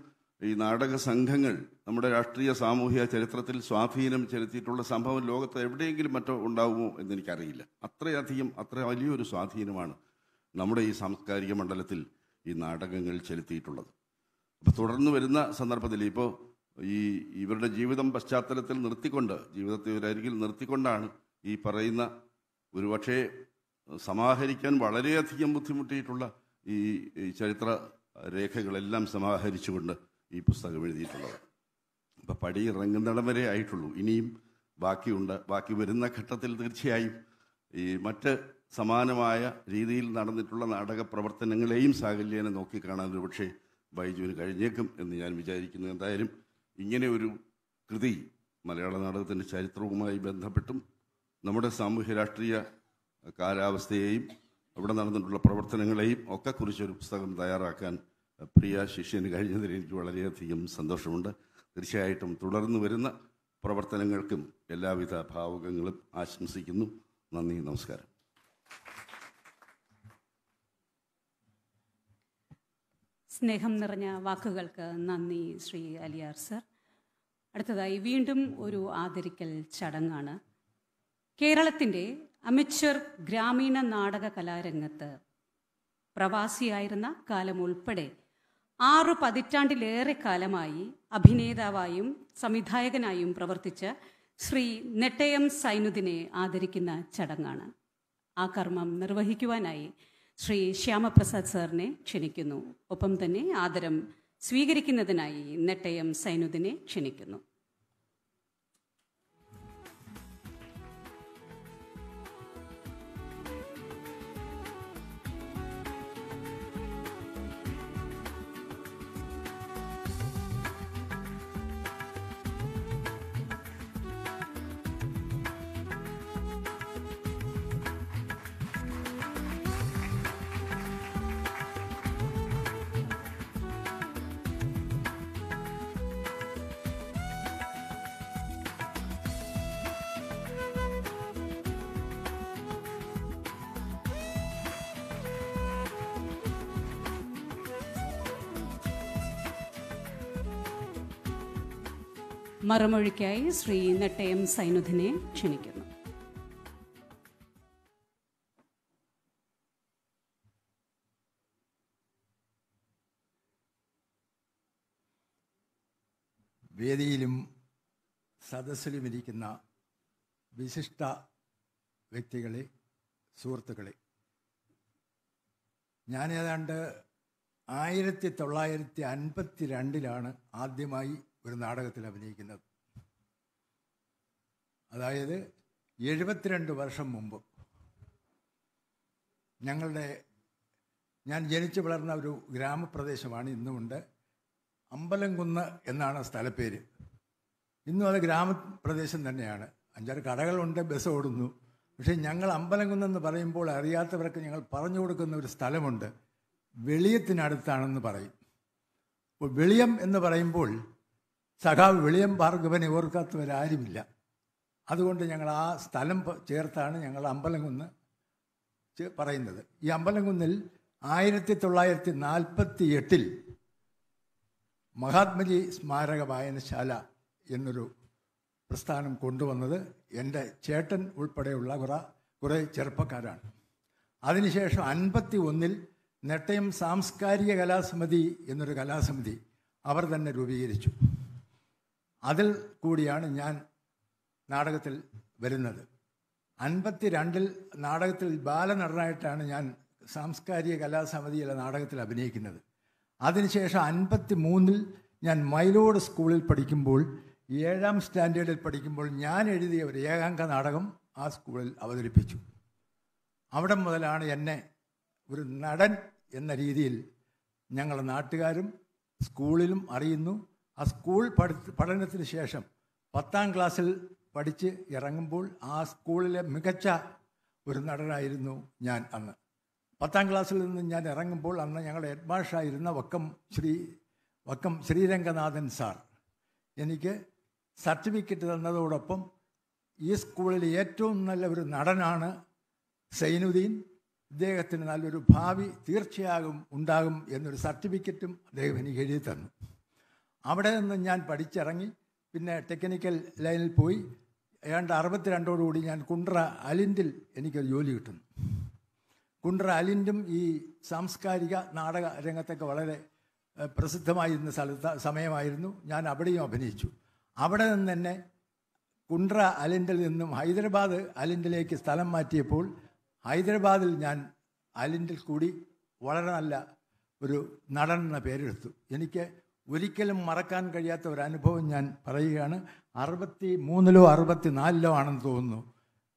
ഈ നാടക സംഘങ്ങൾ നമ്മുടെ രാഷ്ട്രീയ സാമൂഹിക ചരിത്രത്തിൽ സ്വാധീനം ചെലുത്തിയിട്ടുള്ള സംഭവം ലോകത്ത് എവിടെയെങ്കിലും മറ്റോ ഉണ്ടാവുമോ എനിക്കറിയില്ല അത്രയധികം അത്ര വലിയൊരു സ്വാധീനമാണ് നമ്മുടെ ഈ സാംസ്കാരിക മണ്ഡലത്തിൽ ഈ നാടകങ്ങൾ ചെലുത്തിയിട്ടുള്ളത് അപ്പോൾ തുടർന്ന് വരുന്ന സന്ദർഭത്തിൽ ഇപ്പോൾ ഈ ഇവരുടെ ജീവിതം പശ്ചാത്തലത്തിൽ നിർത്തിക്കൊണ്ട് ജീവിതത്തെ ഒരരികിൽ നിർത്തിക്കൊണ്ടാണ് ഈ പറയുന്ന ഒരുപക്ഷേ സമാഹരിക്കാൻ വളരെയധികം ബുദ്ധിമുട്ടിയിട്ടുള്ള ഈ ചരിത്ര രേഖകളെല്ലാം സമാഹരിച്ചുകൊണ്ട് ഈ പുസ്തകം എഴുതിയിട്ടുള്ളത് ഇപ്പൊ പടി ഇറങ്ങുന്നിടം വരെ ആയിട്ടുള്ളൂ ഇനിയും ബാക്കിയുണ്ട് ബാക്കി വരുന്ന ഘട്ടത്തിൽ തീർച്ചയായും ഈ മറ്റ് സമാനമായ രീതിയിൽ നടന്നിട്ടുള്ള നാടക പ്രവർത്തനങ്ങളെയും സാഹല്യേനെ നോക്കിക്കാണാൻ പക്ഷേ ബൈജുവിന് കഴിഞ്ഞേക്കും എന്ന് ഞാൻ വിചാരിക്കുന്നു എന്തായാലും ഇങ്ങനെ ഒരു കൃതി മലയാള നാടകത്തിൻ്റെ ചരിത്രവുമായി ബന്ധപ്പെട്ടും നമ്മുടെ സാമൂഹ്യ രാഷ്ട്രീയ കാലാവസ്ഥയെയും അവിടെ നടന്നിട്ടുള്ള പ്രവർത്തനങ്ങളെയും ഒക്കെ കുറിച്ചൊരു പുസ്തകം തയ്യാറാക്കാൻ പ്രിയ ശിഷ്യന് കഴിഞ്ഞതിൽ എനിക്ക് വളരെയധികം സന്തോഷമുണ്ട് തീർച്ചയായിട്ടും തുടർന്നു വരുന്ന പ്രവർത്തനങ്ങൾക്കും എല്ലാവിധ ഭാവുകങ്ങളും ആശംസിക്കുന്നു നന്ദി നമസ്കാരം സ്നേഹം നിറഞ്ഞ വാക്കുകൾക്ക് നന്ദി ശ്രീ അലിയാർ സർ അടുത്തതായി വീണ്ടും ഒരു ആദരിക്കൽ ചടങ്ങാണ് കേരളത്തിൻ്റെ അമിച്ചർ ഗ്രാമീണ നാടക കലാരംഗത്ത് പ്രവാസിയായിരുന്ന കാലം ഉൾപ്പെടെ ആറു പതിറ്റാണ്ടിലേറെ കാലമായി അഭിനേതാവായും സംവിധായകനായും പ്രവർത്തിച്ച ശ്രീ നെട്ടയം സൈനുദിനെ ആദരിക്കുന്ന ചടങ്ങാണ് ആ കർമ്മം നിർവഹിക്കുവാനായി ശ്രീ ശ്യാമപ്രസാദ് സാറിനെ ക്ഷണിക്കുന്നു ഒപ്പം തന്നെ ആദരം സ്വീകരിക്കുന്നതിനായി നെട്ടയം സൈനുദിനെ ക്ഷണിക്കുന്നു മറുമൊഴിക്കായി ശ്രീ നട്ടയം സൈനുദിനെ ക്ഷണിക്കുന്നു വേദിയിലും സദസ്സിലും ഇരിക്കുന്ന വിശിഷ്ട വ്യക്തികളെ സുഹൃത്തുക്കളെ ഞാൻ ഏതാണ്ട് ആയിരത്തി തൊള്ളായിരത്തി അൻപത്തി രണ്ടിലാണ് ആദ്യമായി ഒരു നാടകത്തിൽ അഭിനയിക്കുന്നത് അതായത് എഴുപത്തിരണ്ട് വർഷം മുമ്പ് ഞങ്ങളുടെ ഞാൻ ജനിച്ചു വളർന്ന ഒരു ഗ്രാമപ്രദേശമാണ് ഇന്നുമുണ്ട് അമ്പലംകുന്ന് എന്നാണ് സ്ഥലപ്പേര് ഇന്നും അത് ഗ്രാമപ്രദേശം തന്നെയാണ് അഞ്ചാറ് കടകളുണ്ട് ബസ് ഓടുന്നു പക്ഷേ ഞങ്ങൾ അമ്പലംകുന്നെന്ന് പറയുമ്പോൾ അറിയാത്തവർക്ക് ഞങ്ങൾ പറഞ്ഞു കൊടുക്കുന്ന ഒരു സ്ഥലമുണ്ട് വെളിയത്തിനടുത്താണെന്ന് പറയും അപ്പോൾ വെളിയം എന്ന് പറയുമ്പോൾ സഖാവ് വിളിയം ഭാർഗവനെ ഓർക്കാത്തവരാരുമില്ല അതുകൊണ്ട് ഞങ്ങൾ ആ സ്ഥലം ചേർത്താണ് ഞങ്ങൾ അമ്പലംകുന്ന് പറയുന്നത് ഈ അമ്പലംകുന്നിൽ ആയിരത്തി തൊള്ളായിരത്തി നാൽപ്പത്തി എട്ടിൽ മഹാത്മജി സ്മാരക വായനശാല എന്നൊരു പ്രസ്ഥാനം കൊണ്ടുവന്നത് എൻ്റെ ചേട്ടൻ ഉൾപ്പെടെയുള്ള കുറ കുറേ ചെറുപ്പക്കാരാണ് അതിനുശേഷം അൻപത്തി ഒന്നിൽ നെട്ടയം സാംസ്കാരിക കലാസമിതി എന്നൊരു കലാസമിതി അവർ തന്നെ രൂപീകരിച്ചു അതിൽ കൂടിയാണ് ഞാൻ നാടകത്തിൽ വരുന്നത് അൻപത്തി രണ്ടിൽ നാടകത്തിൽ ബാലനടനായിട്ടാണ് ഞാൻ സാംസ്കാരിക കലാസമിതിയിലെ നാടകത്തിൽ അഭിനയിക്കുന്നത് അതിനുശേഷം അൻപത്തി മൂന്നിൽ ഞാൻ മൈലോഡ് സ്കൂളിൽ പഠിക്കുമ്പോൾ ഏഴാം സ്റ്റാൻഡേർഡിൽ പഠിക്കുമ്പോൾ ഞാൻ എഴുതിയ ഒരു ഏകാംഗ നാടകം ആ സ്കൂളിൽ അവതരിപ്പിച്ചു അവിടെ മുതലാണ് എന്നെ ഒരു നടൻ എന്ന രീതിയിൽ ഞങ്ങളുടെ നാട്ടുകാരും സ്കൂളിലും അറിയുന്നു ആ സ്കൂൾ പഠി പഠനത്തിന് ശേഷം പത്താം ക്ലാസ്സിൽ പഠിച്ച് ഇറങ്ങുമ്പോൾ ആ സ്കൂളിലെ മികച്ച ഒരു നടനായിരുന്നു ഞാൻ അന്ന് പത്താം ക്ലാസ്സിൽ നിന്ന് ഞാൻ ഇറങ്ങുമ്പോൾ അന്ന് ഞങ്ങളുടെ ഹെഡ്മാഷായിരുന്ന വക്കം ശ്രീ വക്കം ശ്രീരംഗനാഥൻ സാർ എനിക്ക് സർട്ടിഫിക്കറ്റ് തന്നതോടൊപ്പം ഈ സ്കൂളിൽ ഏറ്റവും നല്ല ഒരു നടനാണ് സൈനുദ്ദീൻ ഇദ്ദേഹത്തിന് നല്ലൊരു ഭാവി തീർച്ചയാകും ഉണ്ടാകും എന്നൊരു സർട്ടിഫിക്കറ്റും അദ്ദേഹം എനിക്ക് എഴുതി തന്നു അവിടെ നിന്ന് ഞാൻ പഠിച്ചിറങ്ങി പിന്നെ ടെക്നിക്കൽ ലൈനിൽ പോയി ഏതാണ്ട് അറുപത്തിരണ്ടോടുകൂടി ഞാൻ കുണ്ട്ര അലിൻഡിൽ എനിക്കൊരു ജോലി കിട്ടുന്നു കുണ്ട്ര അലിൻഡും ഈ സാംസ്കാരിക നാടക രംഗത്തൊക്കെ വളരെ പ്രസിദ്ധമായിരുന്ന സ്ഥലത്ത് സമയമായിരുന്നു ഞാൻ അവിടെയും അഭിനയിച്ചു അവിടെ നിന്ന് തന്നെ കുണ്ട്ര അലിൻഡിൽ നിന്നും ഹൈദരാബാദ് അലിൻഡിലേക്ക് സ്ഥലം മാറ്റിയപ്പോൾ ഹൈദരാബാദിൽ ഞാൻ അലിൻഡിൽ കൂടി വളരെ നല്ല ഒരു നടൻ എന്ന പേരെടുത്തു എനിക്ക് ഒരിക്കലും മറക്കാൻ കഴിയാത്ത ഒരു അനുഭവം ഞാൻ പറയുകയാണ് അറുപത്തി മൂന്നിലോ അറുപത്തി നാലിലോ ആണെന്ന് തോന്നുന്നു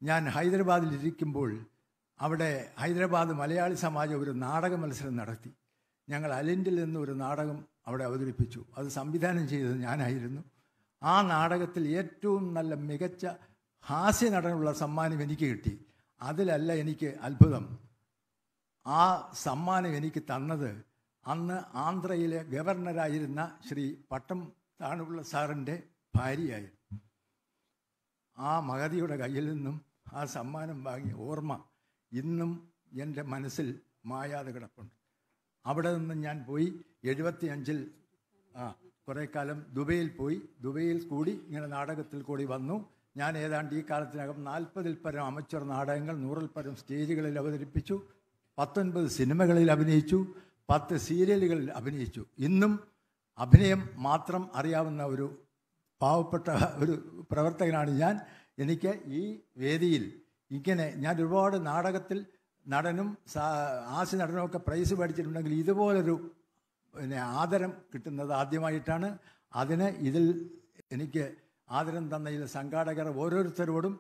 ഞാൻ ഹൈദരാബാദിലിരിക്കുമ്പോൾ അവിടെ ഹൈദരാബാദ് മലയാളി സമാജം ഒരു നാടക മത്സരം നടത്തി ഞങ്ങൾ അലിൻഡിൽ നിന്ന് ഒരു നാടകം അവിടെ അവതരിപ്പിച്ചു അത് സംവിധാനം ചെയ്തത് ഞാനായിരുന്നു ആ നാടകത്തിൽ ഏറ്റവും നല്ല മികച്ച ഹാസ്യ നടനുള്ള സമ്മാനം എനിക്ക് കിട്ടി അതിലല്ല എനിക്ക് അത്ഭുതം ആ സമ്മാനം എനിക്ക് തന്നത് അന്ന് ആന്ധ്രയിലെ ഗവർണറായിരുന്ന ശ്രീ പട്ടം താണുള്ള സാറിൻ്റെ ഭാര്യയായിരുന്നു ആ മഹതിയുടെ കയ്യിൽ നിന്നും ആ സമ്മാനം വാങ്ങിയ ഓർമ്മ ഇന്നും എൻ്റെ മനസ്സിൽ മായാതെ കിടപ്പുണ്ട് അവിടെ നിന്ന് ഞാൻ പോയി എഴുപത്തി അഞ്ചിൽ ആ കുറേ കാലം ദുബൈയിൽ പോയി ദുബൈയിൽ കൂടി ഇങ്ങനെ നാടകത്തിൽ കൂടി വന്നു ഞാൻ ഏതാണ്ട് ഈ കാലത്തിനകം നാൽപ്പതിൽ പരം അമച്ചർ നാടകങ്ങൾ നൂറിൽ പരം സ്റ്റേജുകളിൽ അവതരിപ്പിച്ചു പത്തൊൻപത് സിനിമകളിൽ അഭിനയിച്ചു പത്ത് സീരിയലുകളിൽ അഭിനയിച്ചു ഇന്നും അഭിനയം മാത്രം അറിയാവുന്ന ഒരു പാവപ്പെട്ട ഒരു പ്രവർത്തകനാണ് ഞാൻ എനിക്ക് ഈ വേദിയിൽ ഇങ്ങനെ ഞാൻ ഒരുപാട് നാടകത്തിൽ നടനും ആസി നടനും ഒക്കെ പ്രൈസ് മേടിച്ചിട്ടുണ്ടെങ്കിൽ ഇതുപോലൊരു പിന്നെ ആദരം കിട്ടുന്നത് ആദ്യമായിട്ടാണ് അതിന് ഇതിൽ എനിക്ക് ആദരം തന്ന ഇതിൽ സംഘാടകർ ഓരോരുത്തരോടും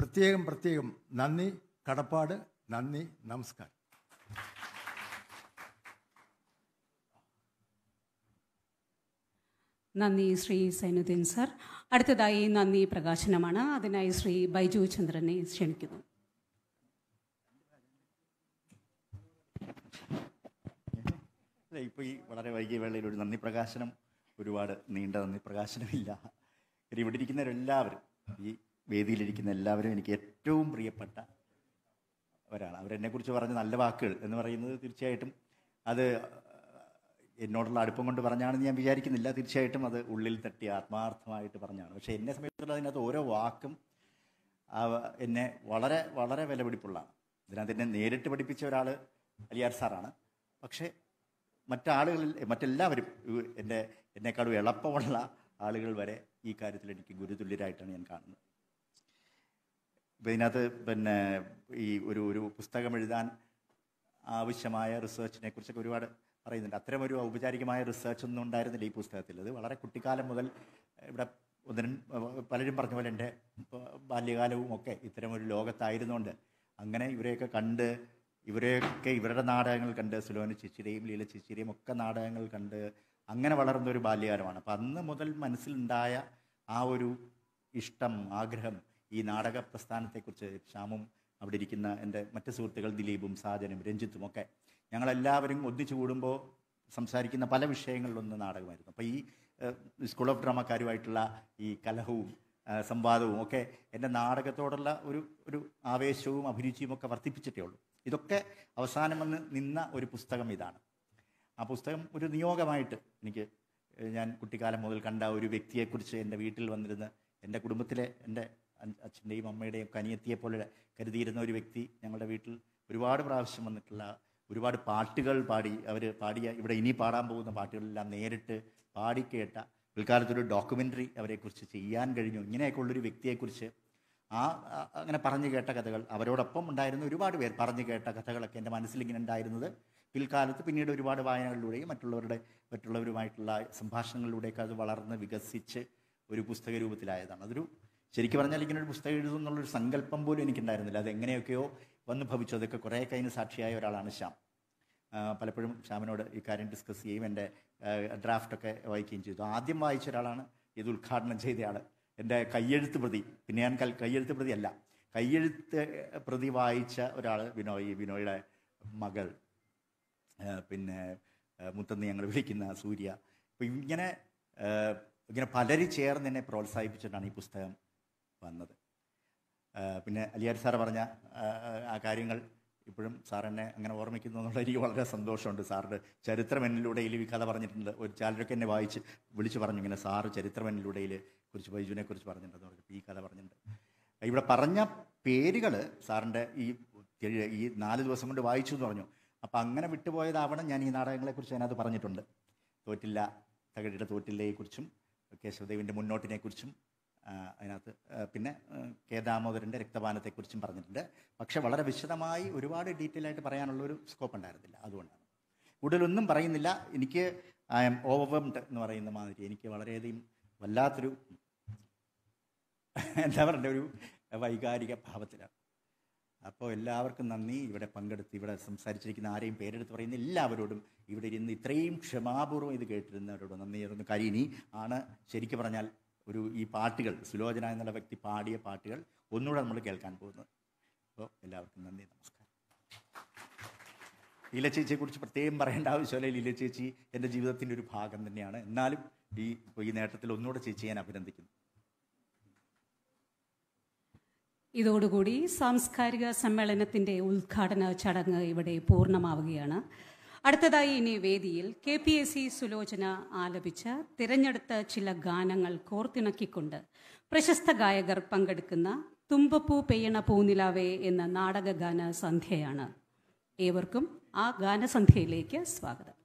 പ്രത്യേകം പ്രത്യേകം നന്ദി കടപ്പാട് നന്ദി നമസ്കാരം നന്ദി ശ്രീ സൈനുദ്ദീൻ സർ അടുത്തതായി നന്ദി പ്രകാശനമാണ് അതിനായി ശ്രീ ബൈജു ചന്ദ്രനെ ക്ഷണിക്കുന്നു ഇപ്പോൾ ഈ വളരെ വൈകിയ വേളയിൽ ഒരു നന്ദി പ്രകാശനം ഒരുപാട് നീണ്ട നന്ദി പ്രകാശനമില്ല ഇവിടെ ഇരിക്കുന്നവരെല്ലാവരും ഈ വേദിയിലിരിക്കുന്ന എല്ലാവരും എനിക്ക് ഏറ്റവും പ്രിയപ്പെട്ട ഒരാൾ അവരെന്നെക്കുറിച്ച് പറഞ്ഞ നല്ല വാക്കുകൾ എന്ന് പറയുന്നത് തീർച്ചയായിട്ടും അത് എന്നോടുള്ള അടുപ്പം കൊണ്ട് പറഞ്ഞാണെന്ന് ഞാൻ വിചാരിക്കുന്നില്ല തീർച്ചയായിട്ടും അത് ഉള്ളിൽ തട്ടി ആത്മാർത്ഥമായിട്ട് പറഞ്ഞാണ് പക്ഷേ എന്നെ സംബന്ധിച്ചുള്ള അതിനകത്ത് ഓരോ വാക്കും എന്നെ വളരെ വളരെ വിലപിടിപ്പുള്ളതാണ് ഇതിനകത്ത് എന്നെ നേരിട്ട് പഠിപ്പിച്ച ഒരാൾ അലിയാർ സാറാണ് പക്ഷേ മറ്റാളുകളിൽ മറ്റെല്ലാവരും എൻ്റെ എന്നെക്കാളും എളുപ്പമുള്ള ആളുകൾ വരെ ഈ കാര്യത്തിൽ എനിക്ക് ഗുരുതുല്യരായിട്ടാണ് ഞാൻ കാണുന്നത് ഇപ്പം ഇതിനകത്ത് പിന്നെ ഈ ഒരു ഒരു പുസ്തകം എഴുതാൻ ആവശ്യമായ റിസേർച്ചിനെ കുറിച്ചൊക്കെ ഒരുപാട് പറയുന്നുണ്ട് അത്തരമൊരു ഔപചാരികമായ റിസർച്ച് ഒന്നും ഉണ്ടായിരുന്നില്ല ഈ പുസ്തകത്തിൽ അത് വളരെ കുട്ടിക്കാലം മുതൽ ഇവിടെ ഒന്നിനും പലരും പറഞ്ഞ പോലെ എൻ്റെ ബാല്യകാലവും ഒക്കെ ഇത്തരമൊരു ലോകത്തായിരുന്നുകൊണ്ട് അങ്ങനെ ഇവരെയൊക്കെ കണ്ട് ഇവരെയൊക്കെ ഇവരുടെ നാടകങ്ങൾ കണ്ട് സുലോന ചിച്ചിരിയും ലീല ചിച്ചിരിയും ഒക്കെ നാടകങ്ങൾ കണ്ട് അങ്ങനെ വളർന്ന ഒരു ബാല്യകാലമാണ് അപ്പം അന്ന് മുതൽ മനസ്സിലുണ്ടായ ആ ഒരു ഇഷ്ടം ആഗ്രഹം ഈ നാടക പ്രസ്ഥാനത്തെക്കുറിച്ച് ശ്യാമും അവിടെ ഇരിക്കുന്ന എൻ്റെ മറ്റ് സുഹൃത്തുക്കൾ ദിലീപും സാജനും രഞ്ജിത്തും ഒക്കെ ഞങ്ങളെല്ലാവരും ഒന്നിച്ചു കൂടുമ്പോൾ സംസാരിക്കുന്ന പല വിഷയങ്ങളിലൊന്ന് നാടകമായിരുന്നു അപ്പോൾ ഈ സ്കൂൾ ഓഫ് ഡ്രാമക്കാരുമായിട്ടുള്ള ഈ കലഹവും സംവാദവും ഒക്കെ എൻ്റെ നാടകത്തോടുള്ള ഒരു ഒരു ആവേശവും അഭിരുചിയും ഒക്കെ വർദ്ധിപ്പിച്ചിട്ടേ ഉള്ളൂ ഇതൊക്കെ അവസാനം വന്ന് നിന്ന ഒരു പുസ്തകം ഇതാണ് ആ പുസ്തകം ഒരു നിയോഗമായിട്ട് എനിക്ക് ഞാൻ കുട്ടിക്കാലം മുതൽ കണ്ട ഒരു വ്യക്തിയെക്കുറിച്ച് എൻ്റെ വീട്ടിൽ വന്നിരുന്ന എൻ്റെ കുടുംബത്തിലെ എൻ്റെ അച്ഛൻ്റെയും അമ്മയുടെയും കനിയത്തിയെ പോലെ കരുതിയിരുന്ന ഒരു വ്യക്തി ഞങ്ങളുടെ വീട്ടിൽ ഒരുപാട് പ്രാവശ്യം വന്നിട്ടുള്ള ഒരുപാട് പാട്ടുകൾ പാടി അവർ പാടിയ ഇവിടെ ഇനി പാടാൻ പോകുന്ന പാട്ടുകളെല്ലാം നേരിട്ട് പാടിക്കേട്ട പിൽക്കാലത്തൊരു ഡോക്യുമെൻ്ററി അവരെക്കുറിച്ച് ചെയ്യാൻ കഴിഞ്ഞു ഇങ്ങനെയൊക്കെ ഉള്ളൊരു വ്യക്തിയെക്കുറിച്ച് ആ അങ്ങനെ പറഞ്ഞു കേട്ട കഥകൾ അവരോടൊപ്പം ഉണ്ടായിരുന്ന ഒരുപാട് പേർ പറഞ്ഞു കേട്ട കഥകളൊക്കെ എൻ്റെ മനസ്സിലിങ്ങനെ ഉണ്ടായിരുന്നത് പിൽക്കാലത്ത് പിന്നീട് ഒരുപാട് വായനകളിലൂടെയും മറ്റുള്ളവരുടെ മറ്റുള്ളവരുമായിട്ടുള്ള സംഭാഷണങ്ങളിലൂടെയൊക്കെ അത് വളർന്ന് വികസിച്ച് ഒരു പുസ്തക രൂപത്തിലായതാണ് അതൊരു ശരിക്കും പറഞ്ഞാൽ ഇങ്ങനെ ഒരു പുസ്തകം എഴുതുന്നുള്ളൊരു സങ്കല്പം പോലും എനിക്കുണ്ടായിരുന്നില്ല അത് എങ്ങനെയൊക്കെയോ വന്നു ഭവിച്ചു അതൊക്കെ കുറേ കഴിഞ്ഞ് സാക്ഷിയായ ഒരാളാണ് ശ്യാം പലപ്പോഴും ശ്യാമിനോട് ഈ കാര്യം ഡിസ്കസ് ചെയ്യും എൻ്റെ ഡ്രാഫ്റ്റൊക്കെ വായിക്കുകയും ചെയ്തു ആദ്യം വായിച്ച ഒരാളാണ് ഇത് ഉദ്ഘാടനം ചെയ്തയാൾ എൻ്റെ കയ്യെഴുത്ത് പ്രതി പിന്നെ ഞാൻ കയ്യെഴുത്ത് പ്രതി അല്ല കയ്യെഴുത്ത് പ്രതി വായിച്ച ഒരാൾ ബിനോയ് ബിനോയുടെ മകൾ പിന്നെ മുത്തന്ന് ഞങ്ങൾ വിളിക്കുന്ന സൂര്യ അപ്പം ഇങ്ങനെ ഇങ്ങനെ പലരും ചേർന്ന് എന്നെ പ്രോത്സാഹിപ്പിച്ചിട്ടാണ് ഈ പുസ്തകം വന്നത് പിന്നെ അലിയാരി സാറ് പറഞ്ഞ ആ കാര്യങ്ങൾ ഇപ്പോഴും സാർ എന്നെ അങ്ങനെ ഓർമ്മിക്കുന്നു എന്നുള്ള എനിക്ക് വളരെ സന്തോഷമുണ്ട് സാറിൻ്റെ ചരിത്രമെന്നിലൂടെ ഈ കഥ പറഞ്ഞിട്ടുണ്ട് ഒരു ചാലരൊക്കെ എന്നെ വായിച്ച് വിളിച്ചു പറഞ്ഞു ഇങ്ങനെ സാറ് ചരിത്രമെന്നിലൂടെയിൽ കുറിച്ച് ബൈജുവിനെ കുറിച്ച് പറഞ്ഞിട്ടുണ്ടെന്ന് പറഞ്ഞിട്ട് ഈ കഥ പറഞ്ഞിട്ടുണ്ട് ഇവിടെ പറഞ്ഞ പേരുകൾ സാറിൻ്റെ ഈ ഈ നാല് ദിവസം കൊണ്ട് വായിച്ചു എന്ന് പറഞ്ഞു അപ്പം അങ്ങനെ വിട്ടുപോയതാവണം ഞാൻ ഈ നാടകങ്ങളെക്കുറിച്ച് അതിനകത്ത് പറഞ്ഞിട്ടുണ്ട് തോറ്റില്ല തകഴിയുടെ തോറ്റില്ലയെക്കുറിച്ചും കേശവദേവിൻ്റെ മുന്നോട്ടിനെക്കുറിച്ചും അതിനകത്ത് പിന്നെ കെ ദാമോദരൻ്റെ രക്തപാനത്തെക്കുറിച്ചും പറഞ്ഞിട്ടുണ്ട് പക്ഷേ വളരെ വിശദമായി ഒരുപാട് ഡീറ്റെയിൽ ആയിട്ട് പറയാനുള്ളൊരു സ്കോപ്പ് ഉണ്ടായിരുന്നില്ല അതുകൊണ്ടാണ് കൂടുതലൊന്നും പറയുന്നില്ല എനിക്ക് ഐ എം ഓവർവെംഡ് എന്ന് പറയുന്ന മാതിരി എനിക്ക് വളരെയധികം വല്ലാത്തൊരു എന്താ പറയണ്ട ഒരു വൈകാരിക ഭാവത്തിലാണ് അപ്പോൾ എല്ലാവർക്കും നന്ദി ഇവിടെ പങ്കെടുത്ത് ഇവിടെ സംസാരിച്ചിരിക്കുന്ന ആരെയും പേരെടുത്ത് പറയുന്ന എല്ലാവരോടും ഇവിടെ ഇരുന്ന് ഇത്രയും ക്ഷമാപൂർവ്വം ഇത് കേട്ടിരുന്നവരോടും നന്ദി കരിനി ആണ് ശരിക്കും പറഞ്ഞാൽ ഒരു ഈ പാട്ടുകൾ സുലോചന എന്നുള്ള വ്യക്തി പാടിയ പാട്ടുകൾ ഒന്നുകൂടെ നമ്മൾ കേൾക്കാൻ പോകുന്നത് അപ്പോൾ എല്ലാവർക്കും നന്ദി നമസ്കാരം ലീല ചേച്ചിയെക്കുറിച്ച് പ്രത്യേകം പറയേണ്ട ആവശ്യമില്ല ലീല ചേച്ചി എൻ്റെ ജീവിതത്തിൻ്റെ ഒരു ഭാഗം തന്നെയാണ് എന്നാലും ഈ ഈ നേട്ടത്തിൽ ഒന്നുകൂടെ ചേച്ചി ഞാൻ അഭിനന്ദിക്കുന്നു ഇതോടുകൂടി സാംസ്കാരിക സമ്മേളനത്തിൻ്റെ ഉദ്ഘാടന ചടങ്ങ് ഇവിടെ പൂർണ്ണമാവുകയാണ് അടുത്തതായി ഇനി വേദിയിൽ K P S C Sulochana ആലപിച്ച തിരഞ്ഞെടുത്ത ചില ഗാനങ്ങൾ കോർത്തിണക്കിക്കൊണ്ട് പ്രശസ്ത ഗായകർ പങ്കെടുക്കുന്ന തുമ്പപ്പൂ പെയ്യണ പൂനിലാവേ എന്ന നാടകഗാന സന്ധ്യയാണ് ഏവർക്കും ആ ഗാനസന്ധ്യയിലേക്ക് സ്വാഗതം